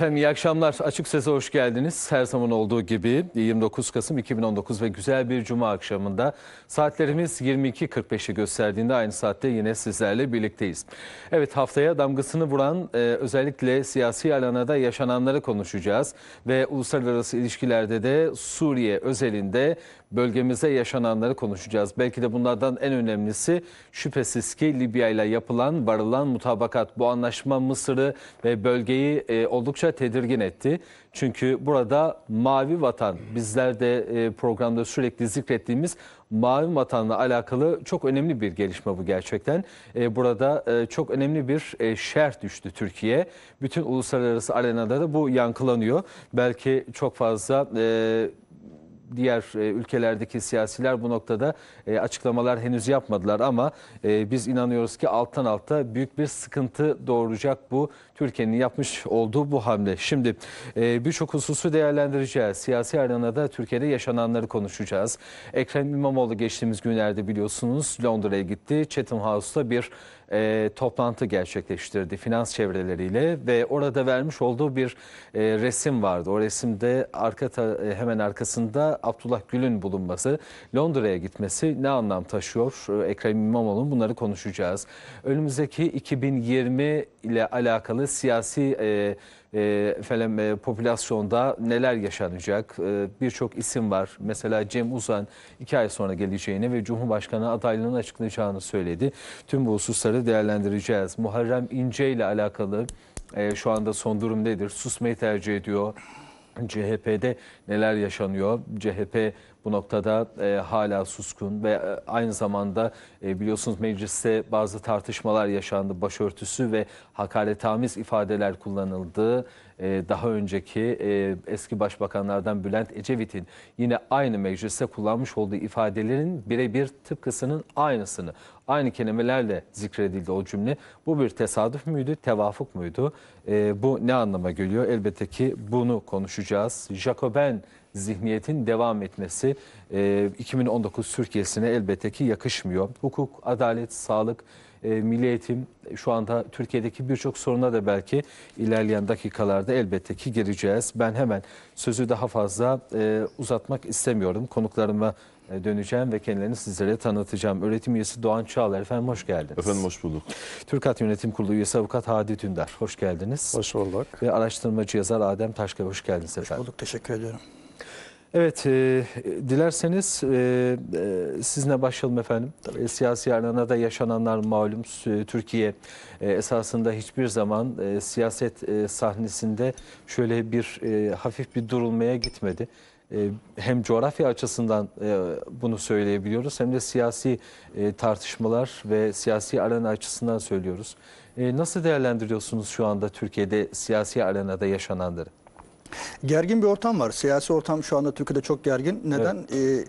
Efendim iyi akşamlar. Açık Ses'e hoş geldiniz. Her zaman olduğu gibi 29 Kasım 2019 ve güzel bir cuma akşamında saatlerimiz 22.45'i gösterdiğinde aynı saatte yine sizlerle birlikteyiz. Evet haftaya damgasını vuran e, özellikle siyasi alanada yaşananları konuşacağız ve uluslararası ilişkilerde de Suriye özelinde bölgemize yaşananları konuşacağız. Belki de bunlardan en önemlisi şüphesiz ki Libya ile yapılan varılan mutabakat bu anlaşma Mısır'ı ve bölgeyi e, oldukça tedirgin etti. Çünkü burada mavi vatan bizler de e, programda sürekli zikrettiğimiz mavi vatanla alakalı çok önemli bir gelişme bu gerçekten. E, burada e, çok önemli bir şer düştü Türkiye. Bütün uluslararası arenada da bu yankılanıyor. Belki çok fazla diğer e, ülkelerdeki siyasiler bu noktada e, açıklamalar henüz yapmadılar ama e, biz inanıyoruz ki alttan alta büyük bir sıkıntı doğuracak bu Türkiye'nin yapmış olduğu bu hamle. Şimdi birçok hususu değerlendireceğiz. Siyasi arenada Türkiye'de yaşananları konuşacağız. Ekrem İmamoğlu geçtiğimiz günlerde biliyorsunuz Londra'ya gitti. Chatham House'ta bir e, toplantı gerçekleştirdi finans çevreleriyle ve orada vermiş olduğu bir e, resim vardı. O resimde arka ta, e, hemen arkasında Abdullah Gül'ün bulunması, Londra'ya gitmesi ne anlam taşıyor? E, Ekrem İmamoğlu'nun bunları konuşacağız. Önümüzdeki 2020 ile alakalı siyasi e, e, efendim, e, popülasyonda neler yaşanacak? E, Birçok isim var. Mesela Cem Uzan iki ay sonra geleceğini ve Cumhurbaşkanı adaylığını açıklayacağını söyledi. Tüm bu hususları değerlendireceğiz. Muharrem İnce ile alakalı e, şu anda son durum nedir? Susmayı tercih ediyor CHP'de neler yaşanıyor? CHP bu noktada e, hala suskun ve e, aynı zamanda e, biliyorsunuz mecliste bazı tartışmalar yaşandı. Başörtüsü ve hakaretamiz ifadeler kullanıldı. Ee, daha önceki e, eski başbakanlardan Bülent Ecevit'in yine aynı mecliste kullanmış olduğu ifadelerin birebir tıpkısının aynısını aynı kelimelerle zikredildi o cümle. Bu bir tesadüf müydü, tevafuk muydu? Ee, bu ne anlama geliyor? Elbette ki bunu konuşacağız. Jacoben zihniyetin devam etmesi 2019 e, Türkiye'sine elbette ki yakışmıyor. Hukuk, adalet, sağlık, e, milli eğitim şu anda Türkiye'deki birçok soruna da belki ilerleyen dakikalarda elbette ki gireceğiz. Ben hemen sözü daha fazla e, uzatmak istemiyorum. Konuklarıma e, döneceğim ve kendilerini sizlere tanıtacağım. Öğretim üyesi Doğan Çağlar. Efendim hoş geldiniz. Efendim hoş bulduk. TÜRKAT Yönetim Kurulu üyesi avukat Hadi Dündar. Hoş geldiniz. Hoş bulduk. Ve araştırmacı yazar Adem Taşkaya. Hoş geldiniz efendim. Hoş bulduk. Teşekkür ediyorum. Evet, e, dilerseniz e, e sizinle başlayalım efendim. E, siyasi alana da yaşananlar malum. E, Türkiye e, esasında hiçbir zaman e, siyaset e, sahnesinde şöyle bir e, hafif bir durulmaya gitmedi e, hem coğrafya açısından bunu söyleyebiliyoruz hem de siyasi tartışmalar ve siyasi arena açısından söylüyoruz. Nasıl değerlendiriyorsunuz şu anda Türkiye'de siyasi arenada yaşananları? Gergin bir ortam var. Siyasi ortam şu anda Türkiye'de çok gergin. Neden? Evet. Ee,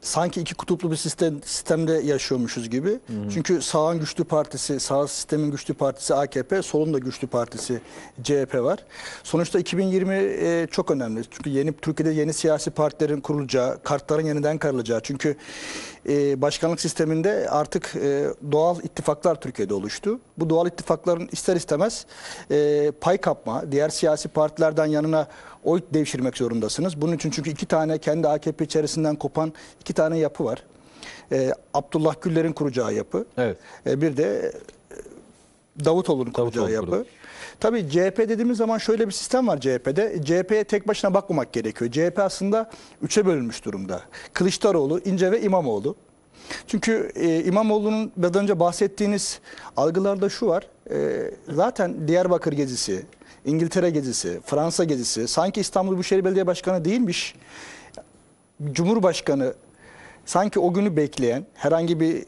sanki iki kutuplu bir sistem, sistemde yaşıyormuşuz gibi. Hı. Hmm. Çünkü sağın güçlü partisi, sağ sistemin güçlü partisi AKP, solun da güçlü partisi CHP var. Sonuçta 2020 e, çok önemli. Çünkü yeni Türkiye'de yeni siyasi partilerin kurulacağı, kartların yeniden karılacağı. Çünkü e, başkanlık sisteminde artık e, doğal ittifaklar Türkiye'de oluştu. Bu doğal ittifakların ister istemez e, pay kapma, diğer siyasi partilerden yanına oy devşirmek zorundasınız. Bunun için çünkü iki tane kendi AKP içerisinden kopan iki tane yapı var. Abdullah Güller'in kuracağı yapı. Evet. bir de Davutoğlu'nun kuracağı Davutoğlu yapı. Kurdu. Tabii CHP dediğimiz zaman şöyle bir sistem var CHP'de. CHP'ye tek başına bakmamak gerekiyor. CHP aslında üçe bölünmüş durumda. Kılıçdaroğlu, İnce ve İmamoğlu. Çünkü e, İmamoğlu'nun biraz önce bahsettiğiniz algılarda şu var. E, zaten Diyarbakır gezisi, İngiltere gezisi, Fransa gezisi sanki İstanbul Büyükşehir Belediye Başkanı değilmiş. Cumhurbaşkanı sanki o günü bekleyen herhangi bir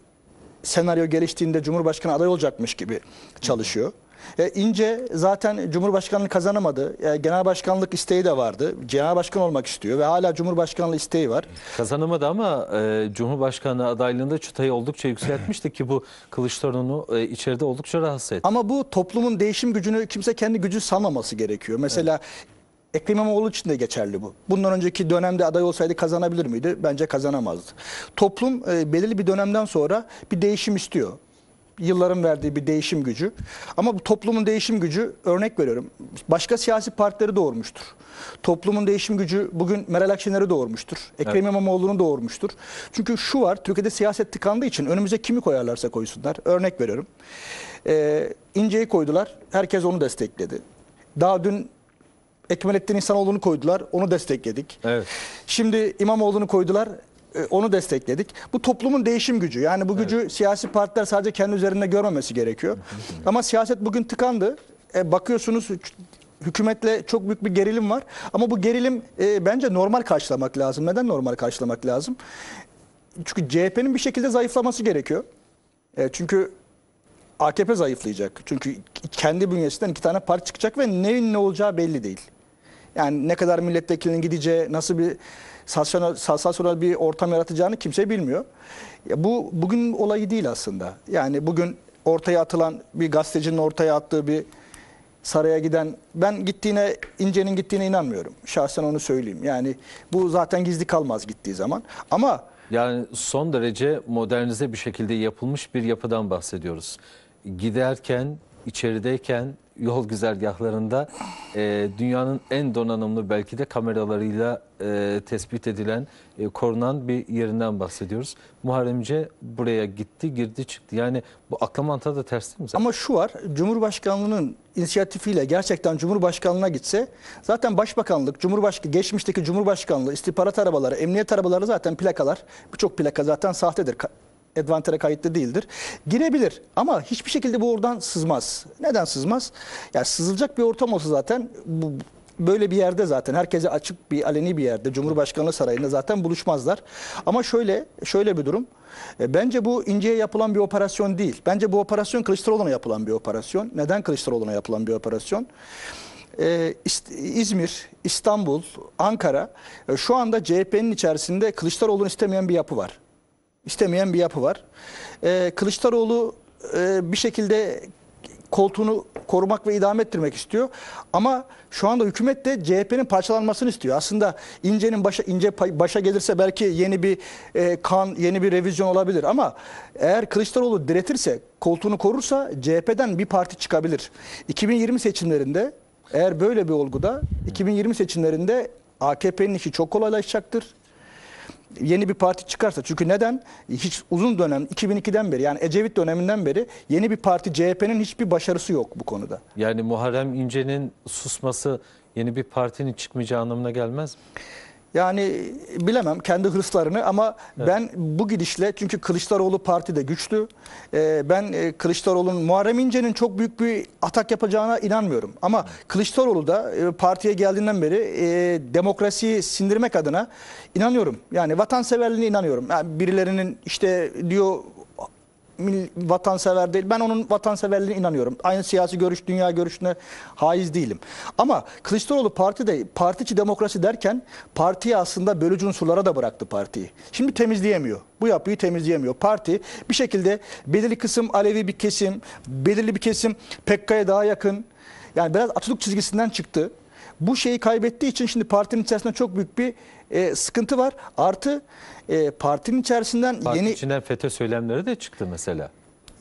senaryo geliştiğinde Cumhurbaşkanı aday olacakmış gibi çalışıyor. E, İnce zaten Cumhurbaşkanlığı kazanamadı. E, genel başkanlık isteği de vardı. Genel başkan olmak istiyor ve hala Cumhurbaşkanlığı isteği var. Kazanamadı ama e, Cumhurbaşkanı adaylığında çıtayı oldukça yükseltmişti ki bu Kılıçdaroğlu'nu e, içeride oldukça rahatsız etti. Ama bu toplumun değişim gücünü kimse kendi gücü sanmaması gerekiyor. Mesela evet. Ekrem İmamoğlu için de geçerli bu. Bundan önceki dönemde aday olsaydı kazanabilir miydi? Bence kazanamazdı. Toplum e, belirli bir dönemden sonra bir değişim istiyor yılların verdiği bir değişim gücü. Ama bu toplumun değişim gücü örnek veriyorum. Başka siyasi partileri doğurmuştur. Toplumun değişim gücü bugün Meral Akşener'i doğurmuştur. Ekrem evet. İmamoğlu'nu doğurmuştur. Çünkü şu var Türkiye'de siyaset tıkandığı için önümüze kimi koyarlarsa koysunlar. Örnek veriyorum. Ee, İnce'yi koydular. Herkes onu destekledi. Daha dün Ekmelettin İhsanoğlu'nu koydular. Onu destekledik. Evet. Şimdi İmamoğlu'nu koydular. E, onu destekledik. Bu toplumun değişim gücü. Yani bu gücü evet. siyasi partiler sadece kendi üzerinde görmemesi gerekiyor. Ama siyaset bugün tıkandı. E, bakıyorsunuz hükümetle çok büyük bir gerilim var. Ama bu gerilim e, bence normal karşılamak lazım. Neden normal karşılamak lazım? Çünkü CHP'nin bir şekilde zayıflaması gerekiyor. E, çünkü AKP zayıflayacak. Çünkü kendi bünyesinden iki tane parti çıkacak ve neyin ne olacağı belli değil. Yani ne kadar milletvekilinin gideceği, nasıl bir sansasyonel, sansasyonel bir ortam yaratacağını kimse bilmiyor. Ya bu bugün olayı değil aslında. Yani bugün ortaya atılan bir gazetecinin ortaya attığı bir saraya giden ben gittiğine İnce'nin gittiğine inanmıyorum. Şahsen onu söyleyeyim. Yani bu zaten gizli kalmaz gittiği zaman. Ama yani son derece modernize bir şekilde yapılmış bir yapıdan bahsediyoruz. Giderken içerideyken yol güzergahlarında e, dünyanın en donanımlı belki de kameralarıyla e, tespit edilen, e, korunan bir yerinden bahsediyoruz. Muharremce buraya gitti, girdi, çıktı. Yani bu akla mantığa da ters değil mi? Zaten? Ama şu var, Cumhurbaşkanlığı'nın inisiyatifiyle gerçekten Cumhurbaşkanlığı'na gitse zaten Başbakanlık, Cumhurbaşka geçmişteki Cumhurbaşkanlığı, istihbarat arabaları, emniyet arabaları zaten plakalar, birçok plaka zaten sahtedir envantere kayıtlı değildir. Girebilir ama hiçbir şekilde bu oradan sızmaz. Neden sızmaz? Yani sızılacak bir ortam olsa zaten bu, böyle bir yerde zaten herkese açık bir aleni bir yerde Cumhurbaşkanlığı sarayında zaten buluşmazlar. Ama şöyle şöyle bir durum. E, bence bu inceye yapılan bir operasyon değil. Bence bu operasyon Kılıçdaroğlu'na yapılan bir operasyon. Neden Kılıçdaroğlu'na yapılan bir operasyon? Ee, İzmir, İstanbul, Ankara e, şu anda CHP'nin içerisinde Kılıçdaroğlu'nu istemeyen bir yapı var istemeyen bir yapı var. Ee, Kılıçdaroğlu e, bir şekilde koltuğunu korumak ve idame ettirmek istiyor. Ama şu anda hükümet de CHP'nin parçalanmasını istiyor. Aslında İnce'nin başa İnce başa gelirse belki yeni bir e, kan, yeni bir revizyon olabilir ama eğer Kılıçdaroğlu diretirse, koltuğunu korursa CHP'den bir parti çıkabilir. 2020 seçimlerinde eğer böyle bir olguda 2020 seçimlerinde AKP'nin işi çok kolaylaşacaktır yeni bir parti çıkarsa çünkü neden hiç uzun dönem 2002'den beri yani Ecevit döneminden beri yeni bir parti CHP'nin hiçbir başarısı yok bu konuda. Yani Muharrem İnce'nin susması yeni bir partinin çıkmayacağı anlamına gelmez mi? Yani bilemem kendi hırslarını ama evet. ben bu gidişle çünkü Kılıçdaroğlu parti de güçlü. Ee, ben e, Kılıçdaroğlu'nun Muharrem İnce'nin çok büyük bir atak yapacağına inanmıyorum. Ama Kılıçdaroğlu da e, partiye geldiğinden beri e, demokrasiyi sindirmek adına inanıyorum. Yani vatanseverliğine inanıyorum. Yani birilerinin işte diyor vatansever değil. Ben onun vatanseverliğine inanıyorum. Aynı siyasi görüş, dünya görüşüne haiz değilim. Ama Kılıçdaroğlu parti parti partiçi demokrasi derken partiyi aslında bölücü unsurlara da bıraktı partiyi. Şimdi temizleyemiyor. Bu yapıyı temizleyemiyor. Parti bir şekilde belirli kısım Alevi bir kesim, belirli bir kesim PKK'ya daha yakın. Yani biraz Atatürk çizgisinden çıktı. Bu şeyi kaybettiği için şimdi partinin içerisinde çok büyük bir e, sıkıntı var. Artı e, partinin içerisinden Parti yeni... içinden FETÖ söylemleri de çıktı mesela.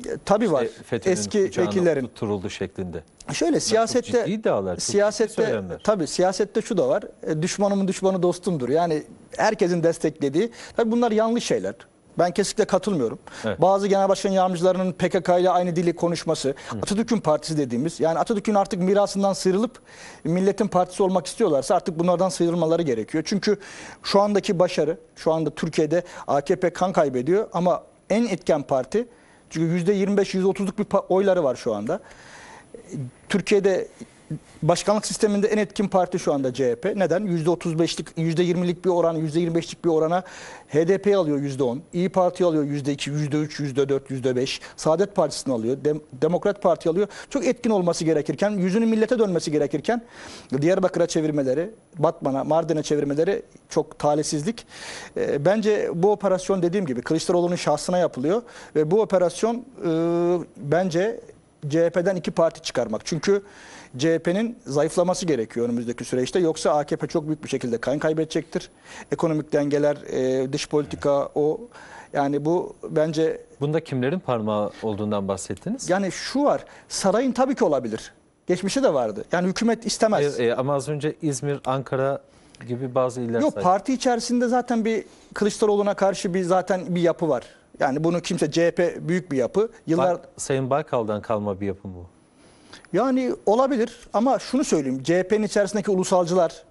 Tabi e, tabii işte var. Eski vekillerin tutturuldu şeklinde. Şöyle siyasette iddialar, siyasette tabi siyasette şu da var. E, düşmanımın düşmanı dostumdur. Yani herkesin desteklediği. tabi bunlar yanlış şeyler. Ben kesinlikle katılmıyorum. Evet. Bazı genel başkan yardımcılarının PKK ile aynı dili konuşması, Hı. Atatürk'ün partisi dediğimiz, yani Atatürk'ün artık mirasından sıyrılıp milletin partisi olmak istiyorlarsa artık bunlardan sıyrılmaları gerekiyor. Çünkü şu andaki başarı, şu anda Türkiye'de AKP kan kaybediyor ama en etken parti, çünkü %25-%30'luk bir oyları var şu anda. Türkiye'de Başkanlık sisteminde en etkin parti şu anda CHP. Neden? %35'lik, %20'lik bir oran, %25'lik bir orana HDP alıyor %10. İyi Parti alıyor %2, %3, %4, %5. Saadet Partisi'ni alıyor. Dem Demokrat Parti alıyor. Çok etkin olması gerekirken, yüzünün millete dönmesi gerekirken Diyarbakır'a çevirmeleri, Batman'a, Mardin'e çevirmeleri çok talihsizlik. E, bence bu operasyon dediğim gibi Kılıçdaroğlu'nun şahsına yapılıyor ve bu operasyon e, bence CHP'den iki parti çıkarmak. Çünkü CHP'nin zayıflaması gerekiyor önümüzdeki süreçte. Yoksa AKP çok büyük bir şekilde kan kaybedecektir. Ekonomik dengeler, e, dış politika o yani bu bence... Bunda kimlerin parmağı olduğundan bahsettiniz? Yani şu var, sarayın tabii ki olabilir. Geçmişi de vardı. Yani hükümet istemez. E, e, ama az önce İzmir, Ankara gibi bazı iller Yok saydı. parti içerisinde zaten bir Kılıçdaroğlu'na karşı bir zaten bir yapı var. Yani bunu kimse CHP büyük bir yapı. Yıllar Bak, Sayın Baykal'dan kalma bir yapı bu. Yani olabilir ama şunu söyleyeyim. CHP'nin içerisindeki ulusalcılar,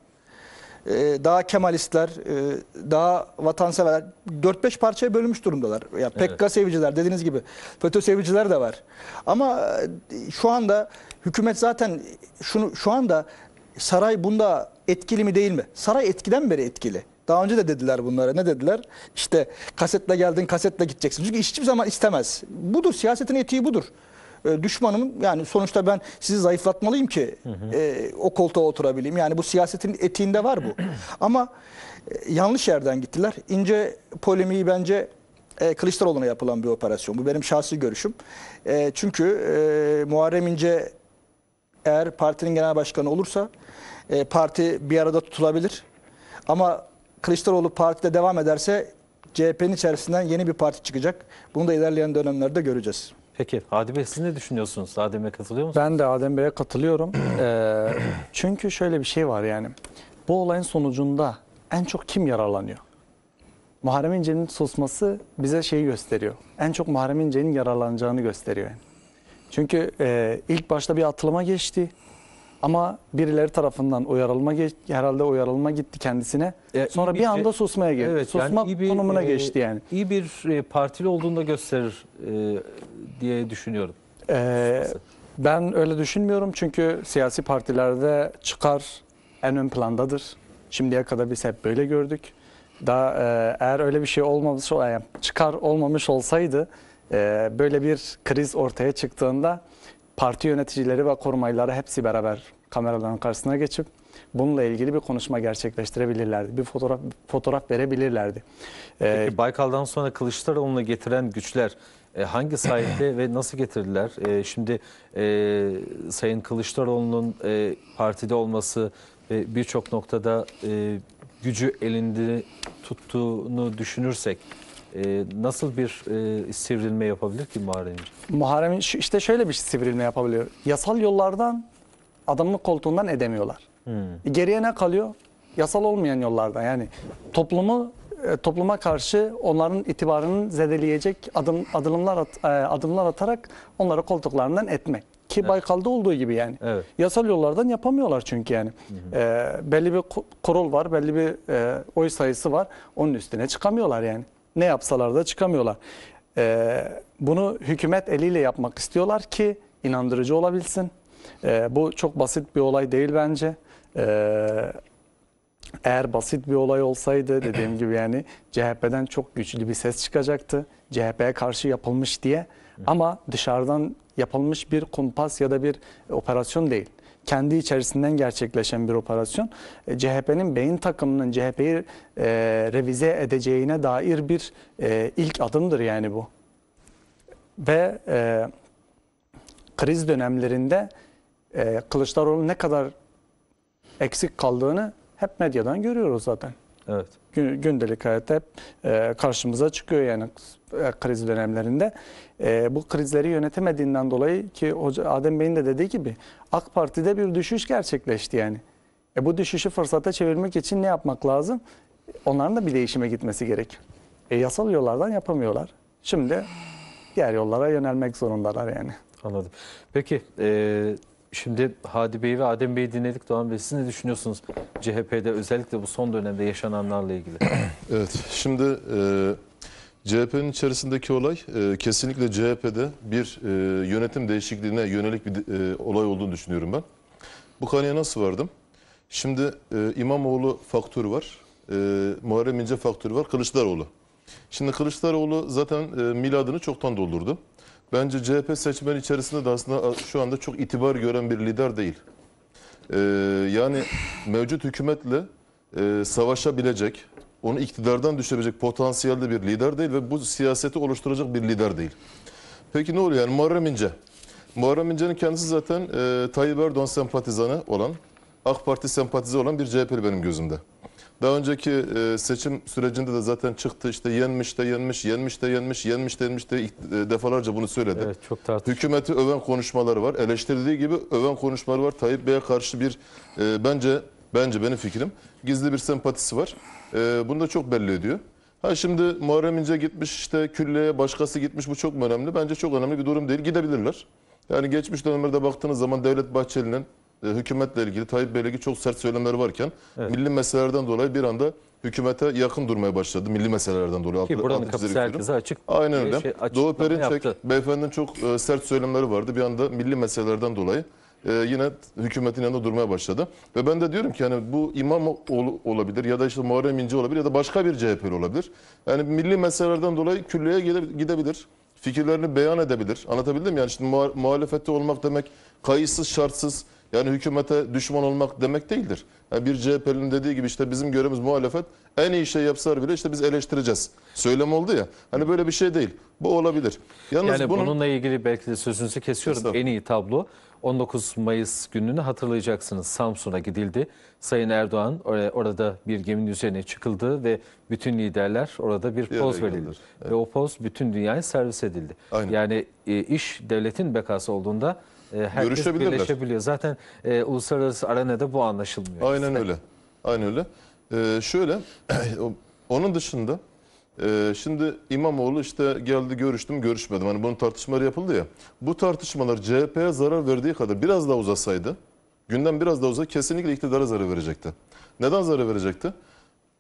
e, daha Kemalistler, e, daha vatanseverler 4-5 parçaya bölünmüş durumdalar. Ya yani PKK evet. seviciler dediğiniz gibi FETÖ seviciler de var. Ama e, şu anda hükümet zaten şunu şu anda saray bunda etkili mi değil mi? Saray etkiden beri etkili. Daha önce de dediler bunlara. Ne dediler? İşte kasetle geldin, kasetle gideceksin. Çünkü hiçbir zaman istemez. Budur siyasetin etiği budur. Ee, düşmanım yani sonuçta ben sizi zayıflatmalıyım ki hı hı. E, o koltuğa oturabileyim. Yani bu siyasetin etiğinde var bu. Ama e, yanlış yerden gittiler. İnce polemiği bence e, Kılıçdaroğlu'na yapılan bir operasyon. Bu benim şahsi görüşüm. E, çünkü e, Muharrem İnce eğer partinin genel başkanı olursa e, parti bir arada tutulabilir. Ama Kılıçdaroğlu partide devam ederse CHP'nin içerisinden yeni bir parti çıkacak. Bunu da ilerleyen dönemlerde göreceğiz. Peki Adem Bey siz ne düşünüyorsunuz? Adem Bey'e katılıyor musunuz? Ben de Adem Bey'e katılıyorum. ee, çünkü şöyle bir şey var yani. Bu olayın sonucunda en çok kim yararlanıyor? Muharrem İnce'nin susması bize şeyi gösteriyor. En çok Muharrem İnce'nin yararlanacağını gösteriyor. Yani. Çünkü e, ilk başta bir atılıma geçti. Ama birileri tarafından uyarılma ge- herhalde uyarılma gitti kendisine. Ya Sonra iyi bir anda susmaya geldi. Evet, Susma iyi bir, konumuna e, geçti yani. İyi bir e, partili olduğunu da gösterir e, diye düşünüyorum. Ee, ben öyle düşünmüyorum çünkü siyasi partilerde çıkar en ön plandadır. Şimdiye kadar biz hep böyle gördük. Daha e, eğer öyle bir şey olmamış, yani çıkar olmamış olsaydı e, böyle bir kriz ortaya çıktığında parti yöneticileri ve kurmayları hepsi beraber kameraların karşısına geçip bununla ilgili bir konuşma gerçekleştirebilirlerdi. Bir fotoğraf fotoğraf verebilirlerdi. Ee, Peki Baykal'dan sonra Kılıçdaroğlu'na getiren güçler e, hangi sahipte ve nasıl getirdiler? E, şimdi e, Sayın Kılıçdaroğlu'nun e, partide olması ve birçok noktada e, gücü elinde tuttuğunu düşünürsek e, nasıl bir e, sivrilme yapabilir ki Muharrem İnce? Muharrem İnce işte şöyle bir sivrilme yapabiliyor. Yasal yollardan adamın koltuğundan edemiyorlar. Hmm. E, geriye ne kalıyor? Yasal olmayan yollardan yani toplumu e, topluma karşı onların itibarını zedeleyecek adım adımlar at, e, adımlar atarak onları koltuklarından etmek. Ki evet. Baykal'da olduğu gibi yani. Evet. Yasal yollardan yapamıyorlar çünkü yani. Hı hı. E, belli bir kurul var, belli bir e, oy sayısı var. Onun üstüne çıkamıyorlar yani ne yapsalar da çıkamıyorlar. Ee, bunu hükümet eliyle yapmak istiyorlar ki inandırıcı olabilsin. Ee, bu çok basit bir olay değil bence. Ee, eğer basit bir olay olsaydı dediğim gibi yani CHP'den çok güçlü bir ses çıkacaktı. CHP'ye karşı yapılmış diye ama dışarıdan yapılmış bir kumpas ya da bir operasyon değil kendi içerisinden gerçekleşen bir operasyon. E, CHP'nin beyin takımının CHP'yi e, revize edeceğine dair bir e, ilk adımdır yani bu. Ve e, kriz dönemlerinde e, Kılıçdaroğlu ne kadar eksik kaldığını hep medyadan görüyoruz zaten. Evet gündelik hayatta hep e, karşımıza çıkıyor yani e, kriz dönemlerinde. E, bu krizleri yönetemediğinden dolayı ki Adem Bey'in de dediği gibi AK Parti'de bir düşüş gerçekleşti yani. E bu düşüşü fırsata çevirmek için ne yapmak lazım? Onların da bir değişime gitmesi gerek. E yasal yollardan yapamıyorlar. Şimdi diğer yollara yönelmek zorundalar yani. Anladım. Peki e, Şimdi Hadi Bey'i ve Adem Bey'i dinledik Doğan Bey. Siz ne düşünüyorsunuz CHP'de özellikle bu son dönemde yaşananlarla ilgili? Evet şimdi e, CHP'nin içerisindeki olay e, kesinlikle CHP'de bir e, yönetim değişikliğine yönelik bir e, olay olduğunu düşünüyorum ben. Bu kanıya nasıl vardım? Şimdi e, İmamoğlu faktörü var, e, Muharrem İnce faktörü var, Kılıçdaroğlu. Şimdi Kılıçdaroğlu zaten e, miladını çoktan doldurdu. Bence CHP seçmen içerisinde de aslında şu anda çok itibar gören bir lider değil. Ee, yani mevcut hükümetle e, savaşabilecek, onu iktidardan düşürecek potansiyelde bir lider değil ve bu siyaseti oluşturacak bir lider değil. Peki ne oluyor yani Muharrem İnce? Muharrem İnce'nin kendisi zaten e, Tayyip Erdoğan sempatizanı olan, AK Parti sempatizanı olan bir CHP'li benim gözümde. Daha önceki e, seçim sürecinde de zaten çıktı işte yenmiş de yenmiş, yenmiş de yenmiş, yenmiş de yenmiş de e, defalarca bunu söyledi. Evet, çok tartışıldı. Hükümeti öven konuşmaları var. Eleştirdiği gibi öven konuşmaları var. Tayyip Bey'e karşı bir e, bence bence benim fikrim gizli bir sempatisi var. bunu da çok belli ediyor. Ha şimdi Muharrem İnce gitmiş işte külleye başkası gitmiş bu çok mu önemli? Bence çok önemli bir durum değil. Gidebilirler. Yani geçmiş dönemlerde baktığınız zaman Devlet Bahçeli'nin e, hükümetle ilgili Tayyip Bey'le ilgili çok sert söylemler varken evet. milli meselelerden dolayı bir anda hükümete yakın durmaya başladı milli meselelerden dolayı. Ki alt, buranın kapısı herkese açık. Aynen öyle. Şey, Doğu Perinçek şey, beyefendinin çok e, sert söylemleri vardı bir anda milli meselelerden dolayı. E, yine hükümetin yanında durmaya başladı. Ve ben de diyorum ki yani bu imam olabilir ya da işte Muharrem İnce olabilir ya da başka bir CHP'li olabilir. Yani milli meselelerden dolayı külleye gidebilir. Fikirlerini beyan edebilir. Anlatabildim mi? Yani şimdi muhalefette olmak demek kayıtsız şartsız yani hükümete düşman olmak demek değildir. Yani bir CHP'nin dediği gibi işte bizim görevimiz muhalefet en iyi şey yapsalar bile işte biz eleştireceğiz. Söylem oldu ya. Hani böyle bir şey değil. Bu olabilir. Yalnız yani bunun... bununla ilgili belki de sözünüzü kesiyorum. En iyi tablo 19 Mayıs gününü hatırlayacaksınız. Samsun'a gidildi. Sayın Erdoğan orada bir geminin üzerine çıkıldı ve bütün liderler orada bir poz Yere verildi. Evet. Ve o poz bütün dünyaya servis edildi. Aynen. Yani e, iş devletin bekası olduğunda e, herkes birleşebiliyor. Zaten e, uluslararası arenada bu anlaşılmıyor. Aynen öyle. Aynen öyle. Ee, şöyle, onun dışında e, şimdi İmamoğlu işte geldi görüştüm görüşmedim. Hani bunun tartışmaları yapıldı ya. Bu tartışmalar CHP'ye zarar verdiği kadar biraz daha uzasaydı, günden biraz daha uzasa kesinlikle iktidara zarar verecekti. Neden zarar verecekti?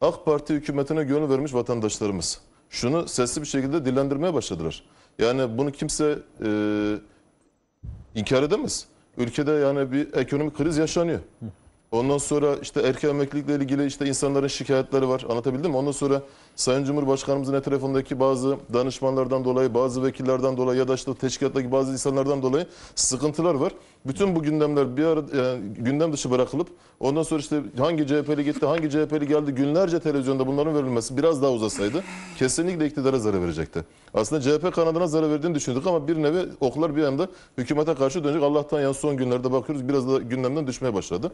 AK Parti hükümetine gönül vermiş vatandaşlarımız. Şunu sesli bir şekilde dillendirmeye başladılar. Yani bunu kimse... E, İnkar edemez. Ülkede yani bir ekonomik kriz yaşanıyor. Ondan sonra işte erken emeklilikle ilgili işte insanların şikayetleri var. Anlatabildim mi? Ondan sonra Sayın Cumhurbaşkanımızın etrafındaki bazı danışmanlardan dolayı, bazı vekillerden dolayı ya da işte teşkilattaki bazı insanlardan dolayı sıkıntılar var. Bütün bu gündemler bir ara yani e, gündem dışı bırakılıp ondan sonra işte hangi CHP'li gitti, hangi CHP'li geldi günlerce televizyonda bunların verilmesi biraz daha uzasaydı kesinlikle iktidara zarar verecekti. Aslında CHP kanadına zarar verdiğini düşündük ama bir nevi oklar bir anda hükümete karşı dönecek. Allah'tan yani son günlerde bakıyoruz biraz da gündemden düşmeye başladı.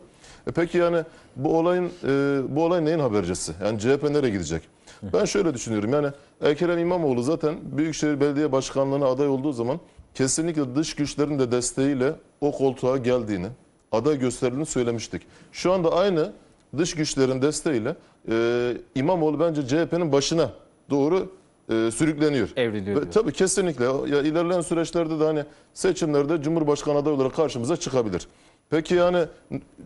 E peki yani bu olayın e, bu olay neyin habercisi? Yani CHP nereye gidecek? Ben şöyle düşünüyorum yani Ekrem İmamoğlu zaten Büyükşehir Belediye Başkanlığı'na aday olduğu zaman kesinlikle dış güçlerin de desteğiyle o koltuğa geldiğini, aday gösterildiğini söylemiştik. Şu anda aynı dış güçlerin desteğiyle e, İmamoğlu bence CHP'nin başına doğru e, sürükleniyor. Evriliyor. Ve, tabii kesinlikle. Ya, ilerleyen süreçlerde de hani seçimlerde Cumhurbaşkanı adayı olarak karşımıza çıkabilir. Peki yani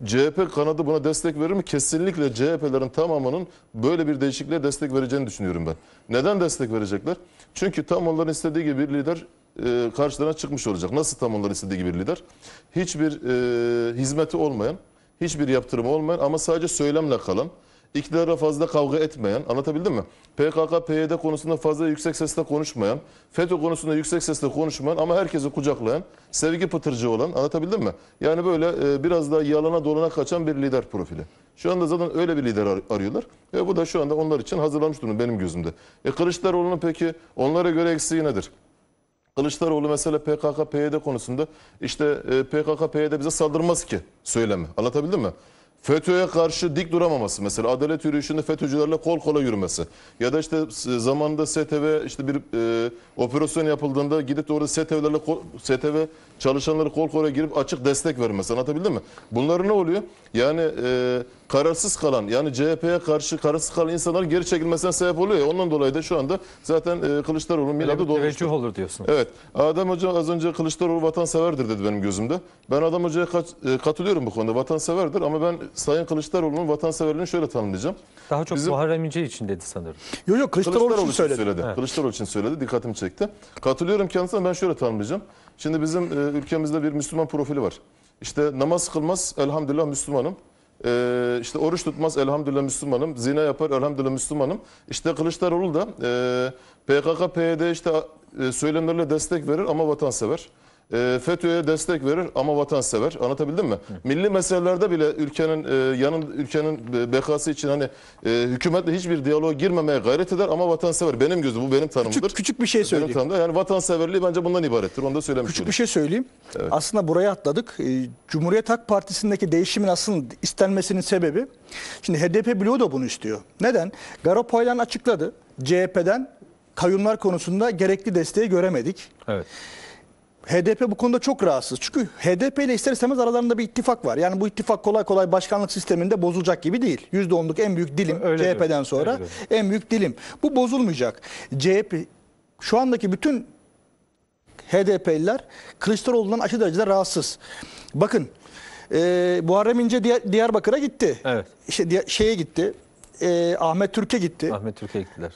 CHP kanadı buna destek verir mi? Kesinlikle CHP'lerin tamamının böyle bir değişikliğe destek vereceğini düşünüyorum ben. Neden destek verecekler? Çünkü tam onların istediği gibi bir lider e, karşılarına çıkmış olacak. Nasıl tam onların istediği gibi bir lider? Hiçbir e, hizmeti olmayan, hiçbir yaptırımı olmayan ama sadece söylemle kalan, iktidara fazla kavga etmeyen, anlatabildim mi? PKK, PYD konusunda fazla yüksek sesle konuşmayan, FETÖ konusunda yüksek sesle konuşmayan ama herkesi kucaklayan, sevgi pıtırcı olan, anlatabildim mi? Yani böyle e, biraz daha yalana dolana kaçan bir lider profili. Şu anda zaten öyle bir lider ar arıyorlar. Ve bu da şu anda onlar için hazırlanmış durumda benim gözümde. E Kılıçdaroğlu'nun peki onlara göre eksiği nedir? Kılıçdaroğlu mesela PKK, PYD konusunda işte e, PKK, PYD bize saldırmaz ki söylemi. Anlatabildim mi? FETÖ'ye karşı dik duramaması mesela adalet yürüyüşünde FETÖ'cülerle kol kola yürümesi ya da işte zamanında STV işte bir e, operasyon yapıldığında gidip de orada STV'lerle STV çalışanları kol kola girip açık destek vermesi anlatabildim mi? Bunlar ne oluyor? Yani e, kararsız kalan yani CHP'ye karşı kararsız kalan insanlar geri çekilmesine sebep oluyor. Ondan dolayı da şu anda zaten Kılıçdaroğlu e, Kılıçdaroğlu'nun miladı dolmuştur. olur diyorsun. Evet. Adem Hoca az önce Kılıçdaroğlu vatanseverdir dedi benim gözümde. Ben Adem Hoca'ya kat, e, katılıyorum bu konuda. Vatanseverdir ama ben Sayın Kılıçdaroğlu'nun vatanseverliğini şöyle tanımlayacağım. Daha çok Bizim... Muharrem İnce için dedi sanırım. Yok yok Kılıçdaroğlu, Kılıçdaroğlu için söyledi. söyledi. Evet. Kılıçdaroğlu için söyledi. Dikkatimi çekti. Katılıyorum kendisine ben şöyle tanımlayacağım. Şimdi bizim e, ülkemizde bir Müslüman profili var. İşte namaz kılmaz elhamdülillah Müslümanım e, işte oruç tutmaz elhamdülillah Müslümanım, zina yapar elhamdülillah Müslümanım. İşte Kılıçdaroğlu da e, PKK, PYD işte e, söylemlerle destek verir ama vatansever. Ee, FETÖ'ye destek verir ama vatansever. Anlatabildim mi? Hı. Milli meselelerde bile ülkenin e, yanın ülkenin bekası için hani e, hükümetle hiçbir diyaloğa girmemeye gayret eder ama vatansever. Benim gözü bu benim tanımımdır. Küçük, küçük bir şey söyleyeyim. yani vatanseverliği bence bundan ibarettir. Onu da söylemiş Küçük olayım. bir şey söyleyeyim. Evet. Aslında buraya atladık. E, Cumhuriyet Halk Partisi'ndeki değişimin asıl istenmesinin sebebi şimdi HDP bloğu da bunu istiyor. Neden? Garopoylan açıkladı. CHP'den kayyumlar konusunda gerekli desteği göremedik. Evet. HDP bu konuda çok rahatsız. Çünkü HDP ile ister istemez aralarında bir ittifak var. Yani bu ittifak kolay kolay başkanlık sisteminde bozulacak gibi değil. %10'luk en büyük dilim Öyle CHP'den sonra Öyle en büyük dilim. Bu bozulmayacak. CHP şu andaki bütün HDP'liler Kılıçdaroğlu'ndan aşırı derecede rahatsız. Bakın e, Muharrem İnce Diyarbakır'a gitti. Evet. İşte, şeye gitti. E, Ahmet Türk'e gitti. Ahmet Türk'e gittiler.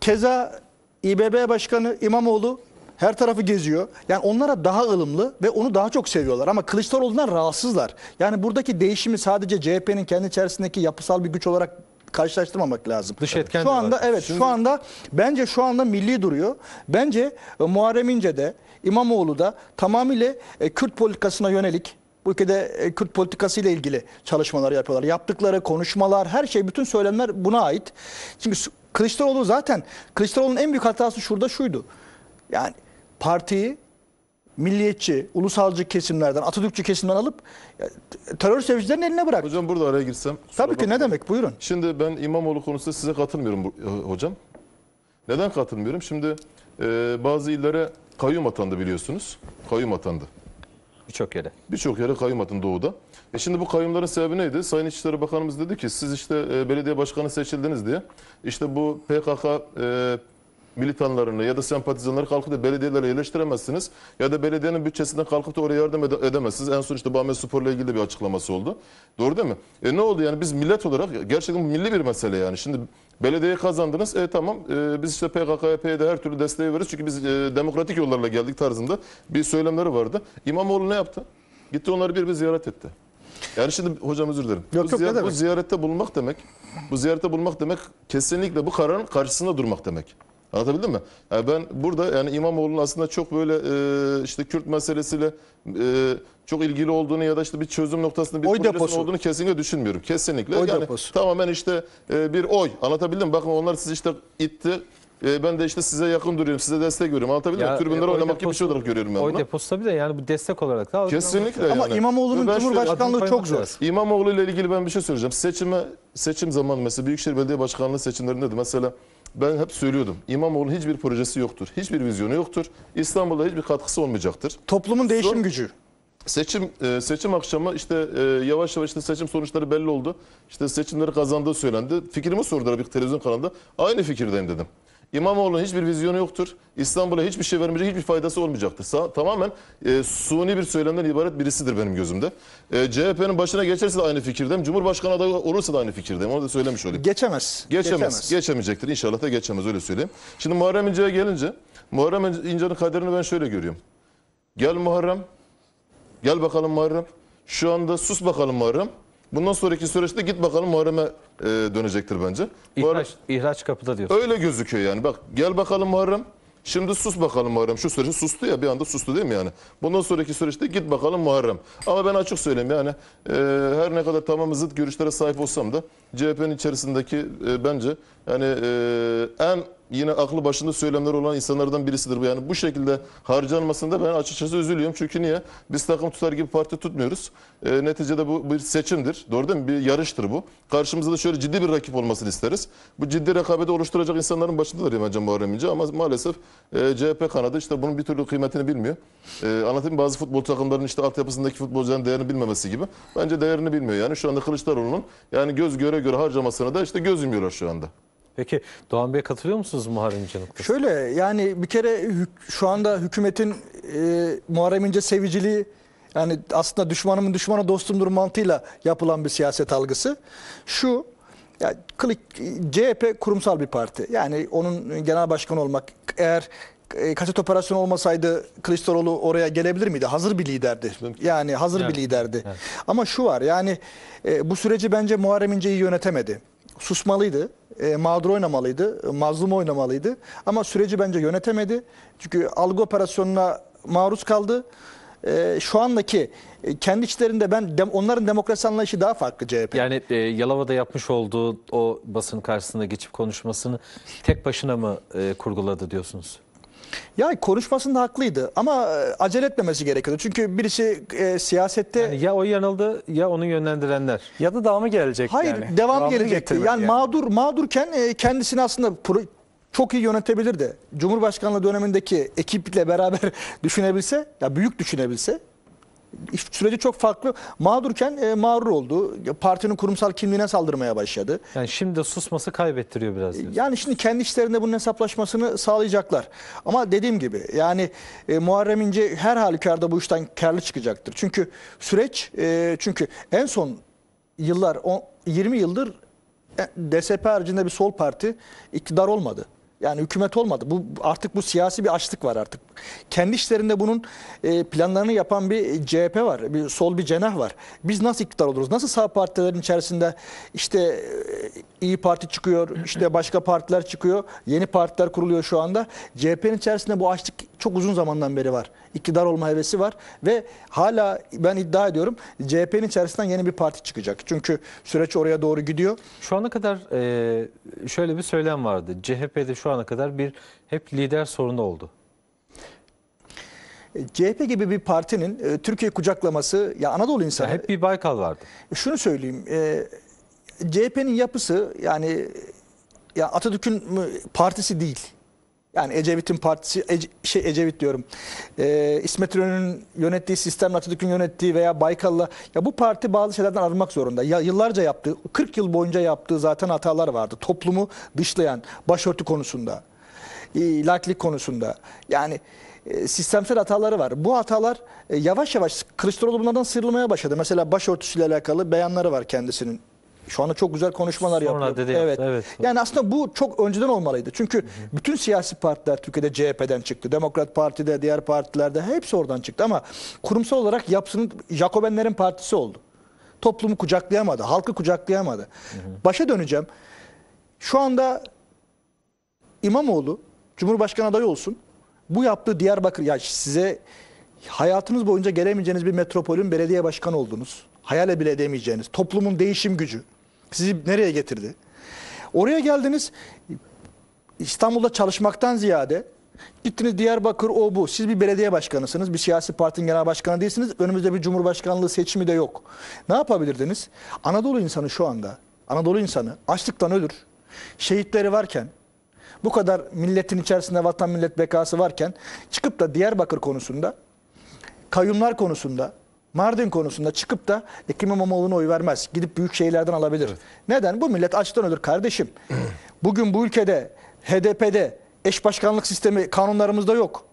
Keza İBB Başkanı İmamoğlu her tarafı geziyor. Yani onlara daha ılımlı ve onu daha çok seviyorlar. Ama Kılıçdaroğlu'ndan rahatsızlar. Yani buradaki değişimi sadece CHP'nin kendi içerisindeki yapısal bir güç olarak karşılaştırmamak lazım. Dış etken şu anda var. evet Şimdi... şu anda bence şu anda milli duruyor. Bence e, Muharrem İnce de İmamoğlu da tamamıyla e, Kürt politikasına yönelik bu ülkede e, Kürt politikası ile ilgili çalışmalar yapıyorlar. Yaptıkları konuşmalar, her şey, bütün söylemler buna ait. Çünkü Kılıçdaroğlu zaten Kılıçdaroğlu'nun en büyük hatası şurada şuydu. Yani partiyi milliyetçi, ulusalcı kesimlerden, Atatürkçü kesimden alıp e, terör sevcilerin eline bırak. Hocam burada araya girsem. Tabii ki bakma. ne demek buyurun. Şimdi ben İmamoğlu konusunda size katılmıyorum e, hocam. Neden katılmıyorum? Şimdi e, bazı illere kayyum atandı biliyorsunuz. Kayyum atandı. Birçok yere. Birçok yere kayyum atın doğuda. E şimdi bu kayyumların sebebi neydi? Sayın İçişleri Bakanımız dedi ki siz işte e, belediye başkanı seçildiniz diye. İşte bu PKK e, militanlarını ya da sempatizanları kalkıp da belediyeleri eleştiremezsiniz. Ya da belediyenin bütçesinden kalkıp da oraya yardım edemezsiniz. En son işte Bahmet Spor'la ilgili bir açıklaması oldu. Doğru değil mi? E ne oldu yani biz millet olarak gerçekten milli bir mesele yani. Şimdi belediyeyi kazandınız. E tamam e, biz işte PKK-YP'ye de her türlü desteği veririz. Çünkü biz e, demokratik yollarla geldik tarzında bir söylemleri vardı. İmamoğlu ne yaptı? Gitti onları bir bir ziyaret etti. Yani şimdi hocam özür dilerim. Yok, bu, yok, ziyaret, bu ziyarette bulunmak demek, bu ziyarette bulunmak demek kesinlikle bu kararın karşısında durmak demek. Anlatabildim mi? Yani ben burada yani İmamoğlu'nun aslında çok böyle e, işte Kürt meselesiyle e, çok ilgili olduğunu ya da işte bir çözüm noktasında bir oy deposu. olduğunu kesinlikle düşünmüyorum. Kesinlikle. Oy yani deposu. tamamen işte e, bir oy. Anlatabildim mi? Bakın onlar sizi işte itti. E, ben de işte size yakın duruyorum, size destek veriyorum. Anlatabildim ya, mi? Tribünlere e, oynamak deposu, gibi bir şey olarak görüyorum ben bunu. Oy deposu tabii de yani bu destek olarak da. Kesinlikle Ama yani. İmamoğlu'nun Cumhurbaşkanlığı çok zor. İmamoğlu ile ilgili ben bir şey söyleyeceğim. Seçime, seçim zamanı mesela Büyükşehir Belediye Başkanlığı seçimlerinde de mesela ben hep söylüyordum. İmamoğlu'nun hiçbir projesi yoktur. Hiçbir vizyonu yoktur. İstanbul'a hiçbir katkısı olmayacaktır. Toplumun değişim Son, gücü. Seçim e, seçim akşamı işte e, yavaş yavaş işte seçim sonuçları belli oldu. İşte seçimleri kazandığı söylendi. Fikrimi sordular bir televizyon kanalında. Aynı fikirdeyim dedim. İmamoğlu'nun hiçbir vizyonu yoktur. İstanbul'a hiçbir şey vermeyecek, hiçbir faydası olmayacaktır. Sa tamamen e, suni bir söylemden ibaret birisidir benim gözümde. E, CHP'nin başına geçerse de aynı fikirdeyim. Cumhurbaşkanı adayı olursa da aynı fikirdeyim. Onu da söylemiş olayım. Geçemez. Geçemez. Geçemez. Geçemeyecektir. İnşallah da geçemez öyle söyleyeyim. Şimdi Muharrem İnce'ye gelince Muharrem İnce'nin kaderini ben şöyle görüyorum. Gel Muharrem. Gel bakalım Muharrem. Şu anda sus bakalım Muharrem. Bundan sonraki süreçte git bakalım Muharrem'e e, dönecektir bence. İhraç, ara, ihraç kapıda diyorsun. Öyle gözüküyor yani. Bak gel bakalım Muharrem. Şimdi sus bakalım Muharrem. Şu süreçte sustu ya bir anda sustu değil mi yani? Bundan sonraki süreçte git bakalım Muharrem. Ama ben açık söyleyeyim yani e, her ne kadar tamamı zıt görüşlere sahip olsam da CHP'nin içerisindeki e, bence yani e, en yine aklı başında söylemler olan insanlardan birisidir bu. Yani bu şekilde harcanmasında ben açıkçası üzülüyorum. Çünkü niye? Biz takım tutar gibi parti tutmuyoruz. E, neticede bu bir seçimdir. Doğru değil mi? Bir yarıştır bu. Karşımızda şöyle ciddi bir rakip olmasını isteriz. Bu ciddi rekabeti oluşturacak insanların başındadır yani bence Muharrem İnce. Ama maalesef e, CHP kanadı işte bunun bir türlü kıymetini bilmiyor. E, anlatayım bazı futbol takımlarının işte altyapısındaki futbolcuların değerini bilmemesi gibi. Bence değerini bilmiyor yani. Şu anda Kılıçdaroğlu'nun yani göz göre göre harcamasını da işte göz yumuyorlar şu anda. Peki Doğan Bey katılıyor musunuz Muharrem İnce noktası? Şöyle yani bir kere şu anda hükümetin e, Muharrem İnce seviciliği yani aslında düşmanımın düşmanı dostumdur mantığıyla yapılan bir siyaset algısı. Şu ya, klik, CHP kurumsal bir parti. Yani onun genel başkanı olmak eğer e, kaset operasyonu olmasaydı Kılıçdaroğlu oraya gelebilir miydi? Hazır bir liderdi. Yani hazır evet. bir liderdi. Evet. Ama şu var yani e, bu süreci bence Muharrem İnce'yi yönetemedi. Susmalıydı e, mağdur oynamalıydı, e, mazlum oynamalıydı. Ama süreci bence yönetemedi. Çünkü algı operasyonuna maruz kaldı. E, şu andaki e, kendi içlerinde ben dem, onların demokrasi anlayışı daha farklı CHP. Yani e, Yalova'da yapmış olduğu o basın karşısında geçip konuşmasını tek başına mı e, kurguladı diyorsunuz? Ya konuşmasında haklıydı ama e, acele etmemesi gerekiyordu. Çünkü birisi e, siyasette... Yani ya o yanıldı ya onu yönlendirenler. Ya da devamı gelecek Hayır, yani. Hayır devamı, gelecekti. Yani, yani mağdur mağdurken e, kendisini aslında pro, çok iyi yönetebilirdi. Cumhurbaşkanlığı dönemindeki ekiple beraber düşünebilse, ya büyük düşünebilse süreci çok farklı. Mağdurken e, mağrur oldu. Partinin kurumsal kimliğine saldırmaya başladı. Yani şimdi de susması kaybettiriyor biraz. Diyorsun. Yani şimdi kendi işlerinde bunun hesaplaşmasını sağlayacaklar. Ama dediğim gibi yani e, Muharrem İnce her halükarda bu işten karlı çıkacaktır. Çünkü süreç e, çünkü en son yıllar on, 20 yıldır e, DSP haricinde bir sol parti iktidar olmadı. Yani hükümet olmadı. Bu artık bu siyasi bir açlık var artık. Kendi işlerinde bunun e, planlarını yapan bir CHP var, bir sol bir cenah var. Biz nasıl iktidar oluruz? Nasıl sağ partilerin içerisinde işte e, İyi Parti çıkıyor, işte başka partiler çıkıyor, yeni partiler kuruluyor şu anda. CHP'nin içerisinde bu açlık çok uzun zamandan beri var. İktidar olma hevesi var ve hala ben iddia ediyorum CHP'nin içerisinden yeni bir parti çıkacak. Çünkü süreç oraya doğru gidiyor. Şu ana kadar e, şöyle bir söylem vardı. CHP'de şu ana kadar bir hep lider sorunu oldu. CHP gibi bir partinin e, Türkiye kucaklaması ya Anadolu insanı. Ya hep bir Baykal vardı. E, şunu söyleyeyim. E, CHP'nin yapısı yani ya Atatürk'ün ıı, partisi değil. Yani Ecevit'in partisi, Ece, şey Ecevit diyorum, e, İsmet İnönü'nün yönettiği sistem Atatürk'ün yönettiği veya Baykal'la, ya bu parti bazı şeylerden arınmak zorunda. Ya, yıllarca yaptığı, 40 yıl boyunca yaptığı zaten hatalar vardı. Toplumu dışlayan, başörtü konusunda, e, laiklik konusunda. Yani e, sistemsel hataları var. Bu hatalar e, yavaş yavaş Kılıçdaroğlu bunlardan sıyrılmaya başladı. Mesela başörtüsüyle alakalı beyanları var kendisinin. Şu anda çok güzel konuşmalar Sonra yapıyor. Dedi evet. evet. Yani aslında bu çok önceden olmalıydı. Çünkü hı hı. bütün siyasi partiler Türkiye'de CHP'den çıktı. Demokrat Parti'de, diğer partilerde hepsi oradan çıktı ama kurumsal olarak yapsının Jacobenlerin partisi oldu. Toplumu kucaklayamadı, halkı kucaklayamadı. Hı hı. Başa döneceğim. Şu anda İmamoğlu Cumhurbaşkanı adayı olsun. Bu yaptığı Diyarbakır, ya size hayatınız boyunca gelemeyeceğiniz bir metropolün belediye başkanı oldunuz. Hayale bile edemeyeceğiniz. Toplumun değişim gücü sizi nereye getirdi? Oraya geldiniz İstanbul'da çalışmaktan ziyade gittiniz Diyarbakır o bu. Siz bir belediye başkanısınız. Bir siyasi partinin genel başkanı değilsiniz. Önümüzde bir cumhurbaşkanlığı seçimi de yok. Ne yapabilirdiniz? Anadolu insanı şu anda, Anadolu insanı açlıktan ölür. Şehitleri varken bu kadar milletin içerisinde vatan millet bekası varken çıkıp da Diyarbakır konusunda, kayyumlar konusunda, Mardin konusunda çıkıp da Ekrem İmamoğlu'na oy vermez. Gidip büyük şehirlerden alabilir. Evet. Neden? Bu millet açtan ölür kardeşim. Bugün bu ülkede HDP'de eş başkanlık sistemi kanunlarımızda yok.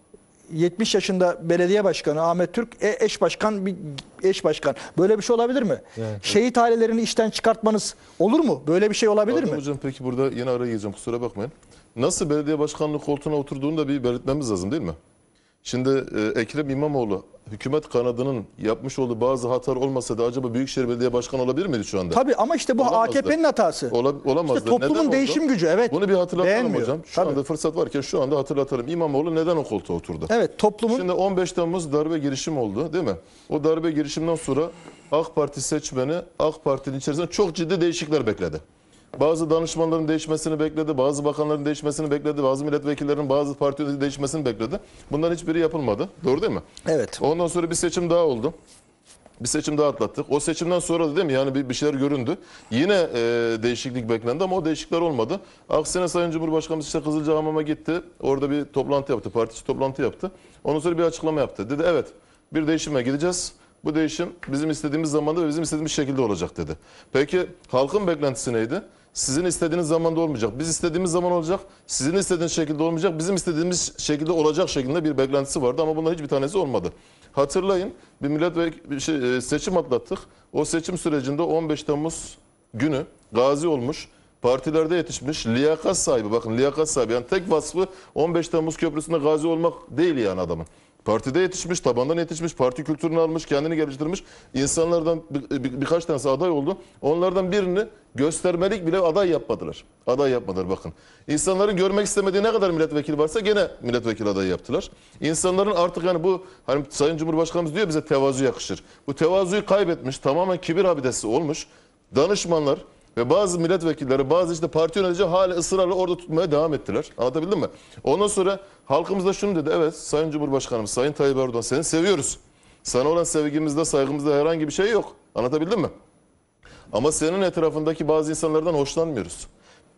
70 yaşında belediye başkanı Ahmet Türk e, eş başkan bir eş başkan. Böyle bir şey olabilir mi? Evet. Şehit ailelerini işten çıkartmanız olur mu? Böyle bir şey olabilir Adam mi? Hocam peki burada yine araya gireceğim kusura bakmayın nasıl belediye başkanlığı koltuğuna oturduğunu da bir belirtmemiz lazım değil mi? Şimdi e, Ekrem İmamoğlu hükümet kanadının yapmış olduğu bazı hatar olmasa da acaba Büyükşehir Belediye Başkanı olabilir miydi şu anda? Tabii ama işte bu AKP'nin hatası. Ola, olamazdı. İşte toplumun neden değişim oldu? gücü evet. Bunu bir hatırlatalım Beğenmiyor. hocam. Şu Tabii. anda fırsat varken şu anda hatırlatalım. İmamoğlu neden o koltuğa oturdu? Evet toplumun... Şimdi 15 Temmuz darbe girişim oldu değil mi? O darbe girişimden sonra AK Parti seçmeni AK Parti'nin içerisinde çok ciddi değişiklikler bekledi. Bazı danışmanların değişmesini bekledi, bazı bakanların değişmesini bekledi, bazı milletvekillerinin bazı partilerin değişmesini bekledi. Bunların hiçbiri yapılmadı. Doğru değil mi? Evet. Ondan sonra bir seçim daha oldu. Bir seçim daha atlattık. O seçimden sonra da değil mi? Yani bir, bir şeyler göründü. Yine e, değişiklik beklendi ama o değişiklikler olmadı. Aksine Sayın Cumhurbaşkanımız işte Kızılcahamam'a gitti. Orada bir toplantı yaptı. Partisi toplantı yaptı. Ondan sonra bir açıklama yaptı. Dedi evet bir değişime gideceğiz. Bu değişim bizim istediğimiz zamanda ve bizim istediğimiz şekilde olacak dedi. Peki halkın beklentisi neydi? Sizin istediğiniz zamanda olmayacak. Biz istediğimiz zaman olacak. Sizin istediğiniz şekilde olmayacak. Bizim istediğimiz şekilde olacak şeklinde bir beklentisi vardı ama bunların hiçbir tanesi olmadı. Hatırlayın bir milletvekili şey, e, seçim atlattık. O seçim sürecinde 15 Temmuz günü gazi olmuş partilerde yetişmiş liyakat sahibi bakın liyakat sahibi yani tek vasfı 15 Temmuz Köprüsü'nde gazi olmak değil yani adamın. Partide yetişmiş, tabandan yetişmiş, parti kültürünü almış, kendini geliştirmiş insanlardan bir, bir, birkaç tane aday oldu. Onlardan birini göstermelik bile aday yapmadılar. Aday yapmadılar bakın. İnsanların görmek istemediği ne kadar milletvekili varsa gene milletvekili adayı yaptılar. İnsanların artık yani bu hani Sayın Cumhurbaşkanımız diyor bize tevazu yakışır. Bu tevazuyu kaybetmiş, tamamen kibir abidesi olmuş danışmanlar ve bazı milletvekilleri, bazı işte parti yönetici hala ısrarla orada tutmaya devam ettiler. Anlatabildim mi? Ondan sonra halkımız da şunu dedi. Evet Sayın Cumhurbaşkanımız, Sayın Tayyip Erdoğan seni seviyoruz. Sana olan sevgimizde, saygımızda herhangi bir şey yok. Anlatabildim mi? Ama senin etrafındaki bazı insanlardan hoşlanmıyoruz.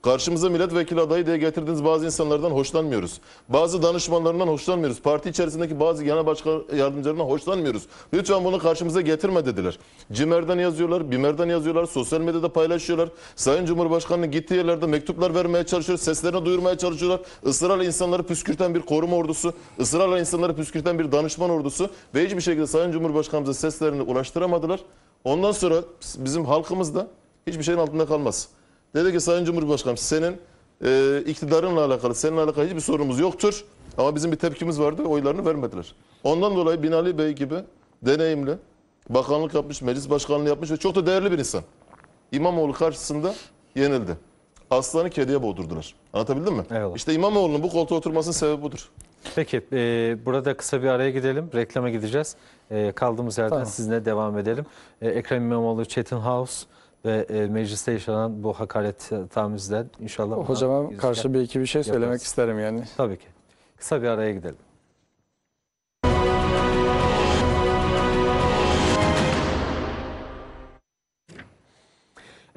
Karşımıza milletvekili adayı diye getirdiğiniz bazı insanlardan hoşlanmıyoruz. Bazı danışmanlarından hoşlanmıyoruz. Parti içerisindeki bazı genel başkan yardımcılarından hoşlanmıyoruz. Lütfen bunu karşımıza getirme dediler. Cimerden yazıyorlar, Bimerden yazıyorlar, sosyal medyada paylaşıyorlar. Sayın Cumhurbaşkanı gittiği yerlerde mektuplar vermeye çalışıyor, seslerini duyurmaya çalışıyorlar. Israrla insanları püskürten bir koruma ordusu, ısrarla insanları püskürten bir danışman ordusu ve hiçbir şekilde Sayın Cumhurbaşkanımıza seslerini ulaştıramadılar. Ondan sonra bizim halkımız da hiçbir şeyin altında kalmaz. Dedi ki Sayın Cumhurbaşkanım senin e, iktidarınla alakalı, seninle alakalı hiçbir sorunumuz yoktur. Ama bizim bir tepkimiz vardı, oylarını vermediler. Ondan dolayı Binali Bey gibi deneyimli, bakanlık yapmış, meclis başkanlığı yapmış ve çok da değerli bir insan. İmamoğlu karşısında yenildi. Aslanı kediye boğdurdular. Anlatabildim mi? Eyvallah. İşte İmamoğlu'nun bu koltuğa oturmasının sebebi budur. Peki e, burada kısa bir araya gidelim. Reklama gideceğiz. E, kaldığımız yerden tamam. sizinle devam edelim. E, Ekrem İmamoğlu, Çetin House ve e, mecliste yaşanan bu hakaret e, tamizden inşallah... Hocama karşı bir iki bir şey söylemek isterim yani. Tabii ki. Kısa bir araya gidelim.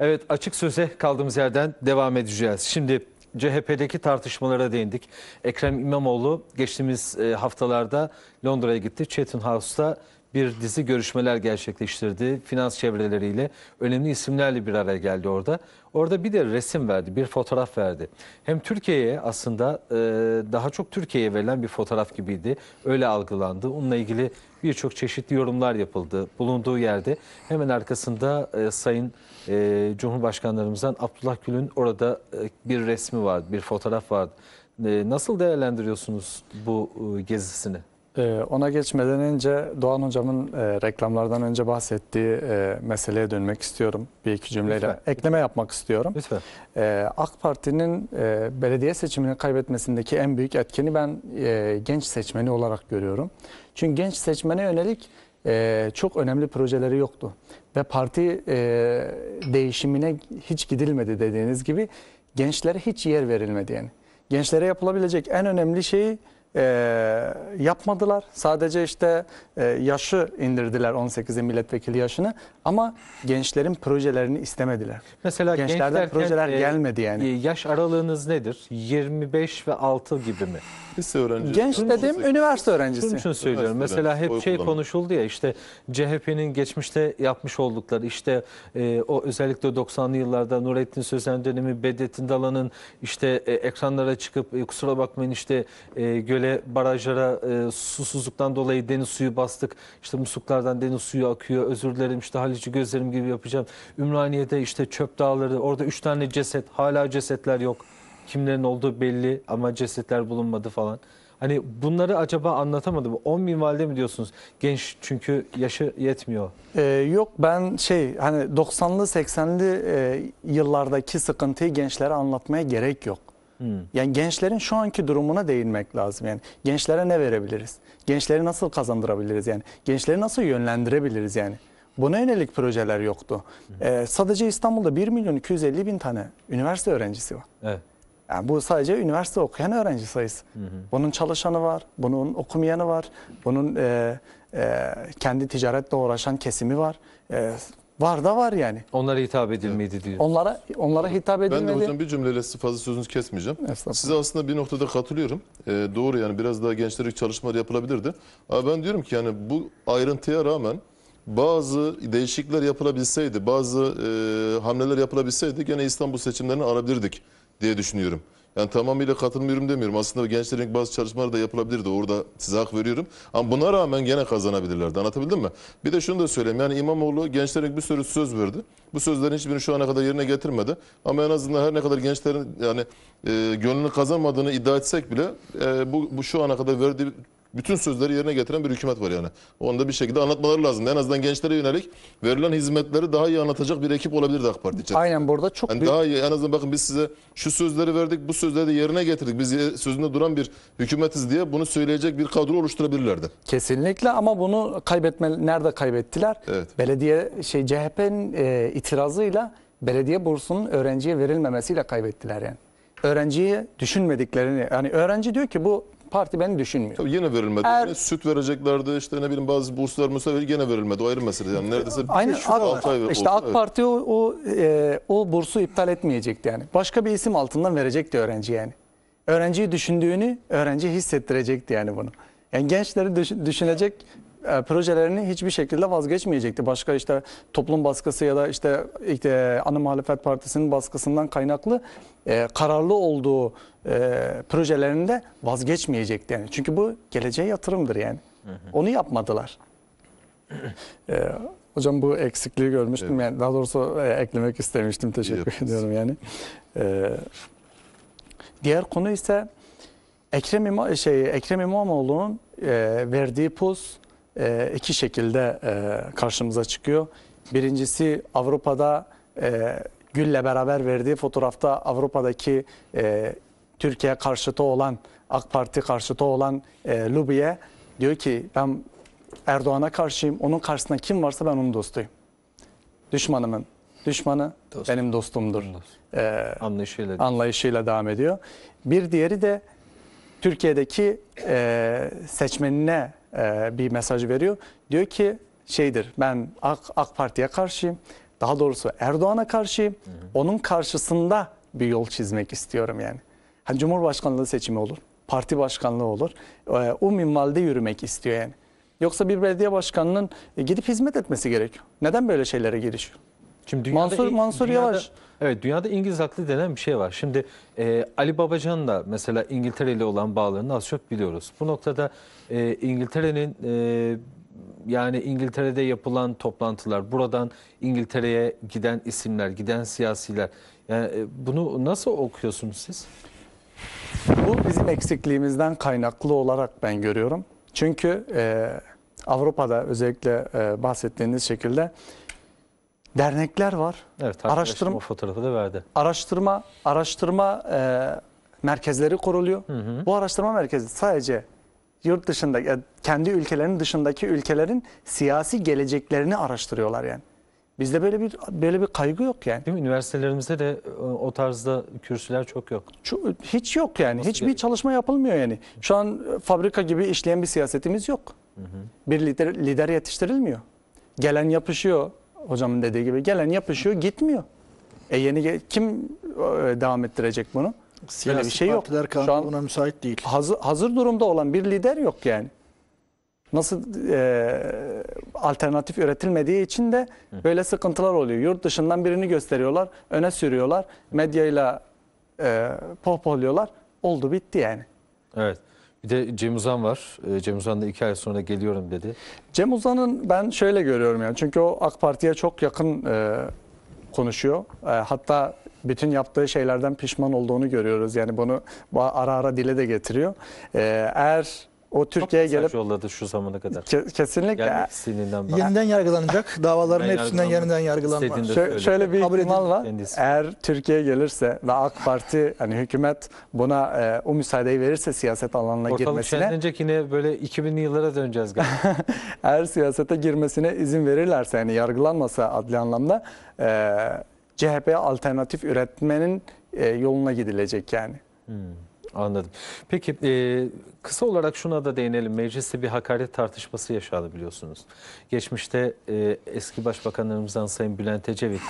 Evet açık söze kaldığımız yerden devam edeceğiz. Şimdi CHP'deki tartışmalara değindik. Ekrem İmamoğlu geçtiğimiz e, haftalarda Londra'ya gitti. Chatham House'ta bir dizi görüşmeler gerçekleştirdi. Finans çevreleriyle önemli isimlerle bir araya geldi orada. Orada bir de resim verdi, bir fotoğraf verdi. Hem Türkiye'ye aslında e, daha çok Türkiye'ye verilen bir fotoğraf gibiydi. Öyle algılandı. Onunla ilgili birçok çeşitli yorumlar yapıldı. Bulunduğu yerde hemen arkasında e, Sayın e, Cumhurbaşkanlarımızdan Abdullah Gül'ün orada e, bir resmi vardı, bir fotoğraf vardı. E, nasıl değerlendiriyorsunuz bu e, gezisini? Ee, ona geçmeden önce Doğan Hocam'ın e, reklamlardan önce bahsettiği e, meseleye dönmek istiyorum. Bir iki cümleyle Lütfen. ekleme yapmak istiyorum. Lütfen. Ee, AK Parti'nin e, belediye seçimini kaybetmesindeki en büyük etkeni ben genç seçmeni olarak görüyorum. Çünkü genç seçmene yönelik çok önemli projeleri yoktu. Ve parti değişimine hiç gidilmedi dediğiniz gibi gençlere hiç yer verilmedi yani. Gençlere yapılabilecek en önemli şeyi e, yapmadılar. Sadece işte e, yaşı indirdiler 18'e milletvekili yaşını ama gençlerin projelerini istemediler. Mesela gençlerden gençler, projeler e, gelmedi yani. E, yaş aralığınız nedir? 25 ve 6 gibi mi? Lise öğrencisi. Genç dedim üniversite öğrencisi. Bunun için söylüyorum. Üniversite Mesela hep şey konuşuldu ya işte CHP'nin geçmişte yapmış oldukları işte e, o özellikle 90'lı yıllarda Nurettin Sözen dönemi Bedrettin Dalan'ın işte e, ekranlara çıkıp e, kusura bakmayın işte e, göle böyle barajlara e, susuzluktan dolayı deniz suyu bastık. İşte musluklardan deniz suyu akıyor. Özür dilerim işte Haliç'i gözlerim gibi yapacağım. Ümraniye'de işte çöp dağları orada üç tane ceset hala cesetler yok. Kimlerin olduğu belli ama cesetler bulunmadı falan. Hani bunları acaba anlatamadı mı? 10 bin valide mi diyorsunuz? Genç çünkü yaşı yetmiyor. Ee, yok ben şey hani 90'lı 80'li e, yıllardaki sıkıntıyı gençlere anlatmaya gerek yok. Yani gençlerin şu anki durumuna değinmek lazım. Yani gençlere ne verebiliriz? Gençleri nasıl kazandırabiliriz yani? Gençleri nasıl yönlendirebiliriz yani? Buna yönelik projeler yoktu. Ee, sadece İstanbul'da 1 milyon 250 bin tane üniversite öğrencisi var. Evet. Yani bu sadece üniversite okuyan öğrenci sayısı. Hı hı. Bunun çalışanı var, bunun okumayanı var, bunun e, e, kendi ticaretle uğraşan kesimi var, e, Var da var yani. Onlara hitap edilmeydi diyor. Onlara onlara hitap edilmedi. Ben de hocam bir cümleyle fazla sözünüzü kesmeyeceğim. Size aslında bir noktada katılıyorum. Ee, doğru yani biraz daha gençlere çalışmalar yapılabilirdi. Ama ben diyorum ki yani bu ayrıntıya rağmen bazı değişiklikler yapılabilseydi, bazı e, hamleler yapılabilseydi gene İstanbul seçimlerini alabilirdik diye düşünüyorum. Yani tamamıyla katılmıyorum demiyorum. Aslında gençlerin bazı çalışmaları da yapılabilirdi. Orada size hak veriyorum. Ama buna rağmen gene kazanabilirlerdi. Anlatabildim mi? Bir de şunu da söyleyeyim. Yani İmamoğlu gençlerin bir sürü söz verdi. Bu sözlerin hiçbirini şu ana kadar yerine getirmedi. Ama en azından her ne kadar gençlerin yani e, gönlünü kazanmadığını iddia etsek bile e, bu, bu şu ana kadar verdiği bütün sözleri yerine getiren bir hükümet var yani. Onu da bir şekilde anlatmaları lazım. En azından gençlere yönelik verilen hizmetleri daha iyi anlatacak bir ekip olabilir AK Parti için. Aynen burada çok yani büyük... Daha iyi en azından bakın biz size şu sözleri verdik, bu sözleri de yerine getirdik. Biz e, sözünde duran bir hükümetiz diye bunu söyleyecek bir kadro oluşturabilirlerdi. Kesinlikle ama bunu kaybetme nerede kaybettiler? Evet. Belediye şey CHP'nin e, itirazıyla belediye bursunun öğrenciye verilmemesiyle kaybettiler yani. Öğrenciyi düşünmediklerini yani öğrenci diyor ki bu parti beni düşünmüyor. Tabii yine verilmedi. Eğer, yine süt vereceklerdi işte ne bileyim bazı burslar musa yine verilmedi. O ayrı mesele yani neredeyse aynı, şey AK, 6 ay İşte oldu. AK Parti evet. o, o, e, o bursu iptal etmeyecekti yani. Başka bir isim altından verecekti öğrenci yani. Öğrenciyi düşündüğünü öğrenci hissettirecekti yani bunu. Yani gençleri düşünecek e, projelerini hiçbir şekilde vazgeçmeyecekti. Başka işte toplum baskısı ya da işte e, ana muhalefet partisinin baskısından kaynaklı e, kararlı olduğu e, projelerinde vazgeçmeyecekti. Yani. Çünkü bu geleceğe yatırımdır yani. Hı hı. Onu yapmadılar. e, hocam bu eksikliği görmüştüm. Evet. Yani daha doğrusu e, eklemek istemiştim. Teşekkür Yapınız. ediyorum yani. E, diğer konu ise Ekrem, İma şey, Ekrem İmamoğlu'nun e, verdiği poz e, iki şekilde e, karşımıza çıkıyor. Birincisi Avrupa'da e, Gül'le beraber verdiği fotoğrafta Avrupa'daki e, Türkiye karşıtı olan, AK Parti karşıtı olan e, Lubi'ye diyor ki ben Erdoğan'a karşıyım. Onun karşısında kim varsa ben onun dostuyum. Düşmanımın düşmanı Dost. benim dostumdur. Dost. Ee, anlayışıyla. Anlayışıyla devam ediyor. Bir diğeri de Türkiye'deki e, seçmenine e, bir mesaj veriyor. Diyor ki şeydir ben AK, AK Parti'ye karşıyım. Daha doğrusu Erdoğan'a karşıyım. Hı hı. Onun karşısında bir yol çizmek istiyorum yani. Hani Cumhurbaşkanlığı seçimi olur. Parti başkanlığı olur. E, o minvalde yürümek istiyor yani. Yoksa bir belediye başkanının e, gidip hizmet etmesi gerekiyor. Neden böyle şeylere girişiyor? Şimdi dünyada Mansur, Mansur dünyada... Yavaş Evet dünyada İngiliz aklı denen bir şey var. Şimdi e, Ali Babacan da mesela İngiltere ile olan bağlarını az çok biliyoruz. Bu noktada e, İngiltere'nin e, yani İngiltere'de yapılan toplantılar, buradan İngiltere'ye giden isimler, giden siyasiler. Yani e, bunu nasıl okuyorsunuz siz? Bu bizim eksikliğimizden kaynaklı olarak ben görüyorum. Çünkü e, Avrupa'da özellikle e, bahsettiğiniz şekilde dernekler var. Evet, araştırma o fotoğrafı da verdi. Araştırma araştırma e, merkezleri kuruluyor. Hı hı. Bu araştırma merkezi sadece yurt dışında kendi ülkelerinin dışındaki ülkelerin siyasi geleceklerini araştırıyorlar yani. Bizde böyle bir böyle bir kaygı yok yani. Değil mi? Üniversitelerimizde de e, o tarzda kürsüler çok yok. Hiç yok yani. Nasıl Hiçbir gerek? çalışma yapılmıyor yani. Şu an e, fabrika gibi işleyen bir siyasetimiz yok. Hı hı. Bir lider, lider yetiştirilmiyor. Gelen yapışıyor, hocamın dediği gibi gelen yapışıyor gitmiyor. E yeni kim e, devam ettirecek bunu? Siyasi Böyle bir şey yok. Şu an buna müsait değil. Hazır, hazır durumda olan bir lider yok yani. Nasıl e, alternatif üretilmediği için de böyle sıkıntılar oluyor. Yurt dışından birini gösteriyorlar, öne sürüyorlar, medyayla e, pohpohluyorlar. Oldu bitti yani. Evet. Bir de Cem Uzan var. Ee, Cem Uzan da iki ay sonra geliyorum dedi. Cem Uzan'ın ben şöyle görüyorum yani. Çünkü o AK Parti'ye çok yakın e, konuşuyor. E, hatta bütün yaptığı şeylerden pişman olduğunu görüyoruz. Yani bunu ara ara dile de getiriyor. E, eğer o Türkiye'ye gelip yolladı şu zamana kadar. Ke kesinlikle. Yeniden yargılanacak. Davaların ben hepsinden yeniden yargılanma. Şö şöyle bir Kabul ihtimal edin. var. Kendisi. Eğer Türkiye gelirse ve AK Parti hani hükümet buna e, o müsaadeyi verirse siyaset alanına Ortalık girmesine. Ortalık şenlenecek yine böyle 2000'li yıllara döneceğiz galiba. Eğer siyasete girmesine izin verirlerse yani yargılanmasa adli anlamda e, CHP alternatif üretmenin e, yoluna gidilecek yani. Hmm. Anladım. Peki e, kısa olarak şuna da değinelim. Mecliste bir hakaret tartışması yaşandı biliyorsunuz. Geçmişte e, eski başbakanlarımızdan Sayın Bülent Ecevit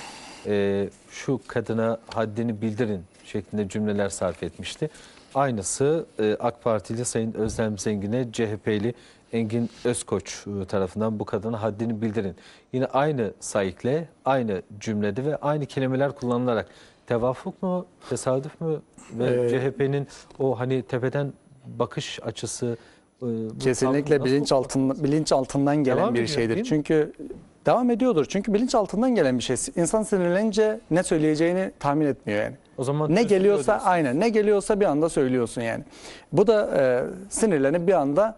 e, şu kadına haddini bildirin şeklinde cümleler sarf etmişti. Aynısı e, AK Partili Sayın Özlem Zengin'e CHP'li Engin Özkoç e, tarafından bu kadına haddini bildirin. Yine aynı sayıkla aynı cümlede ve aynı kelimeler kullanılarak tevafuk mu, tesadüf mü ve ee, CHP'nin o hani tepeden bakış açısı e, kesinlikle bilinç altından bilinç altından gelen bir şeydir. Çünkü devam ediyordur. Çünkü bilinç altından gelen bir şey. İnsan sinirlenince ne söyleyeceğini tahmin etmiyor yani. O zaman ne geliyorsa aynı. ne geliyorsa bir anda söylüyorsun yani. Bu da e, sinirlenip bir anda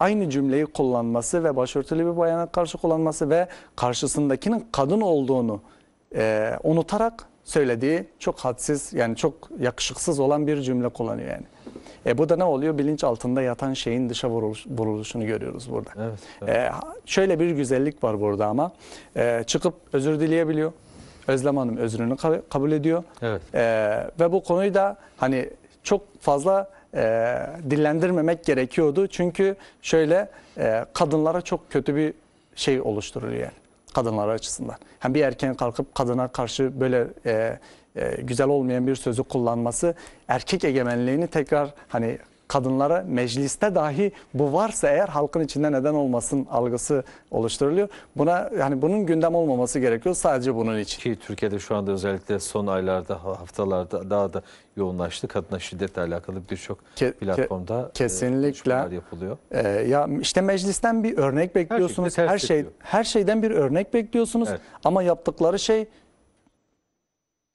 aynı cümleyi kullanması ve başörtülü bir bayana karşı kullanması ve karşısındakinin kadın olduğunu e, unutarak söylediği çok hadsiz yani çok yakışıksız olan bir cümle kullanıyor yani. E bu da ne oluyor? Bilinç altında yatan şeyin dışa vuruluş, vuruluşunu görüyoruz burada. Evet, evet. E, şöyle bir güzellik var burada ama. E, çıkıp özür dileyebiliyor. Özlem Hanım özrünü kabul ediyor. Evet. E, ve bu konuyu da hani çok fazla e, dillendirmemek gerekiyordu. Çünkü şöyle e, kadınlara çok kötü bir şey oluşturuluyor yani kadınlar açısından. Hem bir erkeğin kalkıp kadına karşı böyle e, e, güzel olmayan bir sözü kullanması erkek egemenliğini tekrar hani kadınlara mecliste dahi bu varsa eğer halkın içinde neden olmasın algısı oluşturuluyor. Buna yani bunun gündem olmaması gerekiyor sadece bunun için. Ki Türkiye'de şu anda özellikle son aylarda haftalarda daha da yoğunlaştı. Kadına şiddetle alakalı birçok ke, platformda ke, kesinlikle e, yapılıyor. E, ya işte meclisten bir örnek bekliyorsunuz. Her, her şey ediyor. her şeyden bir örnek bekliyorsunuz evet. ama yaptıkları şey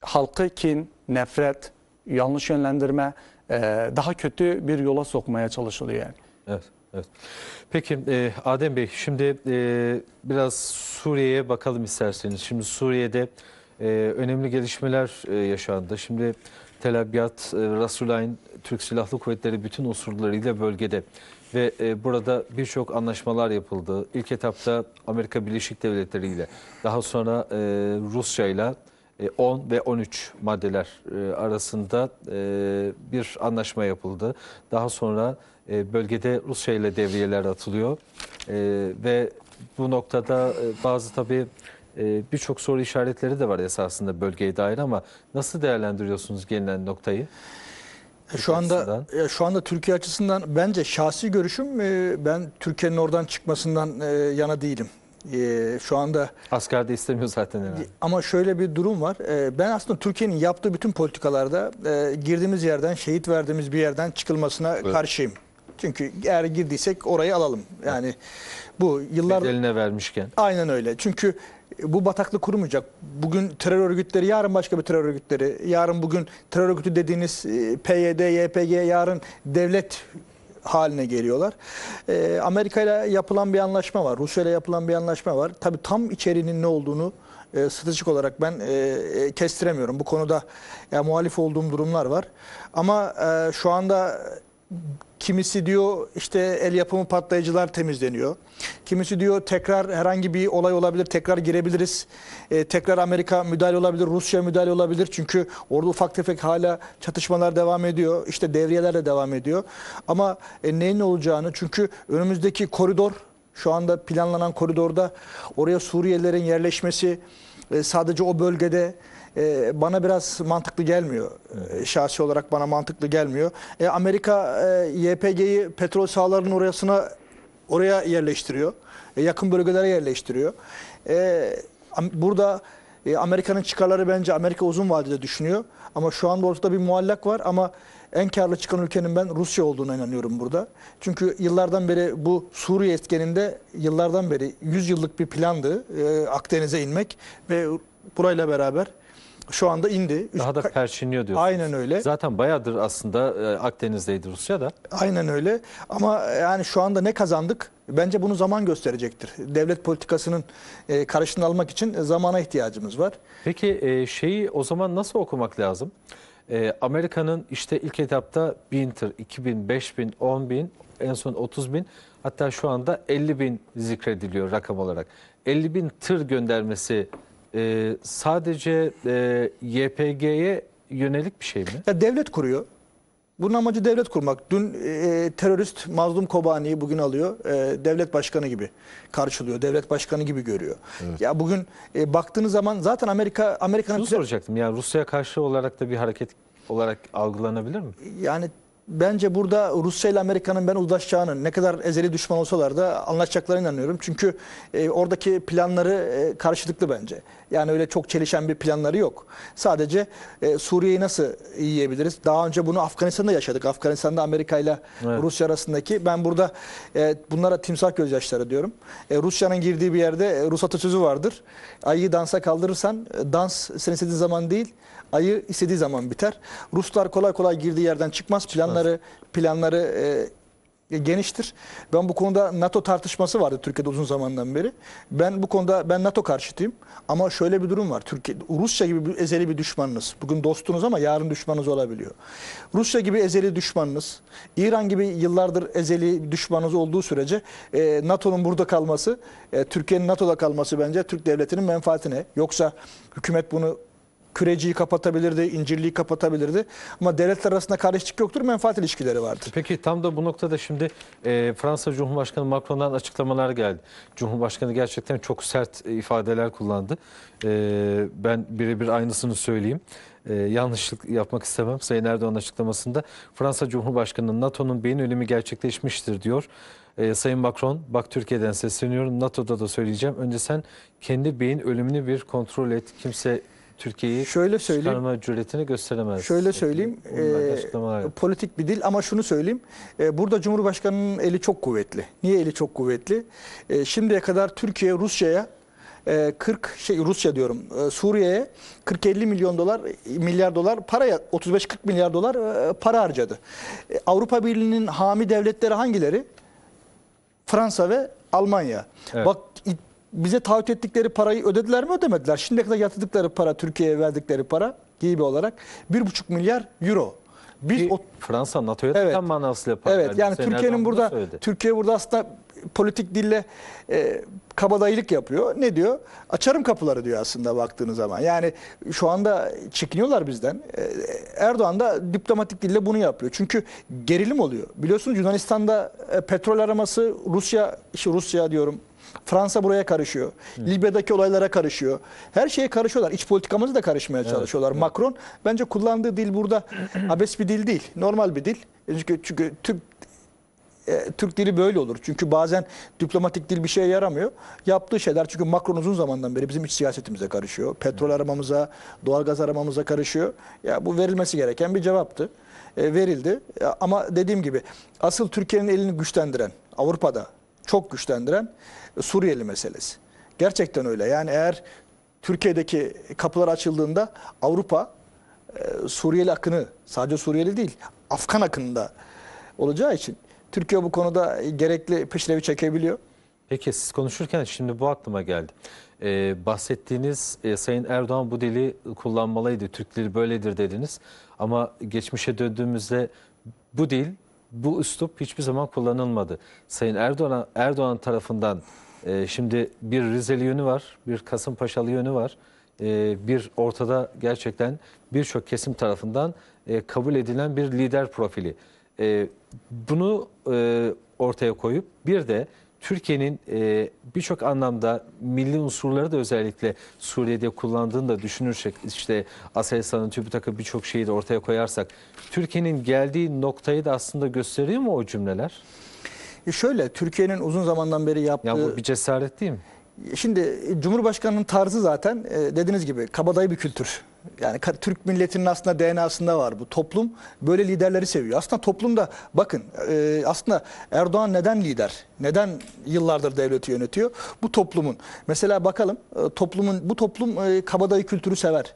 halkı kin, nefret, yanlış yönlendirme e, daha kötü bir yola sokmaya çalışılıyor yani. Evet. Evet. Peki e, Adem Bey şimdi e, biraz Suriye'ye bakalım isterseniz. Şimdi Suriye'de önemli gelişmeler e, yaşandı. Şimdi Tel Abyad, Rasulayn, Türk Silahlı Kuvvetleri bütün unsurlarıyla bölgede ve burada birçok anlaşmalar yapıldı. İlk etapta Amerika Birleşik Devletleri ile daha sonra Rusya ile 10 e, ve 13 maddeler e, arasında e, bir anlaşma yapıldı. Daha sonra bölgede Rusya ile devriyeler atılıyor ve bu noktada bazı tabii birçok soru işaretleri de var esasında bölgeye dair ama nasıl değerlendiriyorsunuz gelinen noktayı? Türk şu anda şu anda Türkiye açısından bence şahsi görüşüm ben Türkiye'nin oradan çıkmasından yana değilim. E, şu anda asker de istemiyor zaten herhalde. Ama şöyle bir durum var. Ee, ben aslında Türkiye'nin yaptığı bütün politikalarda e, girdiğimiz yerden, şehit verdiğimiz bir yerden çıkılmasına evet. karşıyım. Çünkü eğer girdiysek orayı alalım. Yani evet. bu yıllar eline vermişken. Aynen öyle. Çünkü bu bataklık kurmayacak. Bugün terör örgütleri, yarın başka bir terör örgütleri, yarın bugün terör örgütü dediğiniz e, PYD, YPG, yarın devlet haline geliyorlar. E, Amerika ile yapılan bir anlaşma var. Rusya ile yapılan bir anlaşma var. Tabii tam içeriğinin ne olduğunu e, stratejik olarak ben e, e kestiremiyorum. Bu konuda ya, muhalif olduğum durumlar var. Ama e, şu anda Kimisi diyor işte el yapımı patlayıcılar temizleniyor. Kimisi diyor tekrar herhangi bir olay olabilir, tekrar girebiliriz. E, tekrar Amerika müdahale olabilir, Rusya müdahale olabilir. Çünkü orada ufak tefek hala çatışmalar devam ediyor. İşte devriyeler de devam ediyor. Ama e, neyin olacağını çünkü önümüzdeki koridor şu anda planlanan koridorda oraya Suriyelilerin yerleşmesi e, sadece o bölgede e, bana biraz mantıklı gelmiyor. E, şahsi olarak bana mantıklı gelmiyor. E, Amerika e, YPG'yi petrol sahalarının orasına oraya yerleştiriyor. E, yakın bölgelere yerleştiriyor. E, burada e, Amerika'nın çıkarları bence Amerika uzun vadede düşünüyor. Ama şu anda ortada bir muallak var ama en karlı çıkan ülkenin ben Rusya olduğuna inanıyorum burada. Çünkü yıllardan beri bu Suriye etkeninde yıllardan beri 100 yıllık bir plandı e, Akdeniz'e inmek ve burayla beraber şu anda indi. Daha da perçinliyor diyorsunuz. Aynen öyle. Zaten bayağıdır aslında e, Akdeniz'deydi Rusya da. Aynen öyle. Ama e, yani şu anda ne kazandık? Bence bunu zaman gösterecektir. Devlet politikasının e, karşılığını almak için zamana ihtiyacımız var. Peki şeyi o zaman nasıl okumak lazım? Amerika'nın işte ilk etapta 1000 tır, 2000, 5000, 10000, en son 30 bin hatta şu anda 50 bin zikrediliyor rakam olarak. 50 bin tır göndermesi e, sadece e, YPG'ye yönelik bir şey mi? Ya devlet kuruyor. Bunun amacı devlet kurmak. Dün e, terörist mazlum Kobani'yi bugün alıyor. E, devlet başkanı gibi karşılıyor. Devlet başkanı gibi görüyor. Evet. Ya bugün e, baktığınız zaman zaten Amerika Amerika'nın Şunu soracaktım. yani Rusya'ya karşı olarak da bir hareket olarak algılanabilir mi? Yani bence burada Rusya ile Amerika'nın ben uzlaşacağını ne kadar ezeli düşman olsalar da anlaşacaklarına inanıyorum. Çünkü e, oradaki planları e, karşılıklı bence. Yani öyle çok çelişen bir planları yok. Sadece e, Suriye'yi nasıl yiyebiliriz? Daha önce bunu Afganistan'da yaşadık. Afganistan'da Amerika ile evet. Rusya arasındaki. Ben burada e, bunlara timsah gözyaşları diyorum. E, Rusya'nın girdiği bir yerde e, Rus atasözü vardır. Ayı dansa kaldırırsan e, dans sen istediğin zaman değil ayı istediği zaman biter. Ruslar kolay kolay girdiği yerden çıkmaz. Planları planları e, geniştir. Ben bu konuda NATO tartışması vardı Türkiye'de uzun zamandan beri. Ben bu konuda ben NATO karşıtıyım ama şöyle bir durum var. Türkiye Rusya gibi bir ezeli bir düşmanınız. Bugün dostunuz ama yarın düşmanınız olabiliyor. Rusya gibi ezeli düşmanınız, İran gibi yıllardır ezeli düşmanınız olduğu sürece e, NATO'nun burada kalması, e, Türkiye'nin NATO'da kalması bence Türk devletinin menfaatine. Yoksa hükümet bunu Küreciyi kapatabilirdi, incirliği kapatabilirdi. Ama devletler arasında kardeşlik yoktur, menfaat ilişkileri vardır. Peki tam da bu noktada şimdi e, Fransa Cumhurbaşkanı Macron'dan açıklamalar geldi. Cumhurbaşkanı gerçekten çok sert e, ifadeler kullandı. E, ben birebir aynısını söyleyeyim. E, yanlışlık yapmak istemem Sayın Erdoğan açıklamasında. Fransa Cumhurbaşkanı NATO'nun beyin ölümü gerçekleşmiştir diyor. E, Sayın Macron, bak Türkiye'den sesleniyorum, NATO'da da söyleyeceğim. Önce sen kendi beyin ölümünü bir kontrol et. Kimse Türkiye'yi şöyle söyleyeyim, çıkarma cüretini gösteremez. Şöyle söyleyeyim, e, politik bir dil ama şunu söyleyeyim. E, burada Cumhurbaşkanı'nın eli çok kuvvetli. Niye eli çok kuvvetli? E, şimdiye kadar Türkiye Rusya'ya 40 e, şey Rusya diyorum e, Suriye'ye 40-50 milyon dolar milyar dolar para 35-40 milyar dolar e, para harcadı. Avrupa Birliği'nin hami devletleri hangileri? Fransa ve Almanya. Evet. Bak bize taahhüt ettikleri parayı ödediler mi ödemediler? Şimdiye kadar yatırdıkları para, Türkiye'ye verdikleri para gibi olarak 1,5 milyar euro. Biz o Fransa NATO'ya evet, tam manasıyla para Evet yani Türkiye'nin burada Türkiye burada aslında politik dille e, kabadayılık yapıyor. Ne diyor? Açarım kapıları diyor aslında baktığınız zaman. Yani şu anda çekiniyorlar bizden. E, Erdoğan da diplomatik dille bunu yapıyor. Çünkü gerilim oluyor. Biliyorsunuz Yunanistan'da e, petrol araması Rusya, işte Rusya diyorum Fransa buraya karışıyor. Hı. Libya'daki olaylara karışıyor. Her şeye karışıyorlar. İç politikamızı da karışmaya evet, çalışıyorlar. Evet. Macron bence kullandığı dil burada abes bir dil değil. Normal bir dil. Çünkü, çünkü Türk e, Türk dili böyle olur. Çünkü bazen diplomatik dil bir şeye yaramıyor. Yaptığı şeyler çünkü Macron uzun zamandan beri bizim iç siyasetimize karışıyor. Petrol aramamıza, doğalgaz aramamıza karışıyor. Ya bu verilmesi gereken bir cevaptı. E, verildi. E, ama dediğim gibi asıl Türkiye'nin elini güçlendiren, Avrupa'da çok güçlendiren Suriyeli meselesi. Gerçekten öyle. Yani eğer Türkiye'deki kapılar açıldığında Avrupa e, Suriyeli akını sadece Suriyeli değil Afgan akında olacağı için Türkiye bu konuda gerekli peşrevi çekebiliyor. Peki siz konuşurken şimdi bu aklıma geldi. Ee, bahsettiğiniz e, Sayın Erdoğan bu dili kullanmalıydı, Türk dili böyledir dediniz. Ama geçmişe döndüğümüzde bu dil bu üslup hiçbir zaman kullanılmadı. Sayın Erdoğan Erdoğan tarafından e, şimdi bir Rizeli yönü var, bir Kasımpaşalı yönü var. E, bir ortada gerçekten birçok kesim tarafından e, kabul edilen bir lider profili. E, bunu e, ortaya koyup bir de Türkiye'nin e, birçok anlamda milli unsurları da özellikle Suriye'de kullandığını da düşünürsek işte Aselsan'ın takı birçok şeyi de ortaya koyarsak Türkiye'nin geldiği noktayı da aslında gösteriyor mu o cümleler? E şöyle Türkiye'nin uzun zamandan beri yaptığı... Ya bu bir cesaret değil mi? Şimdi e, Cumhurbaşkanı'nın tarzı zaten e, dediğiniz gibi kabadayı bir kültür. Yani Türk milletinin aslında DNA'sında var bu. Toplum böyle liderleri seviyor. Aslında toplumda bakın e, aslında Erdoğan neden lider? Neden yıllardır devleti yönetiyor? Bu toplumun. Mesela bakalım toplumun bu toplum kabadayı kültürü sever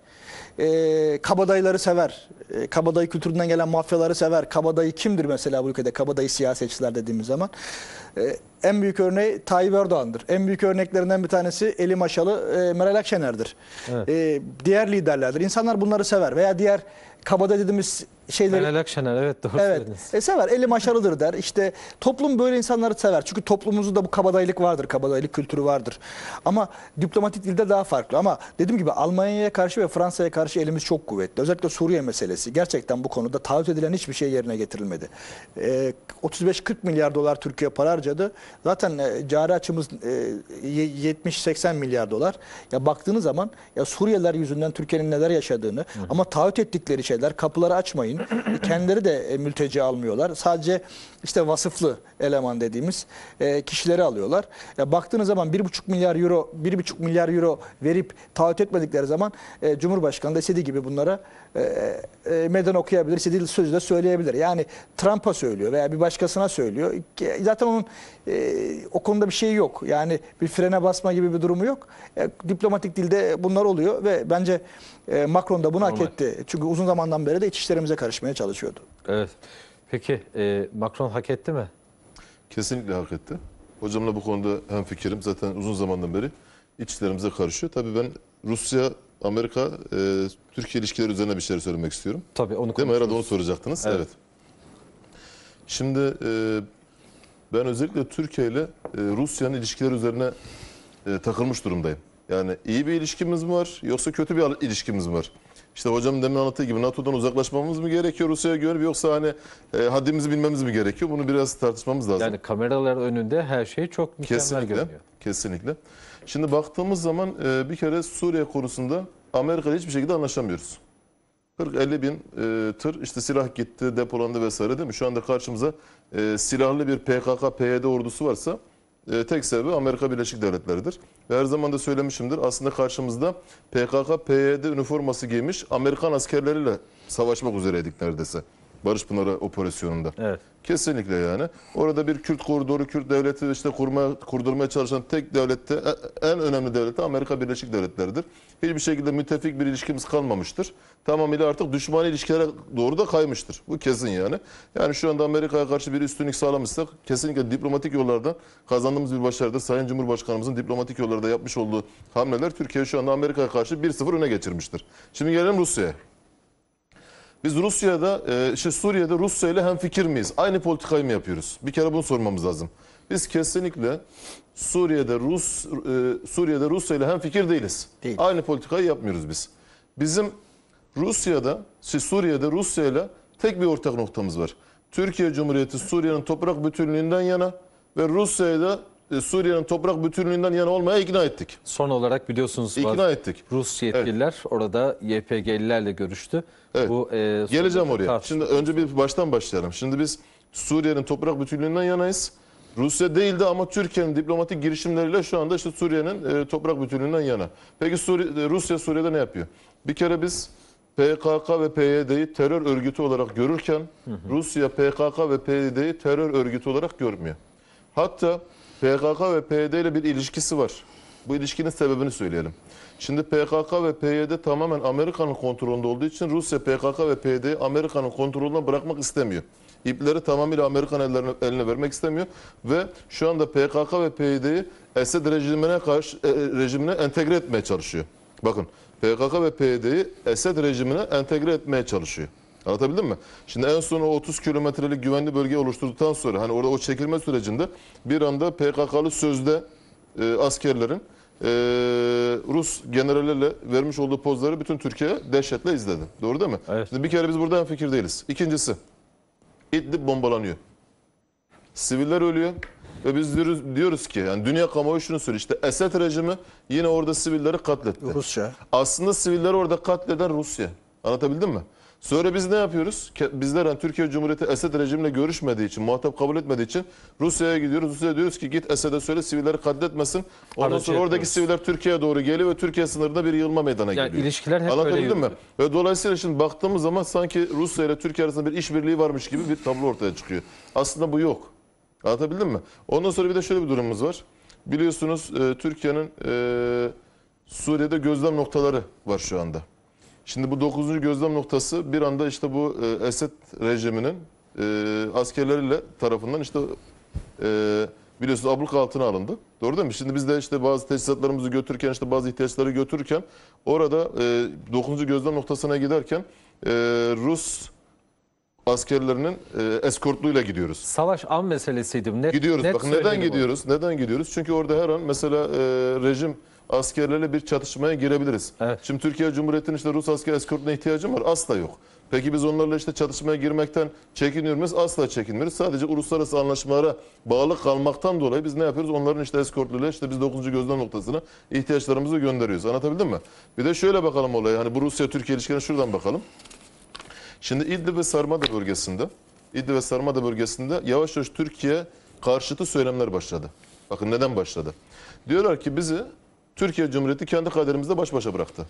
e, kabadayıları sever. E, kabadayı kültüründen gelen mafyaları sever. Kabadayı kimdir mesela bu ülkede? Kabadayı siyasetçiler dediğimiz zaman. E, en büyük örneği Tayyip Erdoğan'dır. En büyük örneklerinden bir tanesi Eli Maşalı e, Meral Akşener'dir. Evet. E, diğer liderlerdir. İnsanlar bunları sever veya diğer kabada dediğimiz şeyleri... Şener Akşener evet doğru evet. söylediniz. E, sever eli maşalıdır der. İşte toplum böyle insanları sever. Çünkü toplumumuzda bu kabadayılık vardır. Kabadayılık kültürü vardır. Ama diplomatik dilde daha farklı. Ama dediğim gibi Almanya'ya karşı ve Fransa'ya karşı elimiz çok kuvvetli. Özellikle Suriye meselesi. Gerçekten bu konuda taahhüt edilen hiçbir şey yerine getirilmedi. E, 35-40 milyar dolar Türkiye para harcadı. Zaten e, cari açımız e, 70-80 milyar dolar. Ya baktığınız zaman ya Suriyeliler yüzünden Türkiye'nin neler yaşadığını Hı. ama taahhüt ettikleri şeyler kapıları açmayın almayın. E, kendileri de e, mülteci almıyorlar. Sadece işte vasıflı eleman dediğimiz e, kişileri alıyorlar. baktığınız zaman 1,5 milyar euro 1,5 milyar euro verip taahhüt etmedikleri zaman Cumhurbaşkanı da istediği gibi bunlara e, e, meydan okuyabilir, istediği sözü de söyleyebilir. Yani Trump'a söylüyor veya bir başkasına söylüyor. Zaten onun e, o konuda bir şey yok. Yani bir frene basma gibi bir durumu yok. E, diplomatik dilde bunlar oluyor ve bence e, Macron da bunu Normal. hak etti. Çünkü uzun zamandan beri de iç işlerimize karışmaya çalışıyordu. Evet. Peki e, Macron hak etti mi? Kesinlikle hak etti. Hocamla bu konuda hem fikrim Zaten uzun zamandan beri içlerimize karışıyor. Tabii ben Rusya Amerika e, Türkiye ilişkileri üzerine bir şeyler söylemek istiyorum. Tabii onu Değil mi? Herhalde onu soracaktınız. Evet. evet. Şimdi e, ben özellikle Türkiye ile e, Rusya'nın ilişkileri üzerine e, takılmış durumdayım. Yani iyi bir ilişkimiz mi var yoksa kötü bir ilişkimiz mi var? İşte hocam demin anlattığı gibi NATO'dan uzaklaşmamız mı gerekiyor Rusya'ya göre yoksa hani e, haddimizi bilmemiz mi gerekiyor? Bunu biraz tartışmamız lazım. Yani kameralar önünde her şey çok mükemmel kesinlikle, görünüyor. Kesinlikle. Kesinlikle. Şimdi baktığımız zaman e, bir kere Suriye konusunda Amerika hiçbir şekilde anlaşamıyoruz. 40-50 bin e, tır işte silah gitti, depolandı vesaire değil mi? Şu anda karşımıza e, silahlı bir PKK-PYD ordusu varsa e, tek sebebi Amerika Birleşik Devletleri'dir. Ve her zaman da söylemişimdir aslında karşımızda PKK-PYD üniforması giymiş Amerikan askerleriyle savaşmak üzereydik neredeyse. Barış Pınarı operasyonunda. Evet. Kesinlikle yani. Orada bir Kürt koridoru, Kürt devleti işte kurma, kurdurmaya çalışan tek devlette, e, en önemli devlette Amerika Birleşik Devletleri'dir. Hiçbir şekilde müttefik bir ilişkimiz kalmamıştır. Tamamıyla artık düşman ilişkilere doğru da kaymıştır. Bu kesin yani. Yani şu anda Amerika'ya karşı bir üstünlük sağlamışsak kesinlikle diplomatik yollarda kazandığımız bir başarıdır. Sayın Cumhurbaşkanımızın diplomatik yollarda yapmış olduğu hamleler Türkiye şu anda Amerika'ya karşı 1-0 öne geçirmiştir. Şimdi gelelim Rusya'ya. Biz Rusya'da, e, işte Suriye'de Rusya ile hem fikir miyiz? Aynı politikayı mı yapıyoruz? Bir kere bunu sormamız lazım. Biz kesinlikle Suriye'de Rus e, Suriye'de Rusya ile hem fikir değiliz. Değil. Aynı politikayı yapmıyoruz biz. Bizim Rusya'da, işte Suriye'de Rusya ile tek bir ortak noktamız var. Türkiye Cumhuriyeti Suriye'nin toprak bütünlüğünden yana ve Rusya'da e, Suriye'nin toprak bütünlüğünden yana olmaya ikna ettik. Son olarak biliyorsunuz ikna ettik. Rus yetkililer evet. orada YPG'lilerle görüştü. Evet. Bu e, geleceğim oraya. Tartışma. Şimdi önce bir baştan başlayalım. Şimdi biz Suriye'nin toprak bütünlüğünden yanayız. Rusya değildi ama Türkiye'nin diplomatik girişimleriyle şu anda işte Suriye'nin e, toprak bütünlüğünden yana. Peki Suriye, Rusya Suriye'de ne yapıyor? Bir kere biz PKK ve PYD'yi terör örgütü olarak görürken hı hı. Rusya PKK ve PYD'yi terör örgütü olarak görmüyor. Hatta PKK ve PYD ile bir ilişkisi var. Bu ilişkinin sebebini söyleyelim. Şimdi PKK ve PYD tamamen Amerika'nın kontrolünde olduğu için Rusya PKK ve PYD'yi Amerika'nın kontrolünden bırakmak istemiyor. İpleri tamamıyla Amerikan ellerine, eline vermek istemiyor ve şu anda PKK ve PYD'yi Esed rejimine karşı e, e, rejimine entegre etmeye çalışıyor. Bakın PKK ve PYD'yi Esed rejimine entegre etmeye çalışıyor. Anlatabildim mi? Şimdi en son o 30 kilometrelik güvenli bölge oluşturduktan sonra hani orada o çekilme sürecinde bir anda PKK'lı sözde e, askerlerin e, Rus generallerle vermiş olduğu pozları bütün Türkiye dehşetle izledi. Doğru değil mi? Evet. Şimdi bir kere biz burada en fikir değiliz. İkincisi İdlib bombalanıyor. Siviller ölüyor. Ve biz diyoruz, diyoruz ki yani dünya kamuoyu şunu söylüyor. İşte Esed rejimi yine orada sivilleri katletti. Rusya. Aslında sivilleri orada katleden Rusya. Anlatabildim mi? Sonra biz ne yapıyoruz? Bizler yani Türkiye Cumhuriyeti Esed rejimle görüşmediği için, muhatap kabul etmediği için Rusya'ya gidiyoruz. Rusya'ya diyoruz ki git Esed'e söyle sivilleri katletmesin. Ondan Aracı şey sonra oradaki siviller Türkiye'ye doğru geliyor ve Türkiye sınırında bir yığılma meydana yani geliyor. İlişkiler hep Anlatabildim öyle mi? Ve dolayısıyla şimdi baktığımız zaman sanki Rusya ile Türkiye arasında bir işbirliği varmış gibi bir tablo ortaya çıkıyor. Aslında bu yok. Anlatabildim mi? Ondan sonra bir de şöyle bir durumumuz var. Biliyorsunuz e, Türkiye'nin e, Suriye'de gözlem noktaları var şu anda. Şimdi bu dokuzuncu gözlem noktası bir anda işte bu e, Esed rejiminin e, askerleriyle tarafından işte e, biliyorsunuz abluk altına alındı. Doğru değil mi? Şimdi biz de işte bazı tesisatlarımızı götürürken işte bazı ihtiyaçları götürürken orada e, 9. gözlem noktasına giderken e, Rus askerlerinin e, eskortluğuyla gidiyoruz. Savaş an meselesiydi. Net, gidiyoruz. Net Bakın neden gidiyoruz? Onu. Neden gidiyoruz? Çünkü orada her an mesela e, rejim askerlerle bir çatışmaya girebiliriz. Evet. Şimdi Türkiye Cumhuriyeti'nin işte Rus asker eskortuna ihtiyacı var. Asla yok. Peki biz onlarla işte çatışmaya girmekten çekiniyor muyuz? Asla çekinmiyoruz. Sadece uluslararası anlaşmalara bağlı kalmaktan dolayı biz ne yapıyoruz? Onların işte eskortluyla işte biz 9. gözlem noktasına ihtiyaçlarımızı gönderiyoruz. Anlatabildim mi? Bir de şöyle bakalım olaya. Hani bu Rusya-Türkiye ilişkilerine şuradan bakalım. Şimdi İdlib ve Sarmada bölgesinde İdlib ve Sarmada bölgesinde yavaş yavaş Türkiye karşıtı söylemler başladı. Bakın neden başladı? Diyorlar ki bizi Türkiye Cumhuriyeti kendi kaderimizde baş başa bıraktı.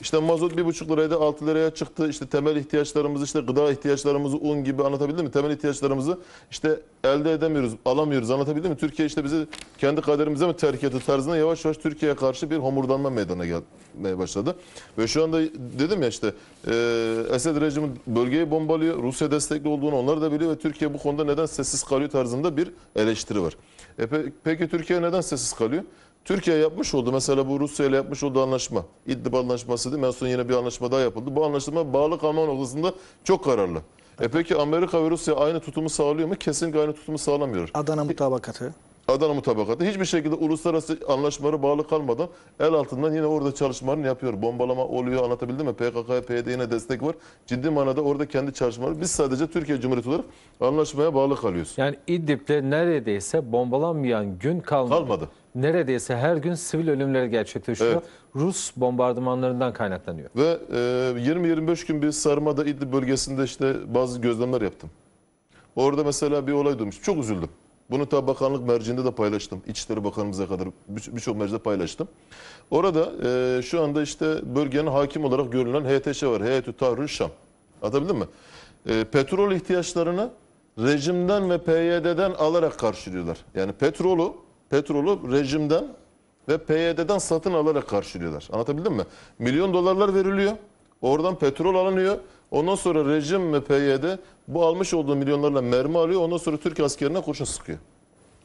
İşte mazot bir buçuk liraydı altı liraya çıktı. İşte temel ihtiyaçlarımız işte gıda ihtiyaçlarımızı un gibi anlatabildim mi? Temel ihtiyaçlarımızı işte elde edemiyoruz, alamıyoruz anlatabildim mi? Türkiye işte bizi kendi kaderimize mi terk etti tarzında yavaş yavaş Türkiye'ye karşı bir homurdanma meydana gelmeye başladı. Ve şu anda dedim ya işte e, Esed rejimi bölgeyi bombalıyor. Rusya destekli olduğunu onlar da biliyor ve Türkiye bu konuda neden sessiz kalıyor tarzında bir eleştiri var. E, pe peki Türkiye neden sessiz kalıyor? Türkiye yapmış oldu. Mesela bu Rusya ile yapmış olduğu anlaşma. İdlib anlaşması değil mi? En son yine bir anlaşma daha yapıldı. Bu anlaşma bağlı kanun noktasında çok kararlı. E peki Amerika ve Rusya aynı tutumu sağlıyor mu? Kesinlikle aynı tutumu sağlamıyor. Adana mutabakatı. Adana mutabakatı hiçbir şekilde uluslararası anlaşmalara bağlı kalmadan el altından yine orada çalışmalarını yapıyor. Bombalama oluyor anlatabildim mi? PKK, PYD'ye yine destek var. Ciddi manada orada kendi çalışmaları. Biz sadece Türkiye Cumhuriyeti olarak anlaşmaya bağlı kalıyoruz. Yani İdlib'de neredeyse bombalanmayan gün kalmadı. Kalmadı. Neredeyse her gün sivil ölümleri gerçekleşiyor. Evet. Rus bombardımanlarından kaynaklanıyor. Ve e, 20-25 gün bir sarmada İdlib bölgesinde işte bazı gözlemler yaptım. Orada mesela bir olay duymuş. Çok üzüldüm. Bunu tabi bakanlık mercinde de paylaştım. İçişleri Bakanımıza kadar birçok bir mercide paylaştım. Orada e, şu anda işte bölgenin hakim olarak görülen HTŞ var. Heyetü Tahrir Şam. Atabildim mi? E, petrol ihtiyaçlarını rejimden ve PYD'den alarak karşılıyorlar. Yani petrolü petrolü rejimden ve PYD'den satın alarak karşılıyorlar. Anlatabildim mi? Milyon dolarlar veriliyor. Oradan petrol alınıyor. Ondan sonra rejim ve PYD bu almış olduğu milyonlarla mermi alıyor. Ondan sonra Türk askerine kurşun sıkıyor.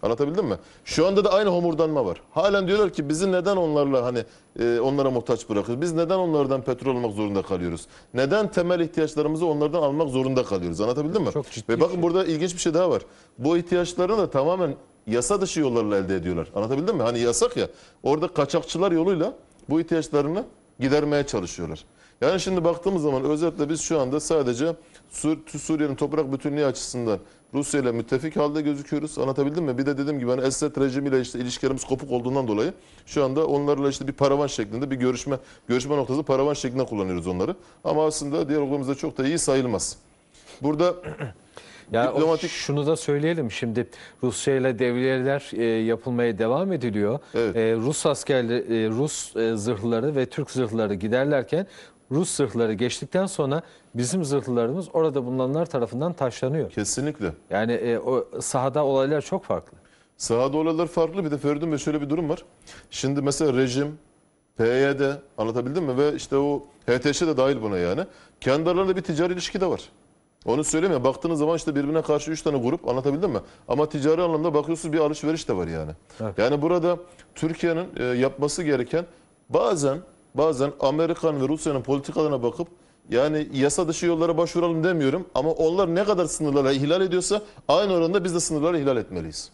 Anlatabildim mi? Şu anda da aynı homurdanma var. Halen diyorlar ki bizi neden onlarla hani e, onlara muhtaç bırakıyoruz? Biz neden onlardan petrol almak zorunda kalıyoruz? Neden temel ihtiyaçlarımızı onlardan almak zorunda kalıyoruz? Anlatabildim mi? Çok ciddi Ve bakın şey. burada ilginç bir şey daha var. Bu ihtiyaçlarını da tamamen yasa dışı yollarla elde ediyorlar. Anlatabildim mi? Hani yasak ya. Orada kaçakçılar yoluyla bu ihtiyaçlarını gidermeye çalışıyorlar. Yani şimdi baktığımız zaman özetle biz şu anda sadece Sur Suriye'nin toprak bütünlüğü açısından Rusya ile müttefik halde gözüküyoruz. Anlatabildim mi? Bir de dediğim gibi hani Esed rejimiyle işte ilişkilerimiz kopuk olduğundan dolayı şu anda onlarla işte bir paravan şeklinde bir görüşme görüşme noktası paravan şeklinde kullanıyoruz onları. Ama aslında diğer okulumuzda çok da iyi sayılmaz. Burada ya diplomatik... şunu da söyleyelim şimdi Rusya ile devriyeler e, yapılmaya devam ediliyor. Evet. E, Rus askerleri, e, Rus e, zırhları ve Türk zırhları giderlerken Rus zırhları geçtikten sonra bizim zırhlılarımız orada bulunanlar tarafından taşlanıyor. Kesinlikle. Yani e, o sahada olaylar çok farklı. Sahada olaylar farklı. Bir de Feridun Bey şöyle bir durum var. Şimdi mesela rejim, PYD anlatabildim mi? Ve işte o HTŞ de dahil buna yani. Kendi aralarında bir ticari ilişki de var. Onu söylemiyor. Baktığınız zaman işte birbirine karşı 3 tane grup anlatabildim mi? Ama ticari anlamda bakıyorsunuz bir alışveriş de var yani. Evet. Yani burada Türkiye'nin e, yapması gereken bazen bazen Amerikan ve Rusya'nın politikalarına bakıp yani yasa dışı yollara başvuralım demiyorum ama onlar ne kadar sınırları ihlal ediyorsa aynı oranda biz de sınırları ihlal etmeliyiz.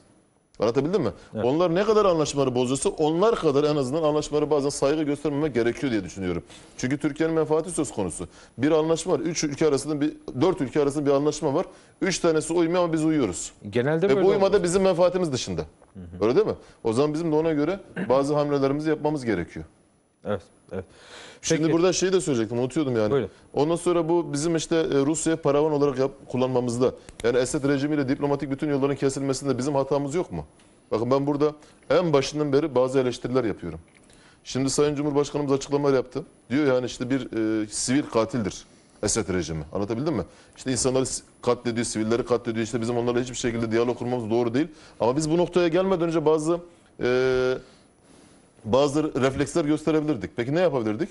Anlatabildim mi? Evet. Onlar ne kadar anlaşmaları bozuyorsa onlar kadar en azından anlaşmaları bazen saygı göstermeme gerekiyor diye düşünüyorum. Çünkü Türkiye'nin menfaati söz konusu. Bir anlaşma var. Üç ülke arasında bir, dört ülke arasında bir anlaşma var. Üç tanesi uymuyor ama biz uyuyoruz. Genelde Ve böyle bu uymada bizim menfaatimiz dışında. Hı hı. Öyle değil mi? O zaman bizim de ona göre bazı hamlelerimizi yapmamız gerekiyor. Evet. Evet. Şimdi Peki. burada şeyi de söyleyecektim unutuyordum yani. Buyurun. Ondan sonra bu bizim işte e, Rusya'ya paravan olarak yap, kullanmamızda yani Esed rejimiyle diplomatik bütün yolların kesilmesinde bizim hatamız yok mu? Bakın ben burada en başından beri bazı eleştiriler yapıyorum. Şimdi Sayın Cumhurbaşkanımız açıklamalar yaptı. Diyor yani işte bir e, sivil katildir Esed rejimi. Anlatabildim mi? İşte insanları katlediyor, sivilleri katlediyor. İşte bizim onlarla hiçbir şekilde diyalog kurmamız doğru değil. Ama biz bu noktaya gelmeden önce bazı e, bazı refleksler gösterebilirdik. Peki ne yapabilirdik?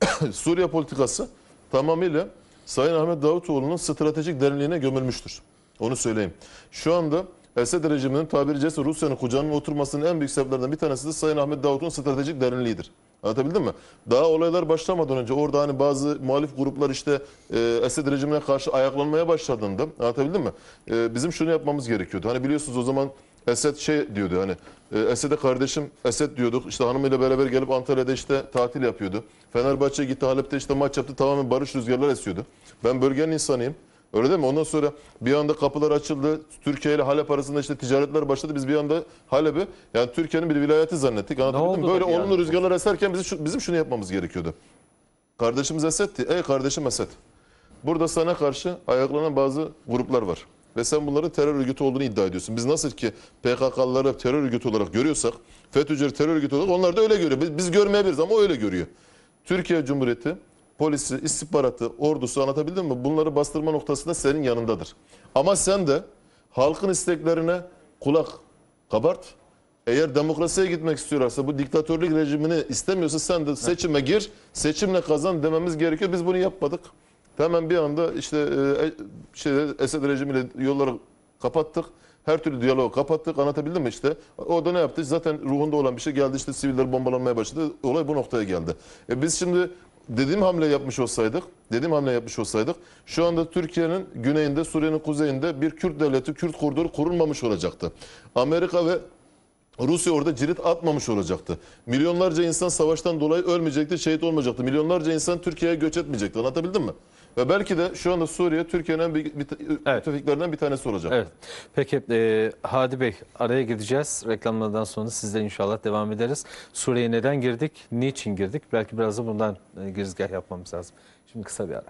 Suriye politikası tamamıyla Sayın Ahmet Davutoğlu'nun stratejik derinliğine gömülmüştür. Onu söyleyeyim. Şu anda Esed rejiminin tabiri caizse Rusya'nın kucağının oturmasının en büyük sebeplerinden bir tanesi de Sayın Ahmet Davutoğlu'nun stratejik derinliğidir. Anlatabildim mi? Daha olaylar başlamadan önce orada hani bazı muhalif gruplar işte e, Esed rejimine karşı ayaklanmaya başladığında anlatabildim mi? E, bizim şunu yapmamız gerekiyordu. Hani biliyorsunuz o zaman Esed şey diyordu hani e, Esed'e kardeşim Esed diyorduk. İşte hanımıyla beraber gelip Antalya'da işte tatil yapıyordu. Fenerbahçe gitti Halep'te işte maç yaptı. Tamamen barış rüzgarlar esiyordu. Ben bölgenin insanıyım. Öyle değil mi? Ondan sonra bir anda kapılar açıldı. Türkiye ile Halep arasında işte ticaretler başladı. Biz bir anda Halep'i yani Türkiye'nin bir vilayeti zannettik. Anlatabildim mi? Böyle olumlu yani? rüzgarlar eserken bizim, bizim şunu yapmamız gerekiyordu. Kardeşimiz Esed'ti. Ey kardeşim Esed. Burada sana karşı ayaklanan bazı gruplar var ve sen bunların terör örgütü olduğunu iddia ediyorsun. Biz nasıl ki PKK'lıları terör örgütü olarak görüyorsak, FETÖ'cüleri terör örgütü olarak onlar da öyle görüyor. Biz, biz görmeyebiliriz ama o öyle görüyor. Türkiye Cumhuriyeti polisi, istihbaratı, ordusu anlatabildim mi? Bunları bastırma noktasında senin yanındadır. Ama sen de halkın isteklerine kulak kabart. Eğer demokrasiye gitmek istiyorlarsa, bu diktatörlük rejimini istemiyorsa sen de seçime gir, seçimle kazan dememiz gerekiyor. Biz bunu yapmadık. Hemen bir anda işte e, e şeyde, Esed rejimiyle yolları kapattık. Her türlü diyalogu kapattık. Anlatabildim mi işte? Orada ne yaptı? Zaten ruhunda olan bir şey geldi. işte siviller bombalanmaya başladı. Olay bu noktaya geldi. E biz şimdi dediğim hamle yapmış olsaydık, dediğim hamle yapmış olsaydık şu anda Türkiye'nin güneyinde, Suriye'nin kuzeyinde bir Kürt devleti, Kürt koridoru kurulmamış olacaktı. Amerika ve Rusya orada cirit atmamış olacaktı. Milyonlarca insan savaştan dolayı ölmeyecekti, şehit olmayacaktı. Milyonlarca insan Türkiye'ye göç etmeyecekti. Anlatabildim mi? Ve belki de şu anda Suriye Türkiye'nin bir, bir, evet. müttefiklerinden bir tanesi olacak. Evet. Peki e, Hadi Bey araya gideceğiz. Reklamlardan sonra sizle inşallah devam ederiz. Suriye'ye neden girdik? Niçin girdik? Belki biraz da bundan e, girizgah yapmamız lazım. Şimdi kısa bir ara.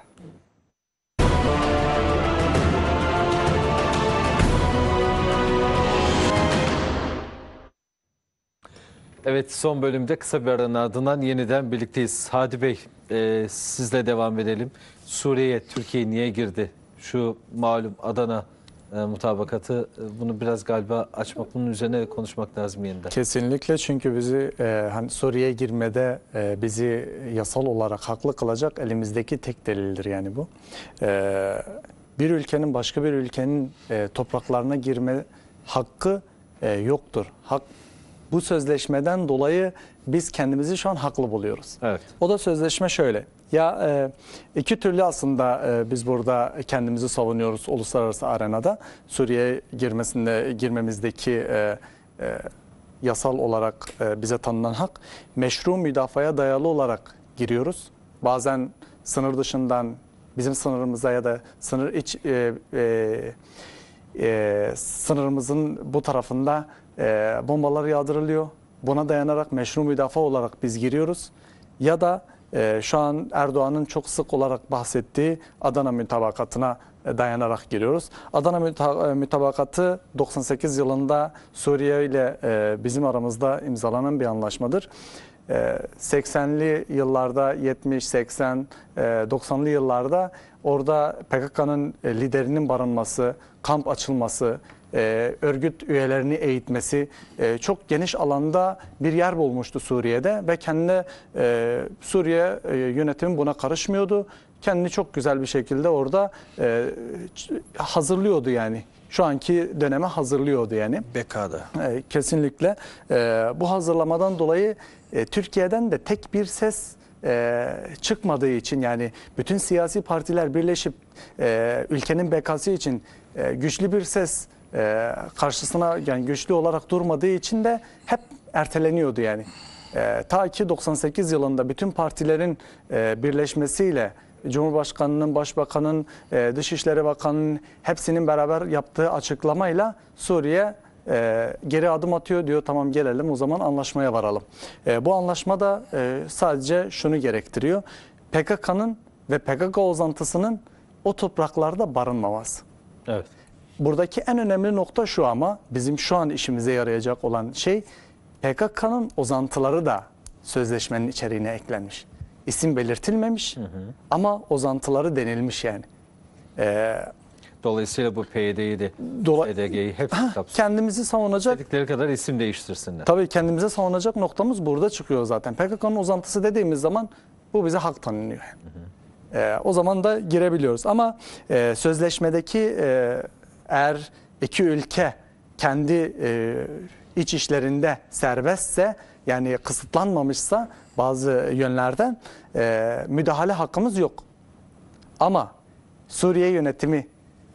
Evet son bölümde kısa bir aranın ardından yeniden birlikteyiz. Hadi Bey e, sizle devam edelim. Suriye'ye Türkiye niye girdi? Şu malum Adana e, mutabakatı e, bunu biraz galiba açmak, bunun üzerine konuşmak lazım yeniden. Kesinlikle çünkü bizi e, hani Suriye'ye girmede e, bizi yasal olarak haklı kılacak elimizdeki tek delildir yani bu. E, bir ülkenin başka bir ülkenin e, topraklarına girme hakkı e, yoktur. Hak bu sözleşmeden dolayı biz kendimizi şu an haklı buluyoruz. Evet. O da sözleşme şöyle. Ya e, iki türlü aslında e, biz burada kendimizi savunuyoruz uluslararası arenada. Suriye girmesinde girmemizdeki e, yasal olarak bize tanınan hak meşru müdafaya dayalı olarak giriyoruz. Bazen sınır dışından bizim sınırımıza ya da sınır iç e, e, e, sınırımızın bu tarafında e, bombalar yağdırılıyor. Buna dayanarak meşru müdafaa olarak biz giriyoruz. Ya da e, şu an Erdoğan'ın çok sık olarak bahsettiği Adana mütabakatına e, dayanarak giriyoruz. Adana e, mütabakatı 98 yılında Suriye ile e, bizim aramızda imzalanan bir anlaşmadır. 80'li yıllarda 70, 80, 90'lı yıllarda orada PKK'nın liderinin barınması, kamp açılması, e, örgüt üyelerini eğitmesi e, çok geniş alanda bir yer bulmuştu Suriye'de ve kendine e, Suriye e, yönetimi buna karışmıyordu. Kendini çok güzel bir şekilde orada e, hazırlıyordu yani şu anki döneme hazırlıyordu yani. Bekada. E, kesinlikle. E, bu hazırlamadan dolayı e, Türkiye'den de tek bir ses e, çıkmadığı için yani bütün siyasi partiler birleşip e, ülkenin bekası için e, güçlü bir ses e, karşısına yani güçlü olarak durmadığı için de hep erteleniyordu yani. E, ta ki 98 yılında bütün partilerin e, birleşmesiyle Cumhurbaşkanının, Başbakanın, e, Dışişleri Bakanının hepsinin beraber yaptığı açıklamayla Suriye e, geri adım atıyor diyor tamam gelelim o zaman anlaşmaya varalım. E, bu anlaşma da e, sadece şunu gerektiriyor. PKK'nın ve PKK uzantısının o topraklarda barınmaması. Evet. Buradaki en önemli nokta şu ama bizim şu an işimize yarayacak olan şey PKK'nın uzantıları da sözleşmenin içeriğine eklenmiş. İsim belirtilmemiş hı hı. ama uzantıları denilmiş yani. Ee, Dolayısıyla bu PYD'yi de Dola EDG'yi hep kapsın. Kendimizi savunacak. Dedikleri kadar isim değiştirsinler. Tabii kendimize savunacak noktamız burada çıkıyor zaten. PKK'nın uzantısı dediğimiz zaman bu bize hak tanınıyor. Hı hı. E, o zaman da girebiliyoruz. Ama e, sözleşmedeki e, eğer iki ülke kendi e, iç işlerinde serbestse yani kısıtlanmamışsa bazı yönlerden e, müdahale hakkımız yok. Ama Suriye yönetimi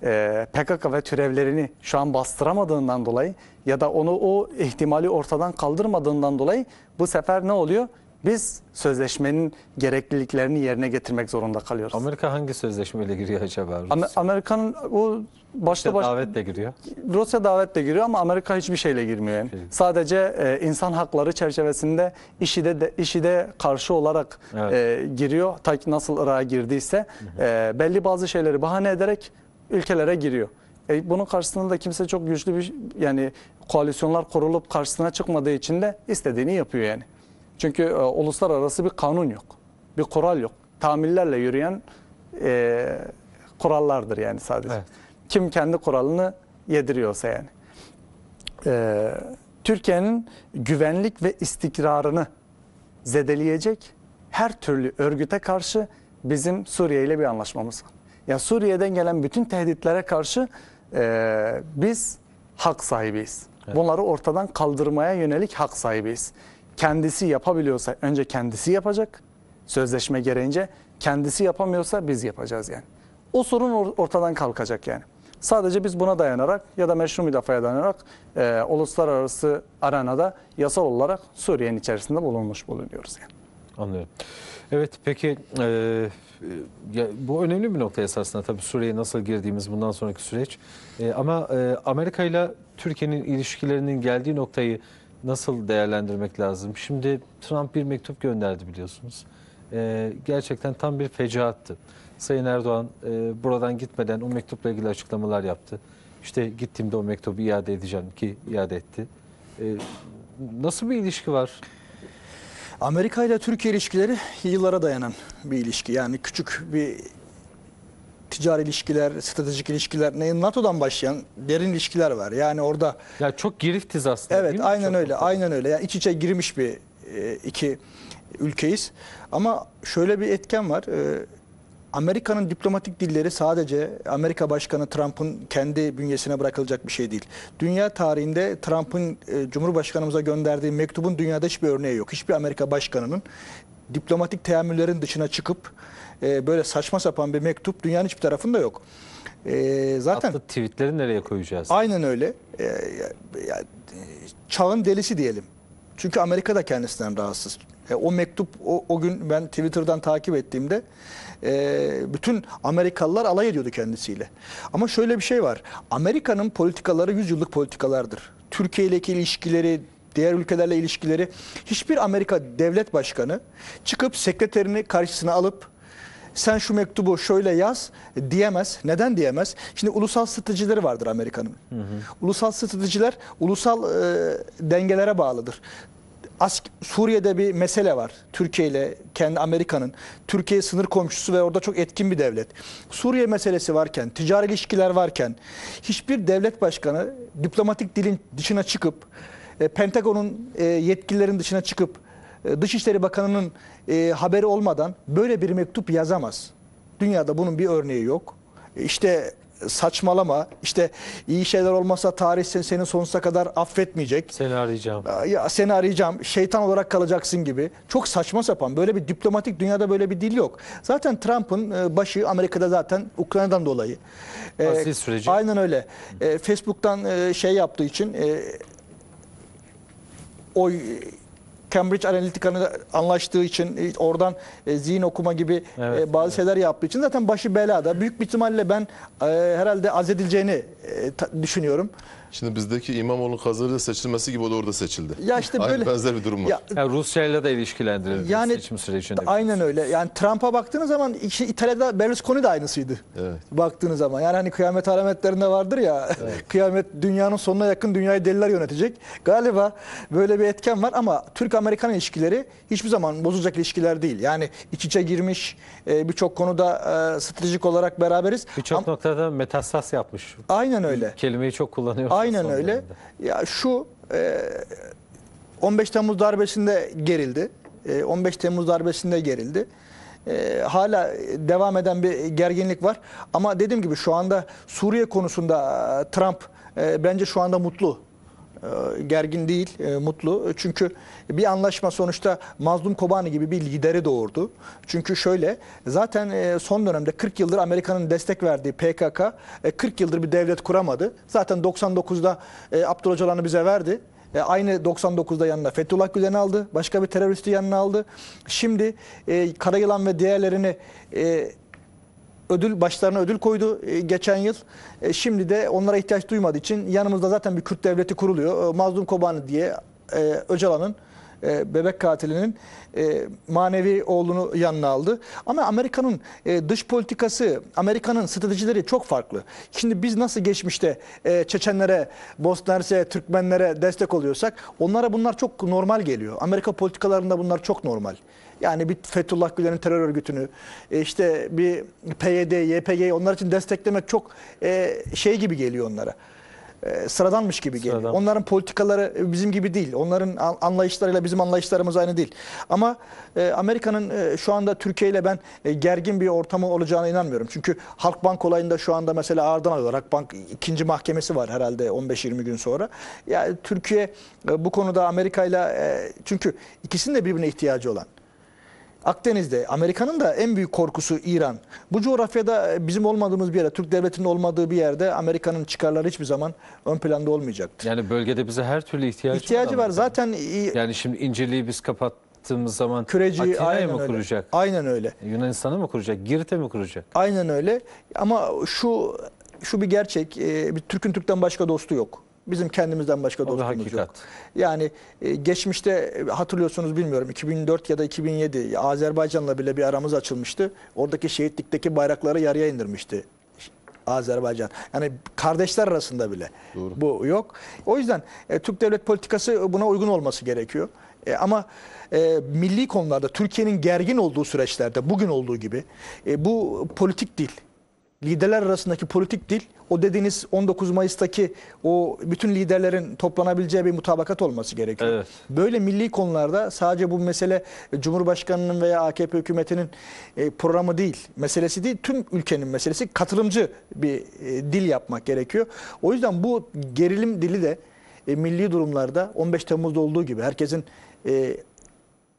e, PKK ve türevlerini şu an bastıramadığından dolayı ya da onu o ihtimali ortadan kaldırmadığından dolayı bu sefer ne oluyor? biz sözleşmenin gerekliliklerini yerine getirmek zorunda kalıyoruz. Amerika hangi sözleşmeyle giriyor acaba? Amerika'nın bu başta Rusya davetle giriyor. Rusya davetle giriyor ama Amerika hiçbir şeyle girmiyor. Yani. Şey. Sadece e, insan hakları çerçevesinde işi de, de işi de karşı olarak evet. e, giriyor. Ta ki nasıl Irak'a girdiyse hı hı. e, belli bazı şeyleri bahane ederek ülkelere giriyor. E, bunun karşısında da kimse çok güçlü bir yani koalisyonlar kurulup karşısına çıkmadığı için de istediğini yapıyor yani. Çünkü e, uluslararası bir kanun yok. Bir kural yok. Tamillerle yürüyen e, kurallardır yani sadece. Evet. Kim kendi kuralını yediriyorsa yani. E, Türkiye'nin güvenlik ve istikrarını zedeleyecek her türlü örgüte karşı bizim Suriye ile bir anlaşmamız var. Yani Suriye'den gelen bütün tehditlere karşı e, biz hak sahibiyiz. Evet. Bunları ortadan kaldırmaya yönelik hak sahibiyiz kendisi yapabiliyorsa önce kendisi yapacak. Sözleşme gereğince kendisi yapamıyorsa biz yapacağız yani. O sorun ortadan kalkacak yani. Sadece biz buna dayanarak ya da meşru müdafaya dayanarak e, uluslararası arenada yasal olarak Suriye'nin içerisinde bulunmuş bulunuyoruz yani. Anlıyorum. Evet peki e, ya, bu önemli bir nokta esasında tabii Suriye'ye nasıl girdiğimiz bundan sonraki süreç. E, ama e, Amerika ile Türkiye'nin ilişkilerinin geldiği noktayı nasıl değerlendirmek lazım? Şimdi Trump bir mektup gönderdi biliyorsunuz. Ee, gerçekten tam bir fecaattı. Sayın Erdoğan e, buradan gitmeden o mektupla ilgili açıklamalar yaptı. İşte gittiğimde o mektubu iade edeceğim ki iade etti. Ee, nasıl bir ilişki var? Amerika ile Türkiye ilişkileri yıllara dayanan bir ilişki. Yani küçük bir ticari ilişkiler, stratejik ilişkiler, ne- NATO'dan başlayan derin ilişkiler var. Yani orada Ya çok giriftiz aslında. evet aynen Çok- öyle, aynen öyle. Yani iç içe girmiş bir e, iki ülkeyiz. Ama şöyle bir etken var. E, Amerika'nın diplomatik dilleri sadece Amerika Başkanı Trump'ın kendi bünyesine bırakılacak bir şey değil. Dünya tarihinde Trump'ın e, Cumhurbaşkanımıza gönderdiği mektubun dünyada hiçbir örneği yok. Hiçbir Amerika Başkanı'nın diplomatik teamüllerin dışına çıkıp e, böyle saçma sapan bir mektup dünyanın hiçbir tarafında yok. E, zaten Atlı tweetleri nereye koyacağız? Aynen öyle. E, ya, e, çağın delisi diyelim. Çünkü Amerika da kendisinden rahatsız. E, o mektup o, o gün ben Twitter'dan takip ettiğimde e, bütün Amerikalılar alay ediyordu kendisiyle. Ama şöyle bir şey var. Amerika'nın politikaları yüzyıllık politikalardır. Türkiye ile ilişkileri, diğer ülkelerle ilişkileri hiçbir Amerika devlet başkanı çıkıp sekreterini karşısına alıp sen şu mektubu şöyle yaz diyemez. Neden diyemez? Şimdi ulusal stratejileri vardır Amerika'nın. Ulusal stratejiler ulusal e, dengelere bağlıdır. Ask, Suriye'de bir mesele var. Türkiye ile kendi Amerika'nın. Türkiye sınır komşusu ve orada çok etkin bir devlet. Suriye meselesi varken, ticari ilişkiler varken hiçbir devlet başkanı diplomatik dilin dışına çıkıp e, Pentagon'un e, yetkililerin dışına çıkıp e, Dışişleri Bakanı'nın haberi olmadan böyle bir mektup yazamaz. Dünyada bunun bir örneği yok. İşte saçmalama. İşte iyi şeyler olmasa tarih seni, seni sonsuza kadar affetmeyecek. Seni arayacağım. Ya seni arayacağım. Şeytan olarak kalacaksın gibi. Çok saçma sapan. Böyle bir diplomatik dünyada böyle bir dil yok. Zaten Trump'ın başı Amerika'da zaten Ukrayna'dan dolayı. Asil süreci. Aynen öyle. Facebook'tan şey yaptığı için o e, Cambridge Analytica'nın anlaştığı için e, oradan e, zihin okuma gibi e, evet, bazı evet. şeyler yaptığı için zaten başı belada. Büyük bir ihtimalle ben herhalde azledileceğini e, düşünüyorum. Şimdi bizdeki İmamoğlu Kazarı'da seçilmesi gibi o da orada seçildi. Ya işte böyle. Aynı benzer bir durum var. Ya, yani Rusya'yla da ilişkilendirildi yani, seçim sürecinde. Aynen öyle. Yani Trump'a baktığınız zaman işte İtalya'da Berlusconi de aynısıydı. Evet. Baktığınız zaman. Yani hani kıyamet alametlerinde vardır ya. Evet. kıyamet dünyanın sonuna yakın dünyayı deliler yönetecek. Galiba böyle bir etken var ama Türk-Amerikan ilişkileri hiçbir zaman bozulacak ilişkiler değil. Yani iç içe girmiş e, birçok konuda e, stratejik olarak beraberiz. Birçok noktada metastas yapmış. Aynen öyle. Kelimeyi çok kullanıyor. Aynen öyle. Ya şu 15 e, Temmuz darbesinde gerildi. 15 e, Temmuz darbesinde gerildi. E, hala devam eden bir gerginlik var. Ama dediğim gibi şu anda Suriye konusunda Trump bence şu anda mutlu. Ee, gergin değil, e, mutlu. Çünkü bir anlaşma sonuçta Mazlum Kobani gibi bir lideri doğurdu. Çünkü şöyle, zaten e, son dönemde 40 yıldır Amerika'nın destek verdiği PKK 40 e, yıldır bir devlet kuramadı. Zaten 99'da Abdullah bize verdi. E, aynı 99'da yanına Fethullah Gülen aldı. Başka bir teröristi yanına aldı. Şimdi e, Karayılan ve diğerlerini e, ödül başlarına ödül koydu e, geçen yıl. E, şimdi de onlara ihtiyaç duymadığı için yanımızda zaten bir Kürt devleti kuruluyor. E, Mazlum Kobani diye e, Öcalan'ın bebek katilinin manevi oğlunu yanına aldı. Ama Amerika'nın dış politikası, Amerika'nın stratejileri çok farklı. Şimdi biz nasıl geçmişte Çeçenlere, Bosna Türkmenlere destek oluyorsak onlara bunlar çok normal geliyor. Amerika politikalarında bunlar çok normal. Yani bir Fethullah Gülen'in terör örgütünü, e, işte bir PYD, YPG'yi onlar için desteklemek çok e, şey gibi geliyor onlara. E, sıradanmış gibi geliyor. Sıradan. Onların politikaları bizim gibi değil. Onların anlayışlarıyla bizim anlayışlarımız aynı değil. Ama Amerika'nın şu anda Türkiye ile ben gergin bir ortamı olacağına inanmıyorum. Çünkü Halkbank olayında şu anda mesela ağırdan alıyorlar. Halkbank ikinci mahkemesi var herhalde 15-20 gün sonra. Yani Türkiye bu konuda Amerika ile çünkü ikisinin de birbirine ihtiyacı olan. Akdeniz'de Amerika'nın da en büyük korkusu İran. Bu coğrafyada e, bizim olmadığımız bir yere, Türk devletinin olmadığı bir yerde Amerika'nın çıkarları hiçbir zaman ön planda olmayacaktır. Yani bölgede bize her türlü ihtiyacı, ihtiyacı var. var. Zaten yani şimdi inceliği biz kapat zaman Küreci Atina'yı mı öyle. kuracak? Aynen öyle. Yunanistan'ı mı kuracak? Girit'e mi kuracak? Aynen öyle. Ama şu şu bir gerçek. E, bir Türk'ün Türk'ten başka dostu yok. Bizim kendimizden başka o dostumuz yok. Yani e, geçmişte e, hatırlıyorsunuz bilmiyorum 2004 ya da 2007 Azerbaycan'la bile bir aramız açılmıştı. Oradaki şehitlikteki bayrakları yarıya indirmişti Azerbaycan. Yani kardeşler arasında bile Doğru. bu yok. O yüzden e, Türk devlet politikası buna uygun olması gerekiyor. E, ama e, milli konularda Türkiye'nin gergin olduğu süreçlerde bugün olduğu gibi e, bu politik değil liderler arasındaki politik dil o dediğiniz 19 Mayıs'taki o bütün liderlerin toplanabileceği bir mutabakat olması gerekiyor. Evet. Böyle milli konularda sadece bu mesele e, Cumhurbaşkanı'nın veya AKP hükümetinin e, programı değil, meselesi değil, tüm ülkenin meselesi katılımcı bir e, dil yapmak gerekiyor. O yüzden bu gerilim dili de milli durumlarda 15 Temmuz'da olduğu gibi herkesin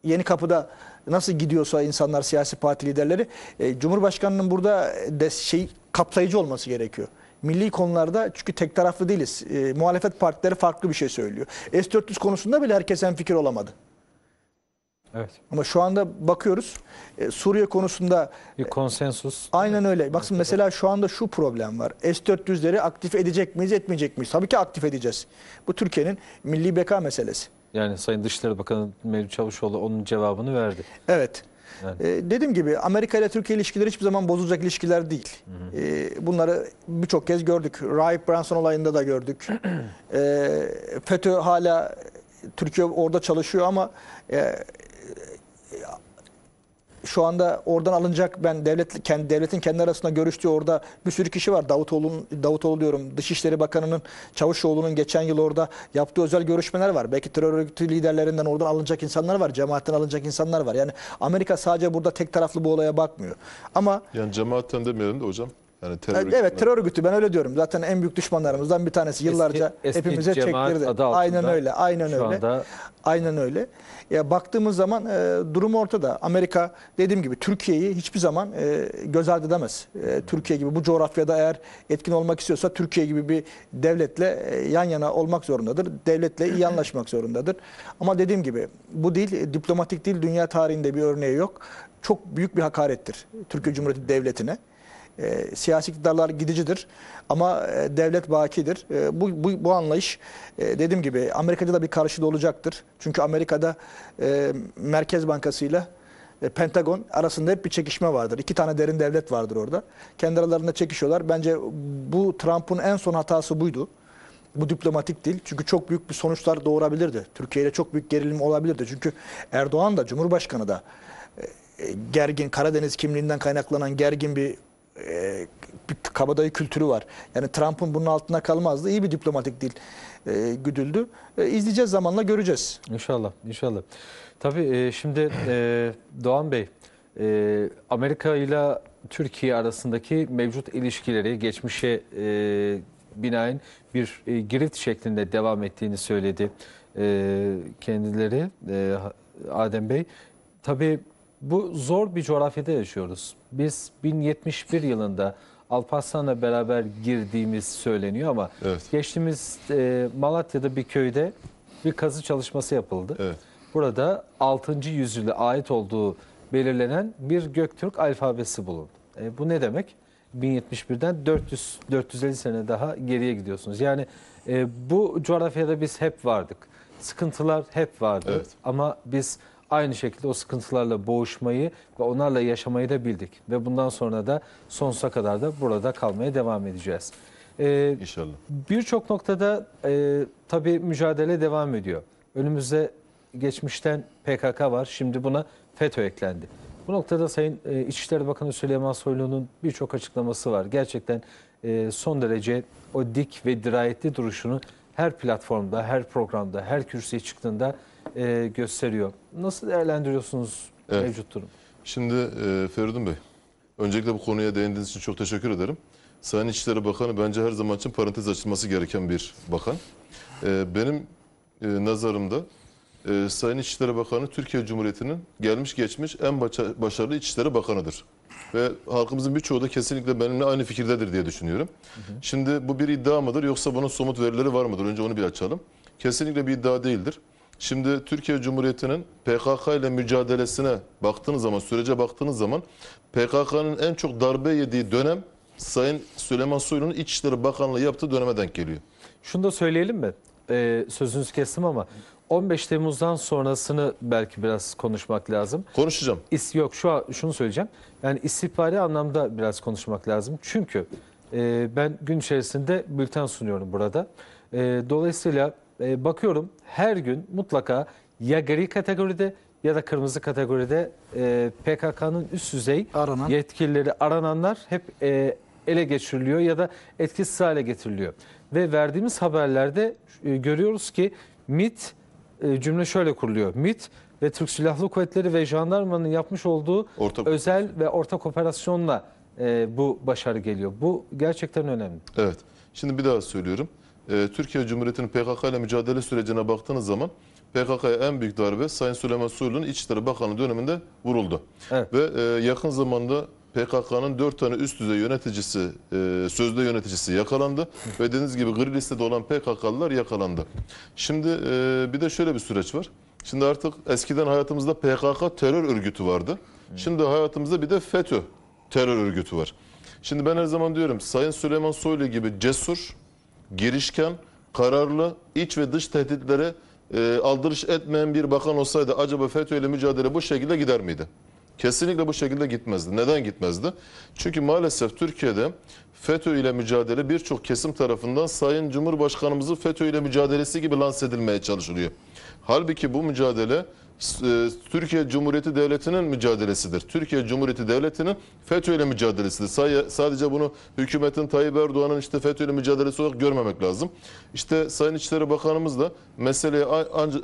yeni kapıda nasıl gidiyorsa insanlar siyasi parti liderleri e, Cumhurbaşkanının burada e, de şey kapsayıcı olması gerekiyor. Milli konularda çünkü tek taraflı değiliz. E, muhalefet partileri farklı bir şey söylüyor. S-400 konusunda bile herkes fikir olamadı. Evet. Ama şu anda bakıyoruz e, Suriye konusunda bir konsensus. E, aynen öyle. Baksın evet. mesela şu anda şu problem var. S-400'leri aktif edecek miyiz etmeyecek miyiz? Tabii ki aktif edeceğiz. Bu Türkiye'nin milli beka meselesi. Yani Sayın Dışişleri Bakanı Mevlüt Çavuşoğlu onun cevabını verdi. Evet. Yani. Ee, dediğim gibi Amerika ile Türkiye ilişkileri hiçbir zaman bozulacak ilişkiler değil. Hı hı. Ee, bunları birçok kez gördük. Raip Branson olayında da gördük. ee, FETÖ hala Türkiye orada çalışıyor ama e, şu anda oradan alınacak ben devlet kendi devletin kendi arasında görüştüğü orada bir sürü kişi var. Davutoğlu'nun Davutoğlu diyorum. Dışişleri Bakanı'nın Çavuşoğlu'nun geçen yıl orada yaptığı özel görüşmeler var. Belki terör örgütü liderlerinden oradan alınacak insanlar var. Cemaatten alınacak insanlar var. Yani Amerika sadece burada tek taraflı bu olaya bakmıyor. Ama yani cemaatten demeyelim de hocam yani terör evet, evet terör örgütü ben öyle diyorum. Zaten en büyük düşmanlarımızdan bir tanesi yıllarca eski, eski hepimize çektirdi. Aynen öyle. Aynen öyle. Anda... Aynen öyle. Ya baktığımız zaman e, durum ortada. Amerika dediğim gibi Türkiye'yi hiçbir zaman e, göz ardı edemez. E, Türkiye gibi bu coğrafyada eğer etkin olmak istiyorsa Türkiye gibi bir devletle e, yan yana olmak zorundadır. Devletle iyi anlaşmak zorundadır. Ama dediğim gibi bu dil diplomatik dil dünya tarihinde bir örneği yok. Çok büyük bir hakarettir Türkiye Cumhuriyeti devletine. E, siyasi iktidarlar gidicidir ama e, devlet bakidir. E, bu, bu, bu anlayış e, dediğim gibi Amerika'da da bir karşılığı olacaktır. Çünkü Amerika'da e, Merkez Bankası ile e, Pentagon arasında hep bir çekişme vardır. İki tane derin devlet vardır orada. Kendi aralarında çekişiyorlar. Bence bu Trump'ın en son hatası buydu. Bu diplomatik değil. Çünkü çok büyük bir sonuçlar doğurabilirdi. Türkiye ile çok büyük gerilim olabilirdi. Çünkü Erdoğan da Cumhurbaşkanı da e, gergin Karadeniz kimliğinden kaynaklanan gergin bir ee, bir kabadayı kültürü var. Yani Trump'ın bunun altına kalmazdı. İyi bir diplomatik dil e, güdüldü. E, izleyeceğiz zamanla göreceğiz. İnşallah, inşallah. Tabii e, şimdi e, Doğan Bey, e, Amerika ile Türkiye arasındaki mevcut ilişkileri geçmişe e, binaen bir e, girift şeklinde devam ettiğini söyledi e, kendileri e, Adem Bey. Tabii bu zor bir coğrafyada yaşıyoruz. Biz 1071 yılında Alparslan'la beraber girdiğimiz söyleniyor ama evet. geçtiğimiz e, Malatya'da bir köyde bir kazı çalışması yapıldı. Evet. Burada 6. yüzyıla ait olduğu belirlenen bir Göktürk alfabesi bulundu. E, bu ne demek? 1071'den 400 450 sene daha geriye gidiyorsunuz. Yani e, bu coğrafyada biz hep vardık. Sıkıntılar hep vardı. Evet. Ama biz aynı şekilde o sıkıntılarla boğuşmayı ve onlarla yaşamayı da bildik. Ve bundan sonra da sonsuza kadar da burada kalmaya devam edeceğiz. Ee, İnşallah. Birçok noktada e, tabii mücadele devam ediyor. Önümüzde geçmişten PKK var. Şimdi buna FETÖ eklendi. Bu noktada Sayın e, İçişleri Bakanı Süleyman Soylu'nun birçok açıklaması var. Gerçekten e, son derece o dik ve dirayetli duruşunu her platformda, her programda, her kürsüye çıktığında e, gösteriyor. Nasıl değerlendiriyorsunuz evet. mevcut durum? Şimdi e, Feridun Bey, öncelikle bu konuya değindiğiniz için çok teşekkür ederim. Sayın İçişleri Bakanı bence her zaman için parantez açılması gereken bir bakan. E, benim e, nazarımda e, Sayın İçişleri Bakanı Türkiye Cumhuriyeti'nin gelmiş geçmiş en başa, başarılı İçişleri Bakanı'dır. Ve halkımızın birçoğu da kesinlikle benimle aynı fikirdedir diye düşünüyorum. Hı hı. Şimdi bu bir iddia mıdır yoksa bunun somut verileri var mıdır? Önce onu bir açalım. Kesinlikle bir iddia değildir. Şimdi Türkiye Cumhuriyeti'nin PKK ile mücadelesine baktığınız zaman, sürece baktığınız zaman PKK'nın en çok darbe yediği dönem Sayın Süleyman Soylu'nun İçişleri Bakanlığı yaptığı döneme denk geliyor. Şunu da söyleyelim mi? Ee, sözünüzü kestim ama 15 Temmuz'dan sonrasını belki biraz konuşmak lazım. Konuşacağım. İs yok şu an şunu söyleyeceğim. Yani istihbari anlamda biraz konuşmak lazım. Çünkü e, ben gün içerisinde bülten sunuyorum burada. E, dolayısıyla e, bakıyorum her gün mutlaka ya gri kategoride ya da kırmızı kategoride e, PKK'nın üst düzey Aranan. yetkilileri arananlar hep e, ele geçiriliyor ya da etkisiz hale getiriliyor. Ve verdiğimiz haberlerde e, görüyoruz ki MIT e, cümle şöyle kuruluyor. MIT ve Türk Silahlı Kuvvetleri ve Jandarma'nın yapmış olduğu ortak özel ve ortak operasyonla e, bu başarı geliyor. Bu gerçekten önemli. Evet. Şimdi bir daha söylüyorum. Ee, Türkiye Cumhuriyeti'nin PKK ile mücadele sürecine baktığınız zaman PKK'ya en büyük darbe Sayın Süleyman Soylu'nun İçişleri Bakanı döneminde vuruldu. Evet. Ve e, yakın zamanda PKK'nın 4 tane üst düzey yöneticisi, e, sözde yöneticisi yakalandı. Ve dediğiniz gibi gri listede olan PKK'lılar yakalandı. Şimdi e, bir de şöyle bir süreç var. Şimdi artık eskiden hayatımızda PKK terör örgütü vardı. Şimdi hayatımızda bir de FETÖ terör örgütü var. Şimdi ben her zaman diyorum Sayın Süleyman Soylu gibi cesur, girişken, kararlı, iç ve dış tehditlere e, aldırış etmeyen bir bakan olsaydı acaba FETÖ ile mücadele bu şekilde gider miydi? Kesinlikle bu şekilde gitmezdi. Neden gitmezdi? Çünkü maalesef Türkiye'de FETÖ ile mücadele birçok kesim tarafından Sayın Cumhurbaşkanımızın FETÖ ile mücadelesi gibi lanse edilmeye çalışılıyor. Halbuki bu mücadele e, Türkiye Cumhuriyeti Devleti'nin mücadelesidir. Türkiye Cumhuriyeti Devleti'nin FETÖ ile mücadelesidir. Sadece bunu hükümetin Tayyip Erdoğan'ın işte FETÖ ile mücadelesi olarak görmemek lazım. İşte Sayın İçişleri Bakanımız da meseleyi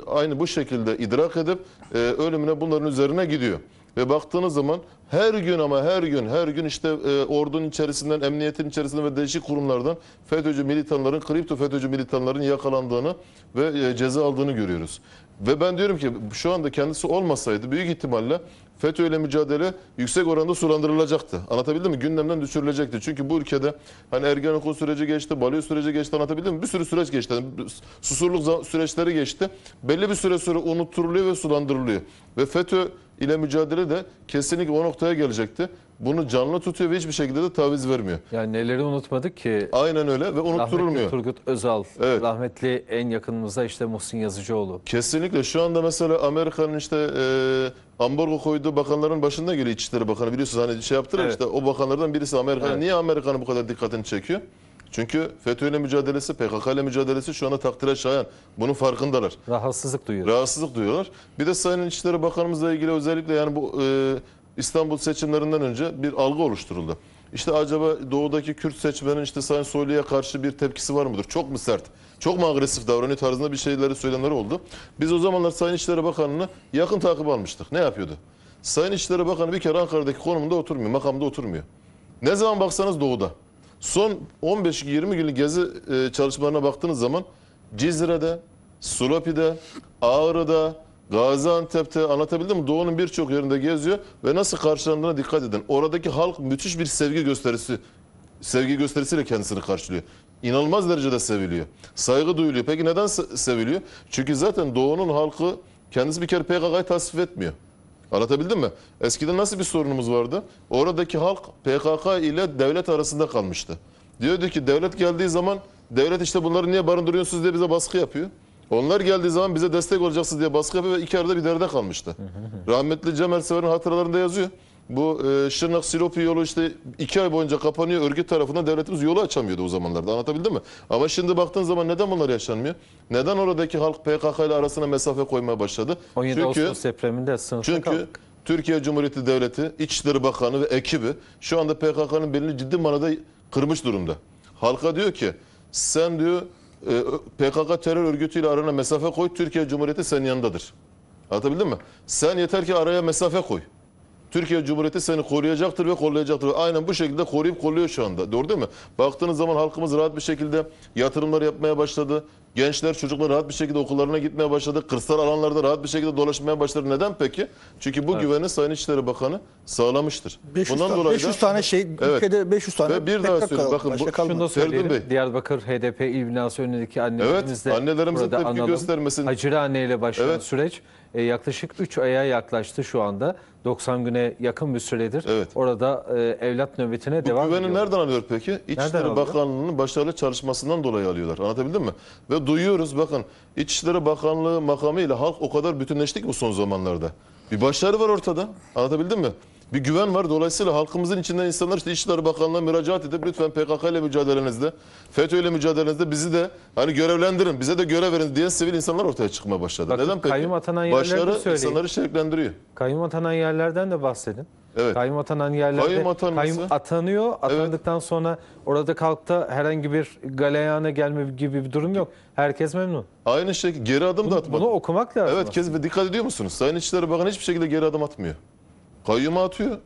aynı bu şekilde idrak edip e, ölümüne bunların üzerine gidiyor. Ve baktığınız zaman her gün ama her gün her gün işte e, ordunun içerisinden, emniyetin içerisinden ve değişik kurumlardan FETÖ'cü militanların, kripto FETÖ'cü militanların yakalandığını ve e, ceza aldığını görüyoruz. Ve ben diyorum ki şu anda kendisi olmasaydı büyük ihtimalle FETÖ ile mücadele yüksek oranda sulandırılacaktı. Anlatabildim mi? Gündemden düşürülecekti. Çünkü bu ülkede hani Ergenekon süreci geçti, Balyo süreci geçti anlatabildim mi? Bir sürü süreç geçti. susurluk süreçleri geçti. Belli bir süre sonra unutturuluyor ve sulandırılıyor. Ve FETÖ ile mücadele de kesinlikle o noktaya gelecekti. Bunu canlı tutuyor ve hiçbir şekilde de taviz vermiyor. Yani neleri unutmadık ki? Aynen öyle ve unutturulmuyor. Rahmetli Turgut Özal, evet. rahmetli en yakınımızda işte Muhsin Yazıcıoğlu. Kesinlikle şu anda mesela Amerika'nın işte e, ambargo koydu, bakanların başında geliyor İçişleri Bakanı biliyorsunuz hani şey yaptılar evet. işte o bakanlardan birisi Amerika evet. niye Amerika'nın bu kadar dikkatini çekiyor? Çünkü FETÖ mücadelesi, PKK ile mücadelesi şu anda takdire şayan. Bunun farkındalar. Rahatsızlık duyuyorlar. Rahatsızlık duyuyorlar. Bir de Sayın İçişleri Bakanımızla ilgili özellikle yani bu e, İstanbul seçimlerinden önce bir algı oluşturuldu. İşte acaba doğudaki Kürt seçmenin işte Sayın Soylu'ya karşı bir tepkisi var mıdır? Çok mu sert? Çok mu agresif davranıyor tarzında bir şeyleri söylemler oldu. Biz o zamanlar Sayın İşleri Bakanı'nı yakın takip almıştık. Ne yapıyordu? Sayın İşleri Bakanı bir kere Ankara'daki konumunda oturmuyor, makamda oturmuyor. Ne zaman baksanız doğuda. Son 15-20 günlük gezi e, çalışmalarına baktığınız zaman Cizre'de, Sulapi'de, Ağrı'da, Gaziantep'te anlatabildim mi? Doğu'nun birçok yerinde geziyor ve nasıl karşılandığına dikkat edin. Oradaki halk müthiş bir sevgi gösterisi sevgi gösterisiyle kendisini karşılıyor inanılmaz derecede seviliyor. Saygı duyuluyor. Peki neden seviliyor? Çünkü zaten Doğu'nun halkı kendisi bir kere PKK'yı tasvip etmiyor. Anlatabildim mi? Eskiden nasıl bir sorunumuz vardı? Oradaki halk PKK ile devlet arasında kalmıştı. Diyordu ki devlet geldiği zaman devlet işte bunları niye barındırıyorsunuz diye bize baskı yapıyor. Onlar geldiği zaman bize destek olacaksınız diye baskı yapıyor ve iki arada bir derde kalmıştı. Rahmetli Cem Ersever'in hatıralarında yazıyor. Bu e, Şırnak Silopi yolu işte iki ay boyunca kapanıyor. Örgüt tarafından devletimiz yolu açamıyordu o zamanlarda. Anlatabildim mi? Ama şimdi baktığın zaman neden bunlar yaşanmıyor? Neden oradaki halk PKK ile arasına mesafe koymaya başladı? 17 çünkü, Ağustos depreminde sınıfta Çünkü kaldık. Türkiye Cumhuriyeti Devleti, İçişleri Bakanı ve ekibi şu anda PKK'nın belini ciddi manada kırmış durumda. Halka diyor ki sen diyor e, PKK terör örgütüyle arana mesafe koy, Türkiye Cumhuriyeti senin yanındadır. Anlatabildim mi? Sen yeter ki araya mesafe koy. Türkiye Cumhuriyeti seni koruyacaktır ve kollayacaktır. Aynen bu şekilde koruyup kolluyor şu anda. Doğru değil mi? Baktığınız zaman halkımız rahat bir şekilde yatırımlar yapmaya başladı. Gençler, çocuklar rahat bir şekilde okullarına gitmeye başladı. Kırsal alanlarda rahat bir şekilde dolaşmaya başladı. Neden peki? Çünkü bu evet. güveni Sayın İçişleri Bakanı sağlamıştır. 500 Bundan dolayı 500 da, tane şey evet. ülkede 500 tane ve bir daha söyleyeyim bakın bu, şunu da söyleyelim. Bey. Diyarbakır HDP il binası önündeki annelerimizde evet, annelerimizin tepki göstermesini. Hacire anneyle başlayan evet. süreç e, yaklaşık 3 aya yaklaştı şu anda. 90 güne yakın bir süredir evet. orada e, evlat nöbetine Bu devam ediyor. Bu güveni nereden alıyor peki? İçişleri Bakanlığı'nın başarılı çalışmasından dolayı alıyorlar. Anlatabildim mi? Ve duyuyoruz bakın İçişleri Bakanlığı makamı ile halk o kadar bütünleşti mi son zamanlarda. Bir başarı var ortada. Anlatabildim mi? bir güven var. Dolayısıyla halkımızın içinden insanlar işte İçişleri Bakanlığı'na müracaat edip lütfen PKK ile mücadelenizde, FETÖ ile mücadelenizde bizi de hani görevlendirin, bize de görev verin diye sivil insanlar ortaya çıkmaya başladı. Bakın, Neden peki? Kayyum atanan Başları insanları şevklendiriyor. Kayyum atanan yerlerden de bahsedin. Evet. Kayyum atanan yerlerde kayyum, atanması, kayyum atanıyor. Atandıktan evet. sonra orada kalkta herhangi bir galeyana gelme gibi bir durum yok. Herkes memnun. Aynı şekilde geri adım bunu, da atmadı. Bunu okumak lazım. Evet, kez dikkat ediyor musunuz? Sayın İçişleri Bakanı hiçbir şekilde geri adım atmıyor kayyuma atıyor.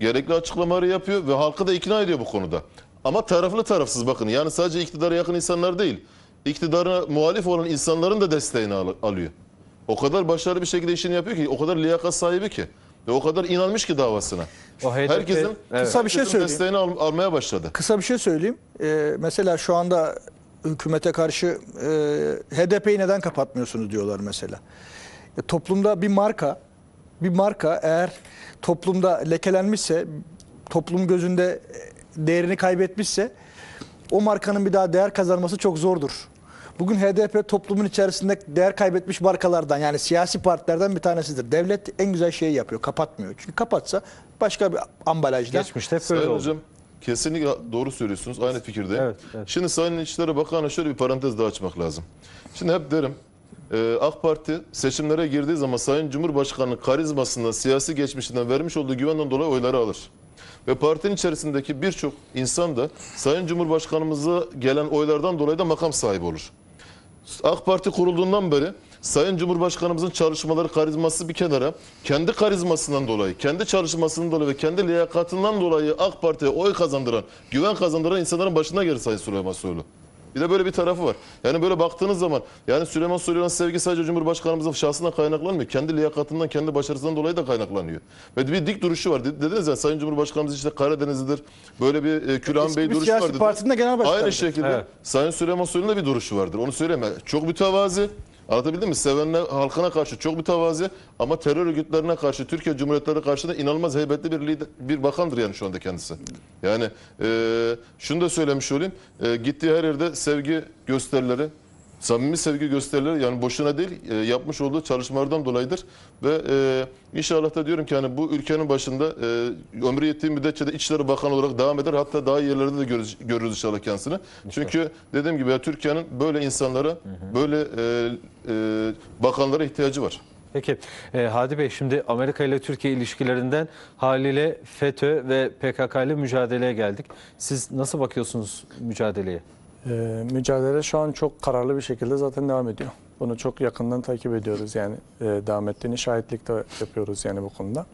Gerekli açıklamaları yapıyor ve halkı da ikna ediyor bu konuda. Ama taraflı tarafsız bakın. Yani sadece iktidara yakın insanlar değil. İktidara muhalif olan insanların da desteğini al alıyor. O kadar başarılı bir şekilde işini yapıyor ki, o kadar liyakat sahibi ki ve o kadar inanmış ki davasına. O herkesin evet. kısa bir şey söyleyeyim. desteğini al almaya başladı. Kısa bir şey söyleyeyim. Ee, mesela şu anda hükümete karşı e, HDP'yi neden kapatmıyorsunuz diyorlar mesela. E, toplumda bir marka bir marka eğer toplumda lekelenmişse, toplum gözünde değerini kaybetmişse o markanın bir daha değer kazanması çok zordur. Bugün HDP toplumun içerisinde değer kaybetmiş markalardan yani siyasi partilerden bir tanesidir. Devlet en güzel şeyi yapıyor, kapatmıyor. Çünkü kapatsa başka bir ambalajla. Geçmişte hep böyle oldu. Hocam, kesinlikle doğru söylüyorsunuz. Aynı fikirde. Evet, evet. Şimdi Sayın İçişleri Bakanı şöyle bir parantez daha açmak lazım. Şimdi hep derim e, ee, AK Parti seçimlere girdiği zaman Sayın Cumhurbaşkanı karizmasından, siyasi geçmişinden vermiş olduğu güvenden dolayı oyları alır. Ve partinin içerisindeki birçok insan da Sayın Cumhurbaşkanımıza gelen oylardan dolayı da makam sahibi olur. AK Parti kurulduğundan beri Sayın Cumhurbaşkanımızın çalışmaları karizması bir kenara kendi karizmasından dolayı, kendi çalışmasından dolayı ve kendi liyakatından dolayı AK Parti'ye oy kazandıran, güven kazandıran insanların başına gelir Sayın Süleyman Soylu. Bir de böyle bir tarafı var. Yani böyle baktığınız zaman yani Süleyman Soylu'nun sevgi sadece Cumhurbaşkanımızın şahsından kaynaklanmıyor. Kendi liyakatından, kendi başarısından dolayı da kaynaklanıyor. Ve bir dik duruşu var. Dediniz ya Sayın Cumhurbaşkanımız işte Karadenizlidir. Böyle bir e, Külhan Bey duruşu var. Partisi'nde genel başkanı. Aynı şekilde evet. Sayın Süleyman Soylu'nun da bir duruşu vardır. Onu söyleme. Çok mütevazi. Anlatabildim mi? Sevenler halkına karşı çok bir mütevazi ama terör örgütlerine karşı, Türkiye Cumhuriyetleri karşı inanılmaz heybetli bir lider, bir bakandır yani şu anda kendisi. Yani e, şunu da söylemiş olayım. E, gittiği her yerde sevgi gösterileri, samimi sevgi gösterileri yani boşuna değil e, yapmış olduğu çalışmalardan dolayıdır. Ve e, inşallah da diyorum ki hani bu ülkenin başında e, ömrü yettiği müddetçe de İçişleri Bakanı olarak devam eder. Hatta daha iyi yerlerde de görürüz, görürüz inşallah kendisini. İşte. Çünkü dediğim gibi Türkiye'nin böyle insanlara, hı hı. böyle e, e, bakanlara ihtiyacı var. Peki e, Hadi Bey şimdi Amerika ile Türkiye ilişkilerinden haliyle FETÖ ve PKK ile mücadeleye geldik. Siz nasıl bakıyorsunuz mücadeleye? Ee, mücadele şu an çok kararlı bir şekilde zaten devam ediyor. Bunu çok yakından takip ediyoruz yani e, devam ettiğini şahitlik de yapıyoruz yani bu konuda.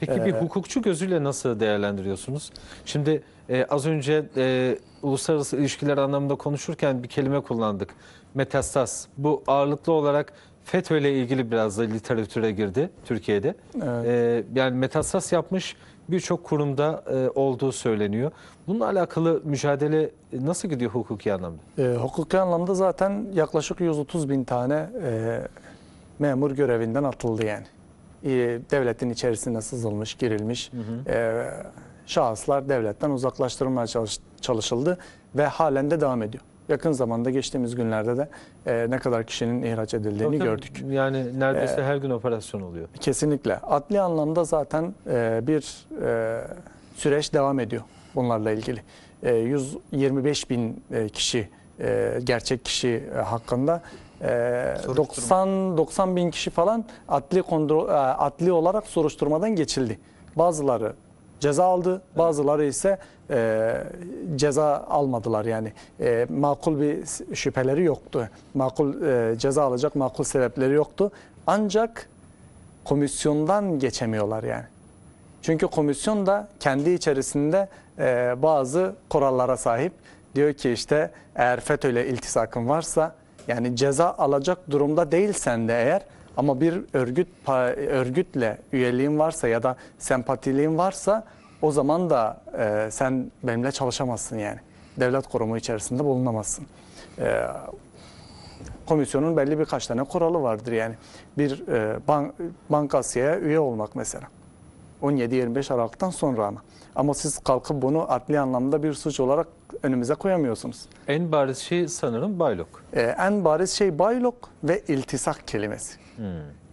Peki ee, bir hukukçu gözüyle nasıl değerlendiriyorsunuz? Şimdi e, az önce e, uluslararası ilişkiler anlamında konuşurken bir kelime kullandık. Metastas. Bu ağırlıklı olarak FETÖ ile ilgili biraz da literatüre girdi Türkiye'de. Evet. E, yani metastas yapmış birçok kurumda e, olduğu söyleniyor. Bununla alakalı mücadele e, nasıl gidiyor hukuki anlamda? E, hukuki anlamda zaten yaklaşık 130 bin tane e, memur görevinden atıldı yani. E, devletin içerisine sızılmış, girilmiş hı hı. E, şahıslar devletten uzaklaştırılmaya çalış, çalışıldı ve halen de devam ediyor yakın zamanda geçtiğimiz günlerde de e, ne kadar kişinin ihraç edildiğini Tabii, gördük. Yani neredeyse e, her gün operasyon oluyor. Kesinlikle. Adli anlamda zaten e, bir e, süreç devam ediyor bunlarla ilgili. E, 125 bin e, kişi e, gerçek kişi e, hakkında e, 90 90 bin kişi falan adli kontrol e, adli olarak soruşturmadan geçildi. Bazıları ceza aldı. Bazıları ise e, ceza almadılar yani e, makul bir şüpheleri yoktu. Makul e, ceza alacak makul sebepleri yoktu. Ancak komisyondan geçemiyorlar yani. Çünkü komisyon da kendi içerisinde e, bazı kurallara sahip. Diyor ki işte eğer FETÖ ile iltisakın varsa yani ceza alacak durumda değilsen de eğer ama bir örgüt örgütle üyeliğin varsa ya da sempatiliğin varsa o zaman da e, sen benimle çalışamazsın yani. Devlet korumu içerisinde bulunamazsın. E, komisyonun belli birkaç tane kuralı vardır yani. Bir e, bank, bankasiyaya üye olmak mesela. 17-25 Aralık'tan sonra ama. Ama siz kalkıp bunu adli anlamda bir suç olarak önümüze koyamıyorsunuz. En bariz şey sanırım baylok. Ee, en bariz şey baylok ve iltisak kelimesi. Hmm.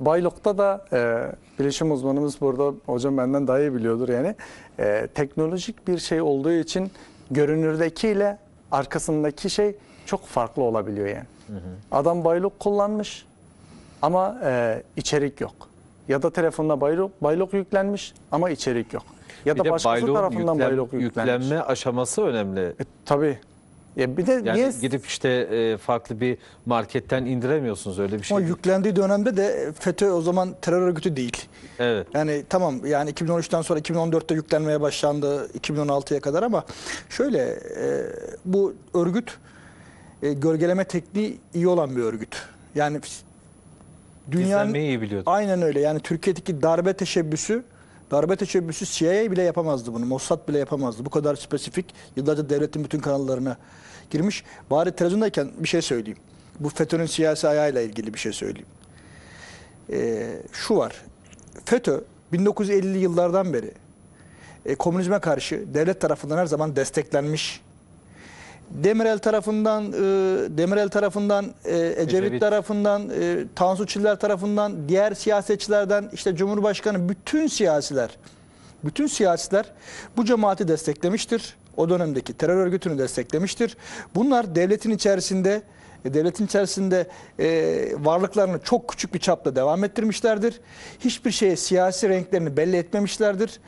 Baylok'ta da e, bilişim uzmanımız burada hocam benden daha iyi biliyordur yani. E, teknolojik bir şey olduğu için görünürdekiyle arkasındaki şey çok farklı olabiliyor yani. Hı Adam baylok kullanmış ama e, içerik yok. Ya da telefonuna baylok, baylok yüklenmiş ama içerik yok. Ya bir da başkası baylok, tarafından yüklen, baylok yüklenmiş. Yüklenme aşaması önemli. E, tabii. Ya bir de yani niye gidip işte e, farklı bir marketten indiremiyorsunuz öyle bir şey. O yüklendiği dönemde de FETÖ o zaman terör örgütü değil. Evet. Yani tamam yani 2013'ten sonra 2014'te yüklenmeye başlandı 2016'ya kadar ama şöyle e, bu örgüt e, gölgeleme tekniği iyi olan bir örgüt. Yani dünyanın iyi biliyordu. Aynen öyle. Yani Türkiye'deki darbe teşebbüsü Darbe teşebbüsü CIA bile yapamazdı bunu. Mossad bile yapamazdı. Bu kadar spesifik yıllarca devletin bütün kanallarına girmiş. Bari televizyondayken bir şey söyleyeyim. Bu FETÖ'nün siyasi ayağıyla ilgili bir şey söyleyeyim. Ee, şu var. FETÖ 1950'li yıllardan beri e, komünizme karşı devlet tarafından her zaman desteklenmiş Demirel tarafından, e, Demirel tarafından, e, Ecevit, Ecevit tarafından, e, Tansu Çiller tarafından, diğer siyasetçilerden işte Cumhurbaşkanı bütün siyasiler, bütün siyasiler bu cemaati desteklemiştir. O dönemdeki terör örgütünü desteklemiştir. Bunlar devletin içerisinde e, devletin içerisinde varlıklarını çok küçük bir çapla devam ettirmişlerdir. Hiçbir şeye siyasi renklerini belli etmemişlerdir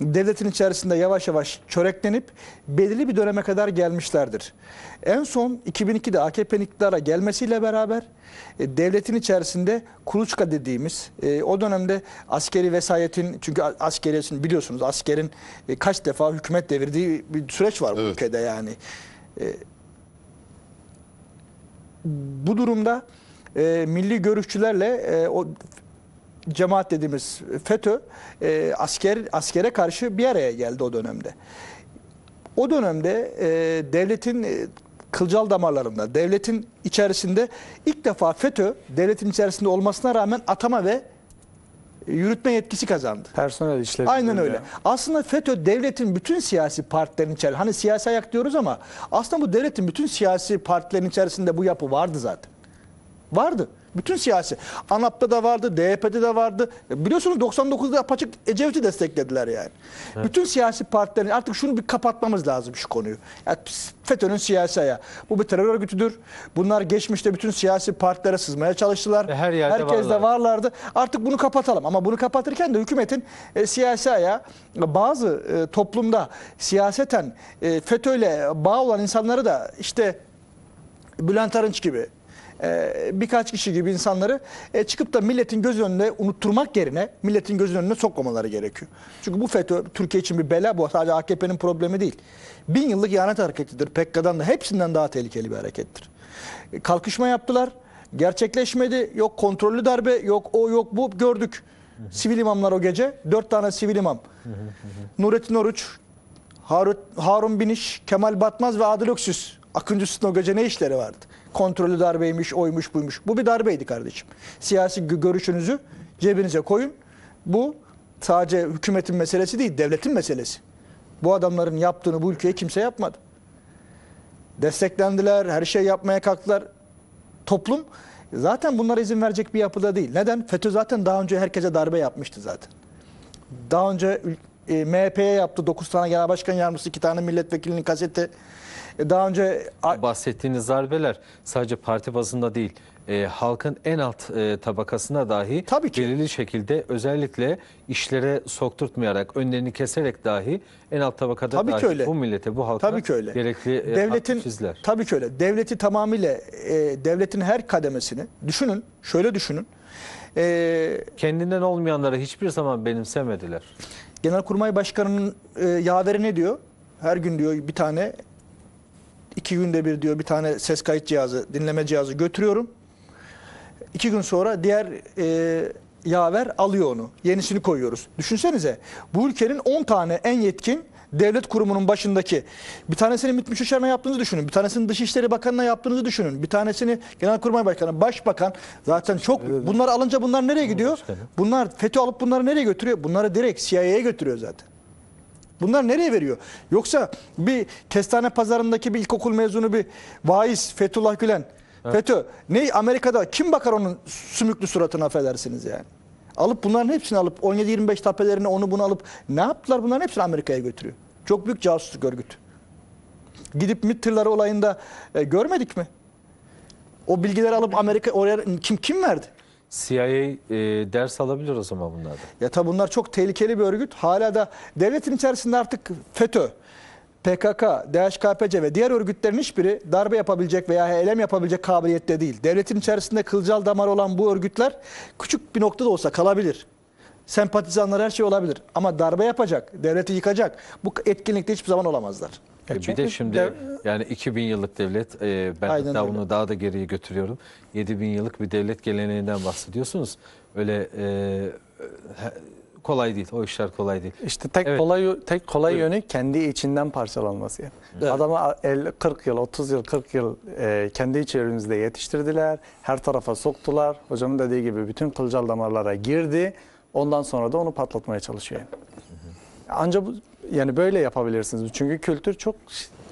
devletin içerisinde yavaş yavaş çöreklenip belirli bir döneme kadar gelmişlerdir. En son 2002'de AKP'nin iktidara gelmesiyle beraber e, devletin içerisinde kuluçka dediğimiz e, o dönemde askeri vesayetin çünkü askeriyesin biliyorsunuz askerin e, kaç defa hükümet devirdiği bir süreç var bu ülkede yani. E, bu durumda e, milli görüşçülerle e, o cemaat dediğimiz FETÖ e, asker askere karşı bir araya geldi o dönemde. O dönemde e, devletin e, kılcal damarlarında, devletin içerisinde ilk defa FETÖ devletin içerisinde olmasına rağmen atama ve yürütme yetkisi kazandı. Personel işlemi. Aynen öyle. Ya. Aslında FETÖ devletin bütün siyasi partilerin içerisinde, hani siyasi ayak diyoruz ama aslında bu devletin bütün siyasi partilerin içerisinde bu yapı vardı zaten. Vardı. Bütün siyasi. ANAP'ta da vardı, DYP'de de vardı. Biliyorsunuz 99'da paçık Ecevit'i desteklediler yani. Evet. Bütün siyasi partilerin artık şunu bir kapatmamız lazım şu konuyu. Yani FETÖ'nün siyasi ayağı. Bu bir terör örgütüdür. Bunlar geçmişte bütün siyasi partilere sızmaya çalıştılar. E, her yerde Herkes varlar. de varlardı. Artık bunu kapatalım. Ama bunu kapatırken de hükümetin e, siyasi ayağı bazı e, toplumda siyaseten e, FETÖ'yle bağ olan insanları da işte Bülent Arınç gibi ee, birkaç kişi gibi insanları e, çıkıp da milletin göz önüne unutturmak yerine milletin göz önüne sokmamaları gerekiyor. Çünkü bu FETÖ Türkiye için bir bela bu sadece AKP'nin problemi değil. Bin yıllık ihanet hareketidir. PKK'dan da hepsinden daha tehlikeli bir harekettir. E, kalkışma yaptılar. Gerçekleşmedi. Yok kontrollü darbe, yok o yok bu gördük. Sivil imamlar o gece. Dört tane sivil imam. Hı Nurettin Oruç, Harun Biniş, Kemal Batmaz ve Adil Öksüz Akıncı Snogaca ne işleri vardı? Kontrolü darbeymiş, oymuş, buymuş. Bu bir darbeydi kardeşim. Siyasi görüşünüzü cebinize koyun. Bu sadece hükümetin meselesi değil, devletin meselesi. Bu adamların yaptığını bu ülkeye kimse yapmadı. Desteklendiler, her şey yapmaya kalktılar. Toplum zaten bunlara izin verecek bir yapıda değil. Neden? FETÖ zaten daha önce herkese darbe yapmıştı zaten. Daha önce e, MHP'ye yaptı 9 tane genel başkan yardımcısı, 2 tane milletvekilinin kaseti e, daha önce bahsettiğiniz zarbeler sadece parti bazında değil e, halkın en alt e, tabakasına dahi Tabii ki. belirli şekilde özellikle işlere sokturtmayarak önlerini keserek dahi en alt tabakada Tabii dahi ki öyle. bu millete bu halka Tabii ki öyle. gerekli e, devletin, sizler. Tabii ki öyle. Devleti tamamıyla e, devletin her kademesini düşünün şöyle düşünün. E, Kendinden olmayanları hiçbir zaman benimsemediler. Genelkurmay Başkanı'nın e, yaveri ne diyor? Her gün diyor bir tane iki günde bir diyor bir tane ses kayıt cihazı, dinleme cihazı götürüyorum. İki gün sonra diğer e, yaver alıyor onu. Yenisini koyuyoruz. Düşünsenize bu ülkenin 10 tane en yetkin devlet kurumunun başındaki bir tanesini MİT Müsteşarına yaptığınızı düşünün. Bir tanesini Dışişleri Bakanı'na yaptığınızı düşünün. Bir tanesini Genelkurmay Başkanı, Başbakan zaten çok evet, bunları alınca bunlar nereye gidiyor? Bunlar FETÖ alıp bunları nereye götürüyor? Bunları direkt CIA'ya götürüyor zaten. Bunlar nereye veriyor? Yoksa bir kestane pazarındaki bir ilkokul mezunu bir vaiz Fethullah Gülen. Evet. FETÖ. Ne Amerika'da kim bakar onun sümüklü suratına affedersiniz yani. Alıp bunların hepsini alıp 17-25 tapelerini onu bunu alıp ne yaptılar bunların hepsini Amerika'ya götürüyor. Çok büyük casusluk örgütü. Gidip MİT olayında e, görmedik mi? O bilgileri alıp Amerika oraya kim kim verdi? CIA e, ders alabilir o zaman bunlardan. Ya tabi bunlar çok tehlikeli bir örgüt. Hala da devletin içerisinde artık FETÖ, PKK, DHKPC ve diğer örgütlerin hiçbiri darbe yapabilecek veya eylem yapabilecek kabiliyette değil. Devletin içerisinde kılcal damar olan bu örgütler küçük bir nokta da olsa kalabilir. Sempatizanlar her şey olabilir. Ama darbe yapacak, devleti yıkacak. Bu etkinlikte hiçbir zaman olamazlar. E bir de şimdi yani 2000 yıllık devlet e, ben Aynen hatta öyle. bunu daha da geriye götürüyorum. 7000 yıllık bir devlet geleneğinden bahsediyorsunuz. Öyle e, kolay değil. O işler kolay değil. İşte tek evet. kolay tek kolay evet. yönü kendi içinden parçalanması. Yani. Evet. Adama 50, 40 yıl, 30 yıl, 40 yıl e, kendi içerimizde yetiştirdiler. Her tarafa soktular. Hocamın dediği gibi bütün kılcal damarlara girdi. Ondan sonra da onu patlatmaya çalışıyor. Yani. Ancak bu, yani böyle yapabilirsiniz. Çünkü kültür çok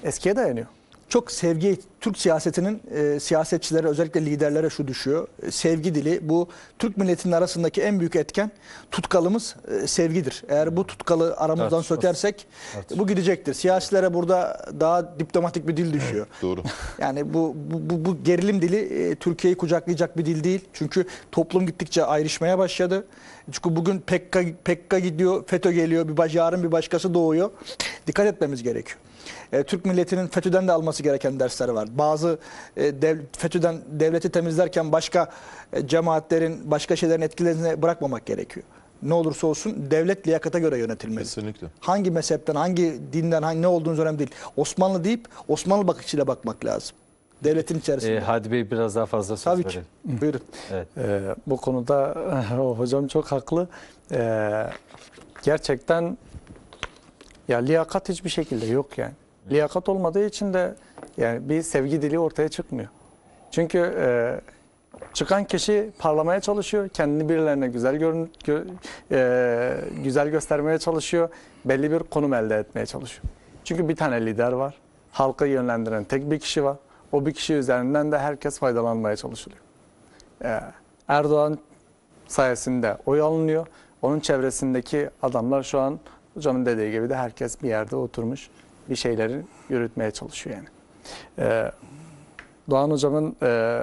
eskiye dayanıyor çok sevgi Türk siyasetinin e, siyasetçilere özellikle liderlere şu düşüyor. E, sevgi dili bu Türk milletinin arasındaki en büyük etken tutkalımız e, sevgidir. Eğer bu tutkalı aramızdan evet, sökersek evet. bu gidecektir. Siyasilere burada daha diplomatik bir dil düşüyor. doğru. Yani bu bu, bu, bu gerilim dili e, Türkiye'yi kucaklayacak bir dil değil. Çünkü toplum gittikçe ayrışmaya başladı. Çünkü bugün PKK, PKK gidiyor, FETÖ geliyor, bir yarın bir başkası doğuyor. Dikkat etmemiz gerekiyor e, Türk milletinin FETÖ'den de alması gereken dersler var. Bazı e, dev, FETÖ'den devleti temizlerken başka e, cemaatlerin, başka şeylerin etkilerini bırakmamak gerekiyor. Ne olursa olsun devlet liyakata göre yönetilmeli. Kesinlikle. Hangi mezhepten, hangi dinden, hangi ne olduğunuz önemli değil. Osmanlı deyip Osmanlı bakışıyla bakmak lazım devletin içerisinde. E, Hadi Bey biraz daha fazla söz Tabii verin. Ki. Buyurun. Evet. E, bu konuda hocam çok haklı. E, gerçekten ya liyakat hiçbir şekilde yok yani. Liyakat olmadığı için de yani bir sevgi dili ortaya çıkmıyor. Çünkü e, çıkan kişi parlamaya çalışıyor, kendini birilerine güzel görün gö, e, güzel göstermeye çalışıyor, belli bir konum elde etmeye çalışıyor. Çünkü bir tane lider var, halkı yönlendiren tek bir kişi var. O bir kişi üzerinden de herkes faydalanmaya çalışılıyor. E, Erdoğan sayesinde oy alınıyor. Onun çevresindeki adamlar şu an hocamın dediği gibi de herkes bir yerde oturmuş bir şeyleri yürütmeye çalışıyor yani. Ee, Doğan Hocam'ın e,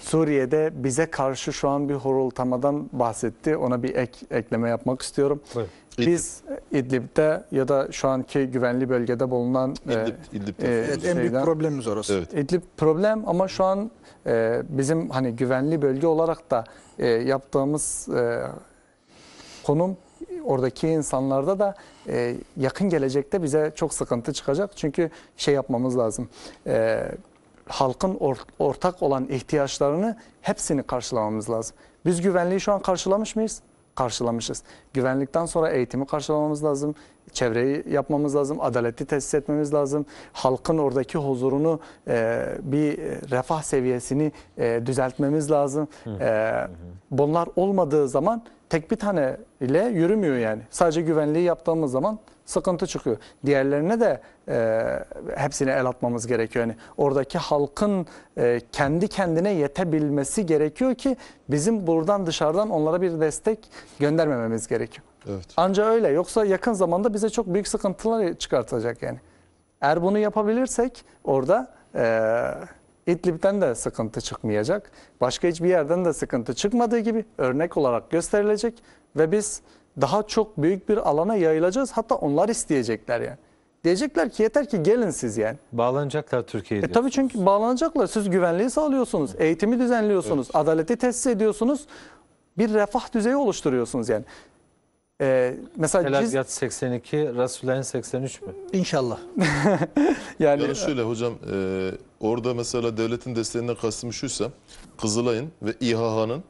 Suriye'de bize karşı şu an bir horultamadan bahsetti. Ona bir ek, ekleme yapmak istiyorum. Evet. Biz İdlib. İdlib'de ya da şu anki güvenli bölgede bulunan e, İdlib, İdlib'de. E, evet, şeyden, en büyük problemimiz orası. Evet. İdlib problem ama şu an e, bizim hani güvenli bölge olarak da e, yaptığımız e, konum oradaki insanlarda da e, yakın gelecekte bize çok sıkıntı çıkacak. Çünkü şey yapmamız lazım. E, halkın or, ortak olan ihtiyaçlarını hepsini karşılamamız lazım. Biz güvenliği şu an karşılamış mıyız? Karşılamışız. Güvenlikten sonra eğitimi karşılamamız lazım çevreyi yapmamız lazım, adaleti tesis etmemiz lazım. Halkın oradaki huzurunu e, bir refah seviyesini e, düzeltmemiz lazım. E, bunlar olmadığı zaman tek bir tane ile yürümüyor yani. Sadece güvenliği yaptığımız zaman sıkıntı çıkıyor. Diğerlerine de e, hepsine el atmamız gerekiyor. Yani oradaki halkın e, kendi kendine yetebilmesi gerekiyor ki bizim buradan dışarıdan onlara bir destek göndermememiz gerekiyor. Evet. Anca öyle. Yoksa yakın zamanda bize çok büyük sıkıntılar çıkartacak yani. Eğer bunu yapabilirsek orada e, İdlib'den de sıkıntı çıkmayacak. Başka hiçbir yerden de sıkıntı çıkmadığı gibi örnek olarak gösterilecek ve biz daha çok büyük bir alana yayılacağız. Hatta onlar isteyecekler yani. Diyecekler ki yeter ki gelin siz yani. Bağlanacaklar Türkiye'ye. E tabii çünkü bağlanacaklar. Siz güvenliği sağlıyorsunuz, eğitimi düzenliyorsunuz, evet. adaleti tesis ediyorsunuz. Bir refah düzeyi oluşturuyorsunuz yani. Ee, mesela Telaziyat 82, Rasulayn 83 mü? İnşallah. yani Ya şöyle hocam e, orada mesela devletin desteğinden kastım şuysa Kızılay'ın ve İHH'nın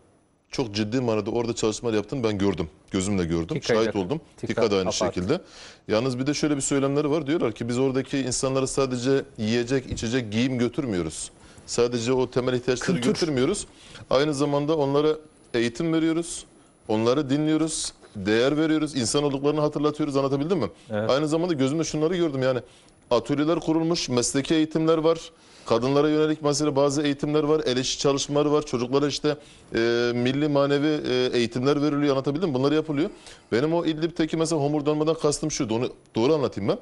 çok ciddi manada orada çalışmalar yaptığını ben gördüm. Gözümle gördüm. TİKA'yı Şahit da- oldum. TİKA, TİKA da aynı apart. şekilde. Yalnız bir de şöyle bir söylemleri var. Diyorlar ki biz oradaki insanlara sadece yiyecek, içecek, giyim götürmüyoruz. Sadece o temel ihtiyaçları Kültür. götürmüyoruz. Aynı zamanda onlara eğitim veriyoruz. Onları dinliyoruz değer veriyoruz. insan olduklarını hatırlatıyoruz. Anlatabildim mi? Evet. Aynı zamanda gözümde şunları gördüm yani. Atölyeler kurulmuş, mesleki eğitimler var. Kadınlara yönelik mesela bazı eğitimler var, el işi çalışmaları var. Çocuklara işte e, milli manevi e, eğitimler veriliyor. Anlatabildim mi? Bunlar yapılıyor. Benim o İdlib'teki mesela homurdanmadan kastım şu. Onu doğru anlatayım ben.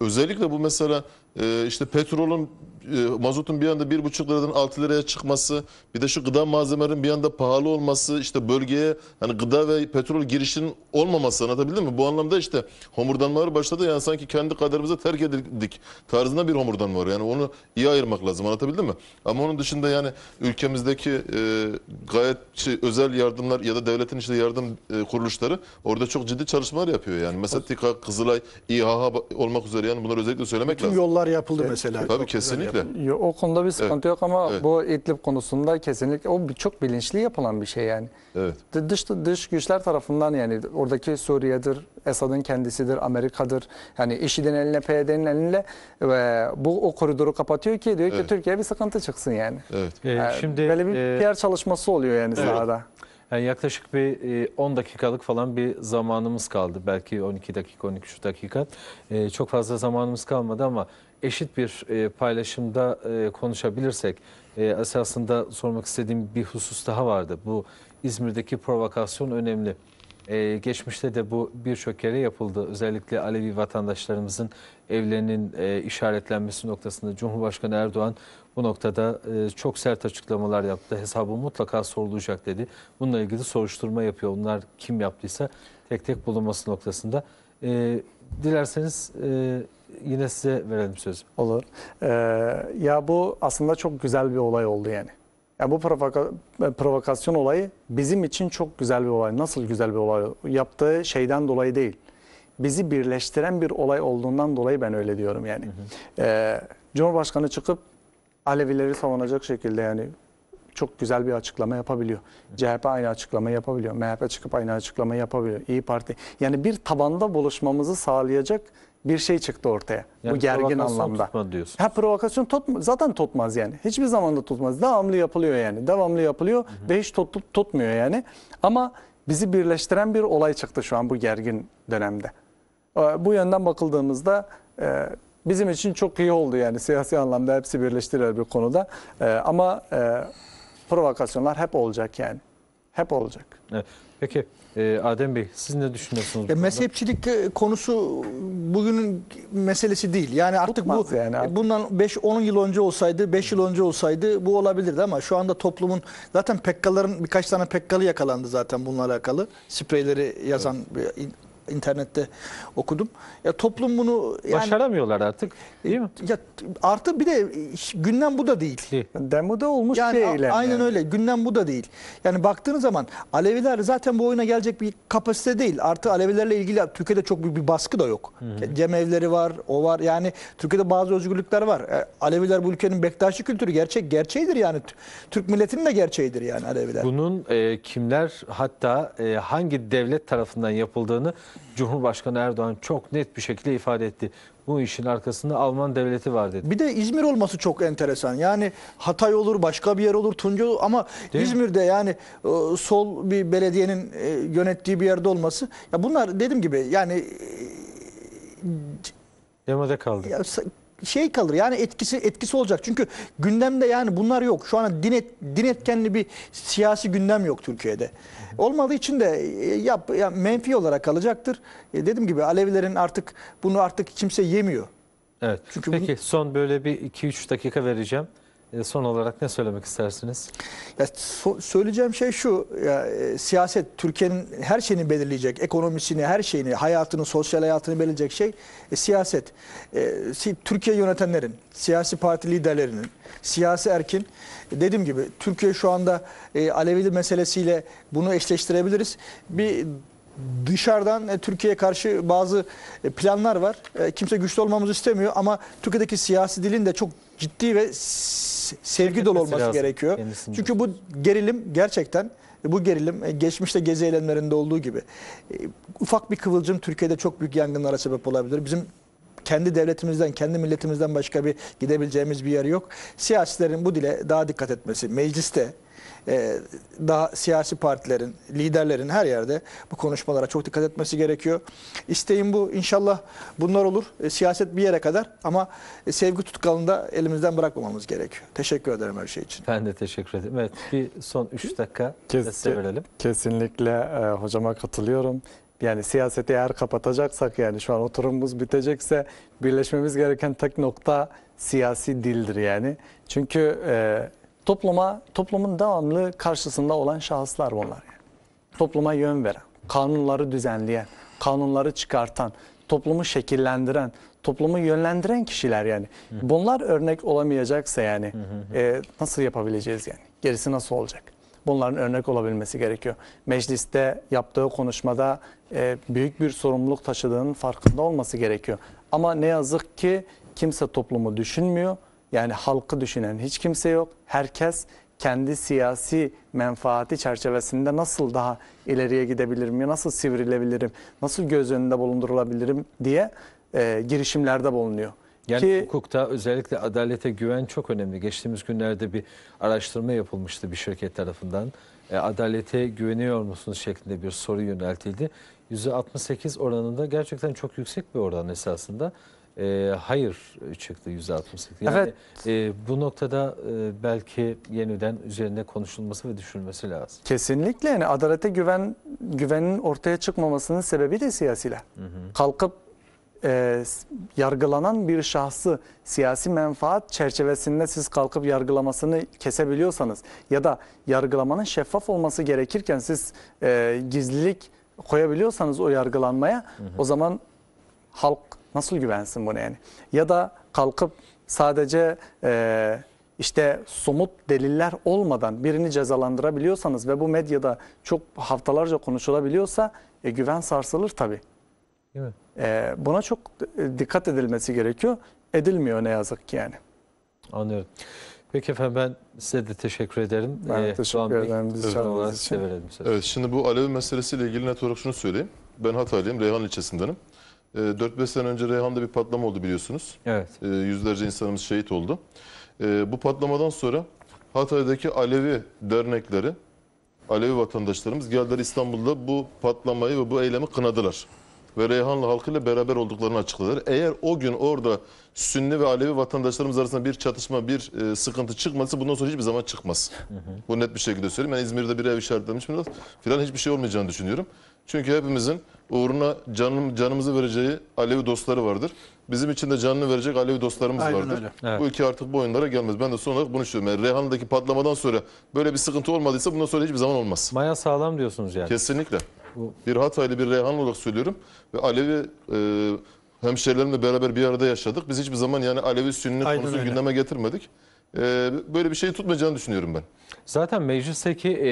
Özellikle bu mesela e, işte petrolün e, mazotun bir anda 1,5 liradan 6 liraya çıkması, bir de şu gıda malzemelerinin bir anda pahalı olması, işte bölgeye hani gıda ve petrol girişinin olmaması anlatabildim mi? Bu anlamda işte homurdanmalar başladı yani sanki kendi kaderimize terk edildik tarzında bir homurdanma var. Yani onu iyi ayırmak lazım anlatabildim mi? Ama onun dışında yani ülkemizdeki e, gayet şey, özel yardımlar ya da devletin işte yardım e, kuruluşları orada çok ciddi çalışmalar yapıyor yani. Mesela TİKA, Kızılay, İHA olmak üzere yani bunları özellikle söylemek Tüm lazım. Tüm yollar yapıldı mesela. Tabii kesinlikle mümkün. Yok, o konuda bir sıkıntı evet. yok ama evet. bu İdlib konusunda kesinlikle o çok bilinçli yapılan bir şey yani. Evet. Dış, dış güçler tarafından yani oradaki Suriye'dir, Esad'ın kendisidir, Amerika'dır. Yani IŞİD'in eline, PYD'nin eline ve bu o koridoru kapatıyor ki diyor ki evet. Türkiye'ye bir sıkıntı çıksın yani. Evet. Ee, şimdi böyle bir e, PR çalışması oluyor yani evet. sahada. Yani yaklaşık bir 10 e, dakikalık falan bir zamanımız kaldı. Belki 12 dakika, 13 dakika. E, çok fazla zamanımız kalmadı ama eşit bir e, paylaşımda e, konuşabilirsek e, esasında sormak istediğim bir husus daha vardı. Bu İzmir'deki provokasyon önemli. Ee, geçmişte de bu birçok kere yapıldı. Özellikle Alevi vatandaşlarımızın evlerinin e, işaretlenmesi noktasında Cumhurbaşkanı Erdoğan bu noktada e, çok sert açıklamalar yaptı. Hesabı mutlaka sorulacak dedi. Bununla ilgili soruşturma yapıyor. Onlar kim yaptıysa tek tek bulunması noktasında. E, dilerseniz e, yine size verelim sözü. Olur. Ee, ya bu aslında çok güzel bir olay oldu yani. Yani bu provoka provokasyon olayı bizim için çok güzel bir olay. Nasıl güzel bir olay? Yaptığı şeyden dolayı değil. Bizi birleştiren bir olay olduğundan dolayı ben öyle diyorum yani. Hı hı. Ee, Cumhurbaşkanı çıkıp Alevileri savunacak şekilde yani çok güzel bir açıklama yapabiliyor. CHP aynı açıklama yapabiliyor. MHP çıkıp aynı açıklama yapabiliyor. İyi Parti. Yani bir tabanda buluşmamızı sağlayacak bir şey çıktı ortaya. Yani bu gergin anlamda. diyorsun. Ha provokasyon tutma, zaten tutmaz yani. Hiçbir zaman da tutmaz. Devamlı yapılıyor yani. Devamlı yapılıyor hı hı. ve hiç tut, tutmuyor yani. Ama bizi birleştiren bir olay çıktı şu an bu gergin dönemde. Ee, bu yönden bakıldığımızda e, bizim için çok iyi oldu yani siyasi anlamda hepsi birleştirir bir konuda. E, ama e, provokasyonlar hep olacak yani. Hep olacak. Evet. Peki ee, Adem Bey siz ne düşünüyorsunuz? E, mezhepçilik e, konusu bugünün meselesi değil. Yani artık bu yani bundan 5-10 yıl önce olsaydı, 5 yıl önce olsaydı bu olabilirdi ama şu anda toplumun zaten pekkaların birkaç tane pekkalı yakalandı zaten bununla alakalı. Spreyleri yazan evet internette okudum. Ya toplum bunu yani, başaramıyorlar artık e, değil mi? Ya artı bir de günden bu da değil. Demoda olmuş yani, bir eylem. Aynen yani. öyle. Günden bu da değil. Yani baktığınız zaman Aleviler zaten bu oyuna gelecek bir kapasite değil. Artı Alevilerle ilgili Türkiye'de çok büyük bir baskı da yok. Hı hı. Cemevleri var, o var. Yani Türkiye'de bazı özgürlükler var. E, Aleviler bu ülkenin bektaşi kültürü gerçek gerçeğidir yani. Türk milletinin de gerçeğidir yani Aleviler. Bunun e, kimler hatta e, hangi devlet tarafından yapıldığını Cumhurbaşkanı Erdoğan çok net bir şekilde ifade etti. Bu işin arkasında Alman devleti var dedi. Bir de İzmir olması çok enteresan. Yani Hatay olur, başka bir yer olur, Tunca olur ama Değil İzmir'de mi? yani e, sol bir belediyenin e, yönettiği bir yerde olması. Ya bunlar dediğim gibi yani e, demode kaldı. Ya, şey kalır. Yani etkisi etkisi olacak. Çünkü gündemde yani bunlar yok. Şu an din, et, din etkenli bir siyasi gündem yok Türkiye'de. Olmadığı için de e, yap, ya menfi olarak kalacaktır. E dediğim gibi Alevilerin artık bunu artık kimse yemiyor. Evet. Çünkü Peki bunu... son böyle bir 2-3 dakika vereceğim. E, son olarak ne söylemek istersiniz? Ya, so söyleyeceğim şey şu, ya, e, siyaset Türkiye'nin her şeyini belirleyecek, ekonomisini, her şeyini, hayatını, sosyal hayatını belirleyecek şey e, siyaset. E, si Türkiye yönetenlerin, siyasi parti liderlerinin, siyasi erkin, e, dediğim gibi Türkiye şu anda e, Alevili meselesiyle bunu eşleştirebiliriz. Bir dışarıdan e, Türkiye'ye karşı bazı planlar var. Kimse güçlü olmamızı istemiyor ama Türkiye'deki siyasi dilin de çok ciddi ve sevgi dolu olması lazım gerekiyor. Kendisinde. Çünkü bu gerilim gerçekten bu gerilim e, geçmişte gezi eylemlerinde olduğu gibi e, ufak bir kıvılcım Türkiye'de çok büyük yangınlara sebep olabilir. Bizim kendi devletimizden, kendi milletimizden başka bir gidebileceğimiz bir yer yok. Siyasilerin bu dile daha dikkat etmesi, mecliste e, daha siyasi partilerin, liderlerin her yerde bu konuşmalara çok dikkat etmesi gerekiyor. İsteğim bu. İnşallah bunlar olur. E, siyaset bir yere kadar ama e, sevgi tutkalını da elimizden bırakmamamız gerekiyor. Teşekkür ederim her şey için. Ben de teşekkür ederim. Evet bir son 3 dakika Kes, Kesinlikle hocama katılıyorum. Yani siyaseti eğer kapatacaksak yani şu an oturumumuz bitecekse birleşmemiz gereken tek nokta siyasi dildir yani. Çünkü e, topluma toplumun devamlı karşısında olan şahıslar bunlar. Yani. Topluma yön veren, kanunları düzenleyen, kanunları çıkartan, toplumu şekillendiren, toplumu yönlendiren kişiler yani. Bunlar örnek olamayacaksa yani E, nasıl yapabileceğiz yani? Gerisi nasıl olacak? Bunların örnek olabilmesi gerekiyor. Mecliste yaptığı konuşmada e, büyük bir sorumluluk taşıdığının farkında olması gerekiyor. Ama ne yazık ki kimse toplumu düşünmüyor. Yani halkı düşünen hiç kimse yok. Herkes kendi siyasi menfaati çerçevesinde nasıl daha ileriye gidebilirim ya nasıl sivrilebilirim, nasıl göz önünde bulundurulabilirim diye e, girişimlerde bulunuyor. Yani Ki, hukukta özellikle adalete güven çok önemli. Geçtiğimiz günlerde bir araştırma yapılmıştı bir şirket tarafından. E, adalete güveniyor musunuz şeklinde bir soru yöneltildi. %68 oranında gerçekten çok yüksek bir oran esasında. E, hayır çıktı %68. Yani, evet. E, bu noktada e, belki yeniden üzerinde konuşulması ve düşünülmesi lazım. Kesinlikle yani adalete güven güvenin ortaya çıkmamasının sebebi de siyasiyle. Hı hı. Kalkıp e, yargılanan bir şahsı siyasi menfaat çerçevesinde siz kalkıp yargılamasını kesebiliyorsanız ya da yargılamanın şeffaf olması gerekirken siz e, gizlilik koyabiliyorsanız o yargılanmaya hı hı. o zaman halk nasıl güvensin buna yani? Ya da kalkıp sadece e, işte somut deliller olmadan birini cezalandırabiliyorsanız ve bu medyada çok haftalarca konuşulabiliyorsa e, güven sarsılır tabii. Değil mi? E, buna çok e, dikkat edilmesi gerekiyor. Edilmiyor ne yazık ki yani. Anlıyorum. Peki efendim ben size de teşekkür ederim. Ben ee, teşekkür ederim. Bizi çağırdığınız için. Evet, şimdi bu Alevi meselesiyle ilgili net olarak şunu söyleyeyim. Ben Hataylıyım, Reyhan ilçesindenim. E, ee, 4-5 sene önce Reyhan'da bir patlama oldu biliyorsunuz. Evet. E, yüzlerce insanımız şehit oldu. E, bu patlamadan sonra Hatay'daki Alevi dernekleri, Alevi vatandaşlarımız geldiler İstanbul'da bu patlamayı ve bu eylemi kınadılar ve Reyhanlı halkıyla beraber olduklarını açıkladılar. Eğer o gün orada Sünni ve Alevi vatandaşlarımız arasında bir çatışma, bir e, sıkıntı çıkmazsa bundan sonra hiçbir zaman çıkmaz. Bu net bir şekilde söyleyeyim. Ben İzmir'de bir ev işaretlemişim filan hiçbir şey olmayacağını düşünüyorum. Çünkü hepimizin uğruna canım, canımızı vereceği Alevi dostları vardır. Bizim için de canını verecek Alevi dostlarımız Aynen vardır. Öyle. Evet. Bu ülke artık bu oyunlara gelmez. Ben de son olarak bunu söylüyorum. Yani Reyhanlı'daki patlamadan sonra böyle bir sıkıntı olmadıysa bundan sonra hiçbir zaman olmaz. Maya sağlam diyorsunuz yani. Kesinlikle bir Hataylı bir Reyhan olarak söylüyorum. Ve Alevi e, hemşerilerimle beraber bir arada yaşadık. Biz hiçbir zaman yani Alevi Sünni Aynen konusunu öyle. gündeme getirmedik. E, böyle bir şey tutmayacağını düşünüyorum ben. Zaten meclisteki e,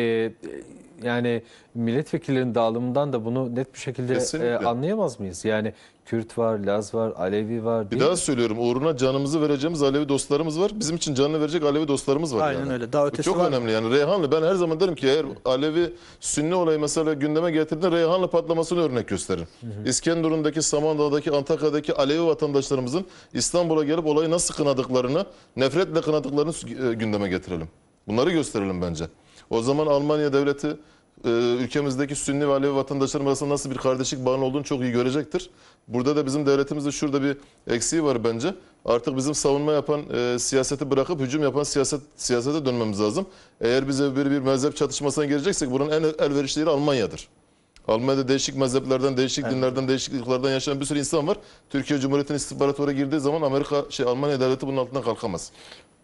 yani milletvekillerinin dağılımından da bunu net bir şekilde e, anlayamaz mıyız? Yani Kürt var, Laz var, Alevi var. bir daha mi? söylüyorum uğruna canımızı vereceğimiz Alevi dostlarımız var. Bizim için canını verecek Alevi dostlarımız var. Aynen yani. öyle. Daha ötesi çok var. önemli yani. Reyhanlı ben her zaman derim ki eğer Alevi Sünni olayı mesela gündeme getirdiğinde Reyhanlı patlamasını örnek gösterin. İskenderun'daki, Samandağ'daki, Antakya'daki Alevi vatandaşlarımızın İstanbul'a gelip olayı nasıl kınadıklarını, nefretle kınadıklarını e, gündeme getirelim. Bunları gösterelim bence. O zaman Almanya devleti e, ülkemizdeki Sünni ve Alevi vatandaşlarım arasında nasıl bir kardeşlik bağının olduğunu çok iyi görecektir. Burada da bizim devletimizde şurada bir eksiği var bence. Artık bizim savunma yapan e, siyaseti bırakıp hücum yapan siyaset siyasete dönmemiz lazım. Eğer bize bir, bir mezhep çatışmasına gireceksek bunun en elverişli yeri Almanya'dır. Almanya'da değişik mezheplerden, değişik evet. dinlerden, değişik yaşayan bir sürü insan var. Türkiye Cumhuriyeti'nin istihbaratora girdiği zaman Amerika, şey Almanya devleti bunun altından kalkamaz.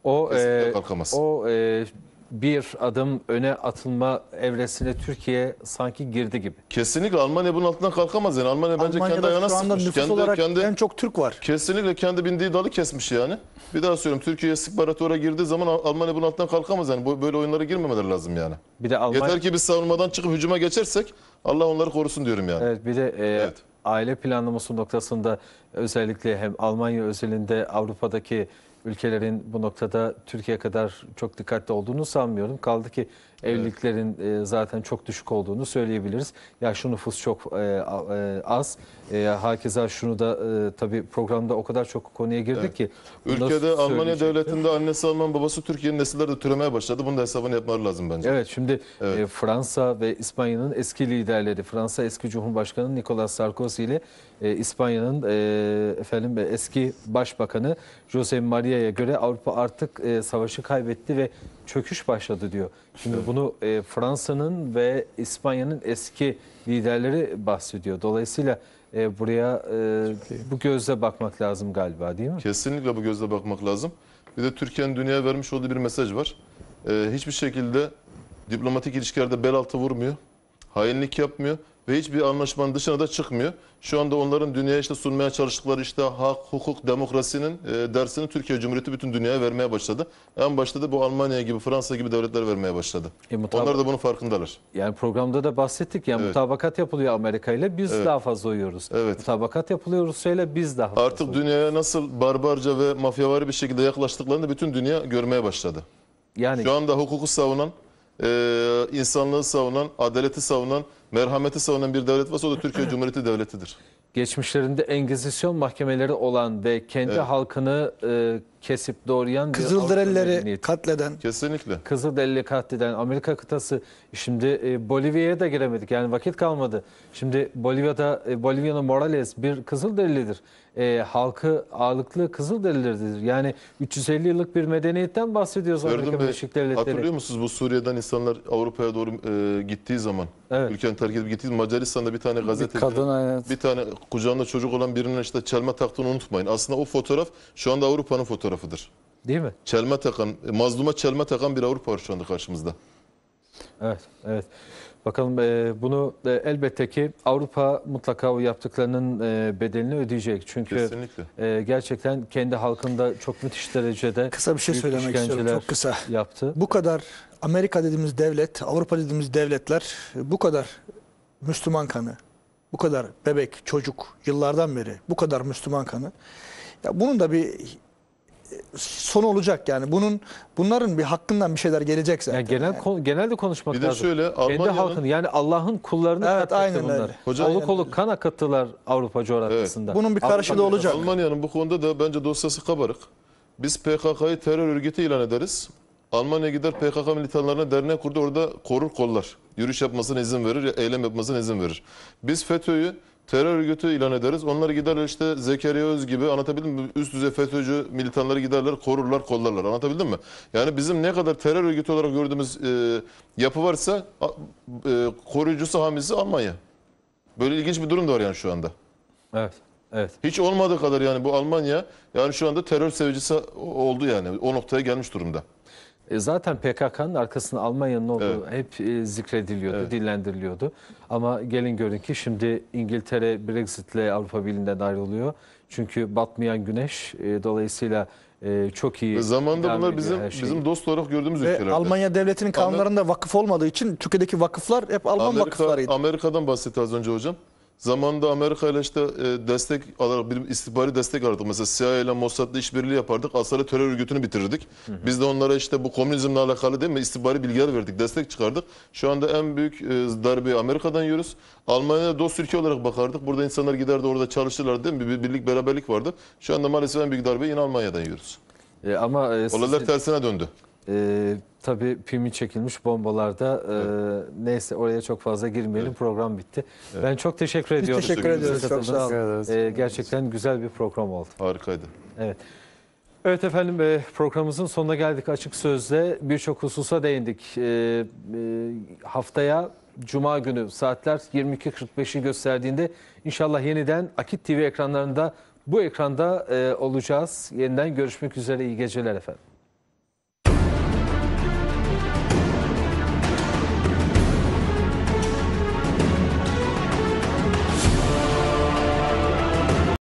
O e, kalkamaz. O e, bir adım öne atılma evresine Türkiye sanki girdi gibi. Kesinlikle Almanya bunun altından kalkamaz yani. Almanya bence Almanya'da kendi ayağına şu anda sıkmış. nüfus Kendi, olarak kendi, en çok Türk var. kesinlikle kendi bindiği dalı kesmiş yani. Bir daha söylüyorum Türkiye isparatora girdiği zaman Almanya bunun altından kalkamaz yani. Bu- Böyle oyunlara girmemeleri lazım yani. Bir de Almanya Yeter ki biz savunmadan çıkıp hücuma geçersek Allah onları korusun diyorum yani. Evet bir de e, Evet. aile planlaması noktasında özellikle hem Almanya özelinde Avrupa'daki ülkelerin bu noktada Türkiye kadar çok dikkatli olduğunu sanmıyorum. Kaldı ki Evliliklerin e, zaten çok düşük olduğunu söyleyebiliriz. Yaşlı nüfus çok e, e, az. E, hakeza şunu da e, tabii programda o kadar çok konuya girdik ki. Ülkede Almanya devletinde annesi Alman babası Türkiye'nin nesilleri de türemeye başladı. Bunun da hesabını yapmaları lazım bence. Evet şimdi e, Fransa ve İspanya'nın eski liderleri Fransa eski Cumhurbaşkanı Nicolas Sarkozy ile e, İspanya'nın e, efendim eski başbakanı Jose Maria'ya göre Avrupa artık savaşı kaybetti ve çöküş başladı diyor. Şimdi evet. bunu e, Fransa'nın ve İspanya'nın eski liderleri bahsediyor. Dolayısıyla e, buraya e, bu gözle bakmak lazım galiba değil mi? Kesinlikle bu gözle bakmak lazım. Bir de Türkiye'nin dünyaya vermiş olduğu bir mesaj var. E, hiçbir şekilde diplomatik ilişkilerde bel altı vurmuyor. Hainlik yapmıyor ve hiçbir anlaşmanın dışına da çıkmıyor. Şu anda onların dünyaya işte sunmaya çalıştıkları işte hak, hukuk, demokrasinin e, dersini Türkiye Cumhuriyeti bütün dünyaya vermeye başladı. En başta da bu Almanya gibi, Fransa gibi devletler vermeye başladı. E, mutab- Onlar da bunun farkındalar. Yani programda da bahsettik yani evet. mutabakat yapılıyor Amerika ile biz evet. daha fazla uyuyoruz. Evet. Mutabakat yapılıyor Rusya ile biz daha fazla Artık uyuyoruz. dünyaya nasıl barbarca ve mafyavari bir şekilde yaklaştıklarını bütün dünya görmeye başladı. Yani Şu anda hukuku savunan, e, insanlığı savunan, adaleti savunan, merhameti savunan bir devlet varsa o da Türkiye Cumhuriyeti Devleti'dir. Geçmişlerinde Engizisyon mahkemeleri olan ve kendi Evet. halkını e, kesip doğrayan bir Kızılderilileri katleden Kesinlikle. Kızılderili katleden Amerika kıtası şimdi e, Bolivya'ya da giremedik yani vakit kalmadı. Şimdi Bolivya'da e, Bolivya'nın Morales bir Kızılderilidir. E, halkı ağırlıklı Kızılderilileridir. Yani 350 yıllık bir medeniyetten bahsediyoruz Amerika Gördün mü? Birleşik Devletleri. Hatırlıyor musunuz bu Suriye'den insanlar Avrupa'ya doğru e, gittiği zaman Evet. Ülkenin terk edip gittiği Macaristan'da bir tane gazete bir, kadın, evet. bir tane kucağında çocuk olan birinin işte çelme taktığını unutmayın. Aslında o fotoğraf şu anda Avrupa'nın fotoğrafıdır. Değil mi? Çelme takan, e, mazluma çelme takan bir Avrupa var şu anda karşımızda. Evet, evet. Bakalım e, bunu e, elbette ki Avrupa mutlaka o yaptıklarının e, bedelini ödeyecek. Çünkü Kesinlikle. E, gerçekten kendi halkında çok müthiş derecede kısa bir şey söylemek istiyorum. Çok kısa. Yaptı. Bu kadar Amerika dediğimiz devlet, Avrupa dediğimiz devletler bu kadar Müslüman kanı, bu kadar bebek, çocuk yıllardan beri bu kadar Müslüman kanı. Ya bunun da bir sonu olacak yani. Bunun bunların bir hakkından bir şeyler gelecek zaten. Yani genel yani. genelde konuşmak bir de lazım. Şöyle, Kendi halkını yani Allah'ın kullarını evet, katletti aynen bunlar. Öyle. Hoca, oluk oluk kan akıttılar Avrupa coğrafyasında. Evet. Bunun bir karşılığı olacak. Almanya'nın bu konuda da bence dosyası kabarık. Biz PKK'yı terör örgütü ilan ederiz. Almanya gider PKK militanlarına dernek kurdu orada korur kollar. Yürüyüş yapmasına izin verir, eylem yapmasına izin verir. Biz FETÖ'yü terör örgütü ilan ederiz. onları gider işte Zekeriya Öz gibi anlatabildim mi? Üst düzey FETÖ'cü militanları giderler, korurlar, kollarlar. Anlatabildim mi? Yani bizim ne kadar terör örgütü olarak gördüğümüz e, yapı varsa e, koruyucusu, hamisi Almanya. Böyle ilginç bir durum da var yani şu anda. Evet. Evet. Hiç olmadığı kadar yani bu Almanya yani şu anda terör sevicisi oldu yani. O noktaya gelmiş durumda. E, zaten PKK'nın arkasını Almanya'nın olduğu evet. hep e, zikrediliyordu, evet. dillendiriliyordu. Ama gelin görün ki şimdi İngiltere Brexit'le Avrupa Birliği'nden ayrılıyor. Çünkü batmayan güneş e, dolayısıyla e, çok iyi. Ve zamanında bunlar bizim bizim dost olarak gördüğümüz ülkeler. Almanya devletinin kanunlarında vakıf olmadığı için Türkiye'deki vakıflar hep Alman Amerika, vakıflarıydı. Amerika'dan bahsetti az önce hocam. Zamanında Amerika ile işte e, destek alarak bir istihbari destek aradık. Mesela CIA ile Mossad'la işbirliği yapardık. Aslında terör örgütünü bitirirdik. Hı hı. Biz de onlara işte bu komünizmle alakalı değil mi istihbari bilgiler verdik, destek çıkardık. Şu anda en büyük e, darbeyi Amerika'dan yiyoruz. Almanya'ya dost ülke olarak bakardık. Burada insanlar giderdi orada çalışırlar değil mi? Bir birlik beraberlik vardı. Şu anda maalesef en büyük darbeyi yine Almanya'dan yiyoruz. E, ama e, Olaylar siz... tersine döndü. Ee, e, tabii pimi çekilmiş bombalarda e, neyse oraya çok fazla girmeyelim program bitti. Ben çok teşekkür ediyorum. teşekkür ediyoruz. Çok katıldığınız. sağ olun. Ee, ederiz. E, gerçekten güzel bir program oldu. Harikaydı. Evet. Evet efendim e, programımızın sonuna geldik açık sözle. Birçok hususa değindik. E, e, haftaya Cuma günü saatler 22.45'i gösterdiğinde inşallah yeniden Akit TV ekranlarında bu ekranda e, olacağız. Yeniden görüşmek üzere iyi geceler efendim.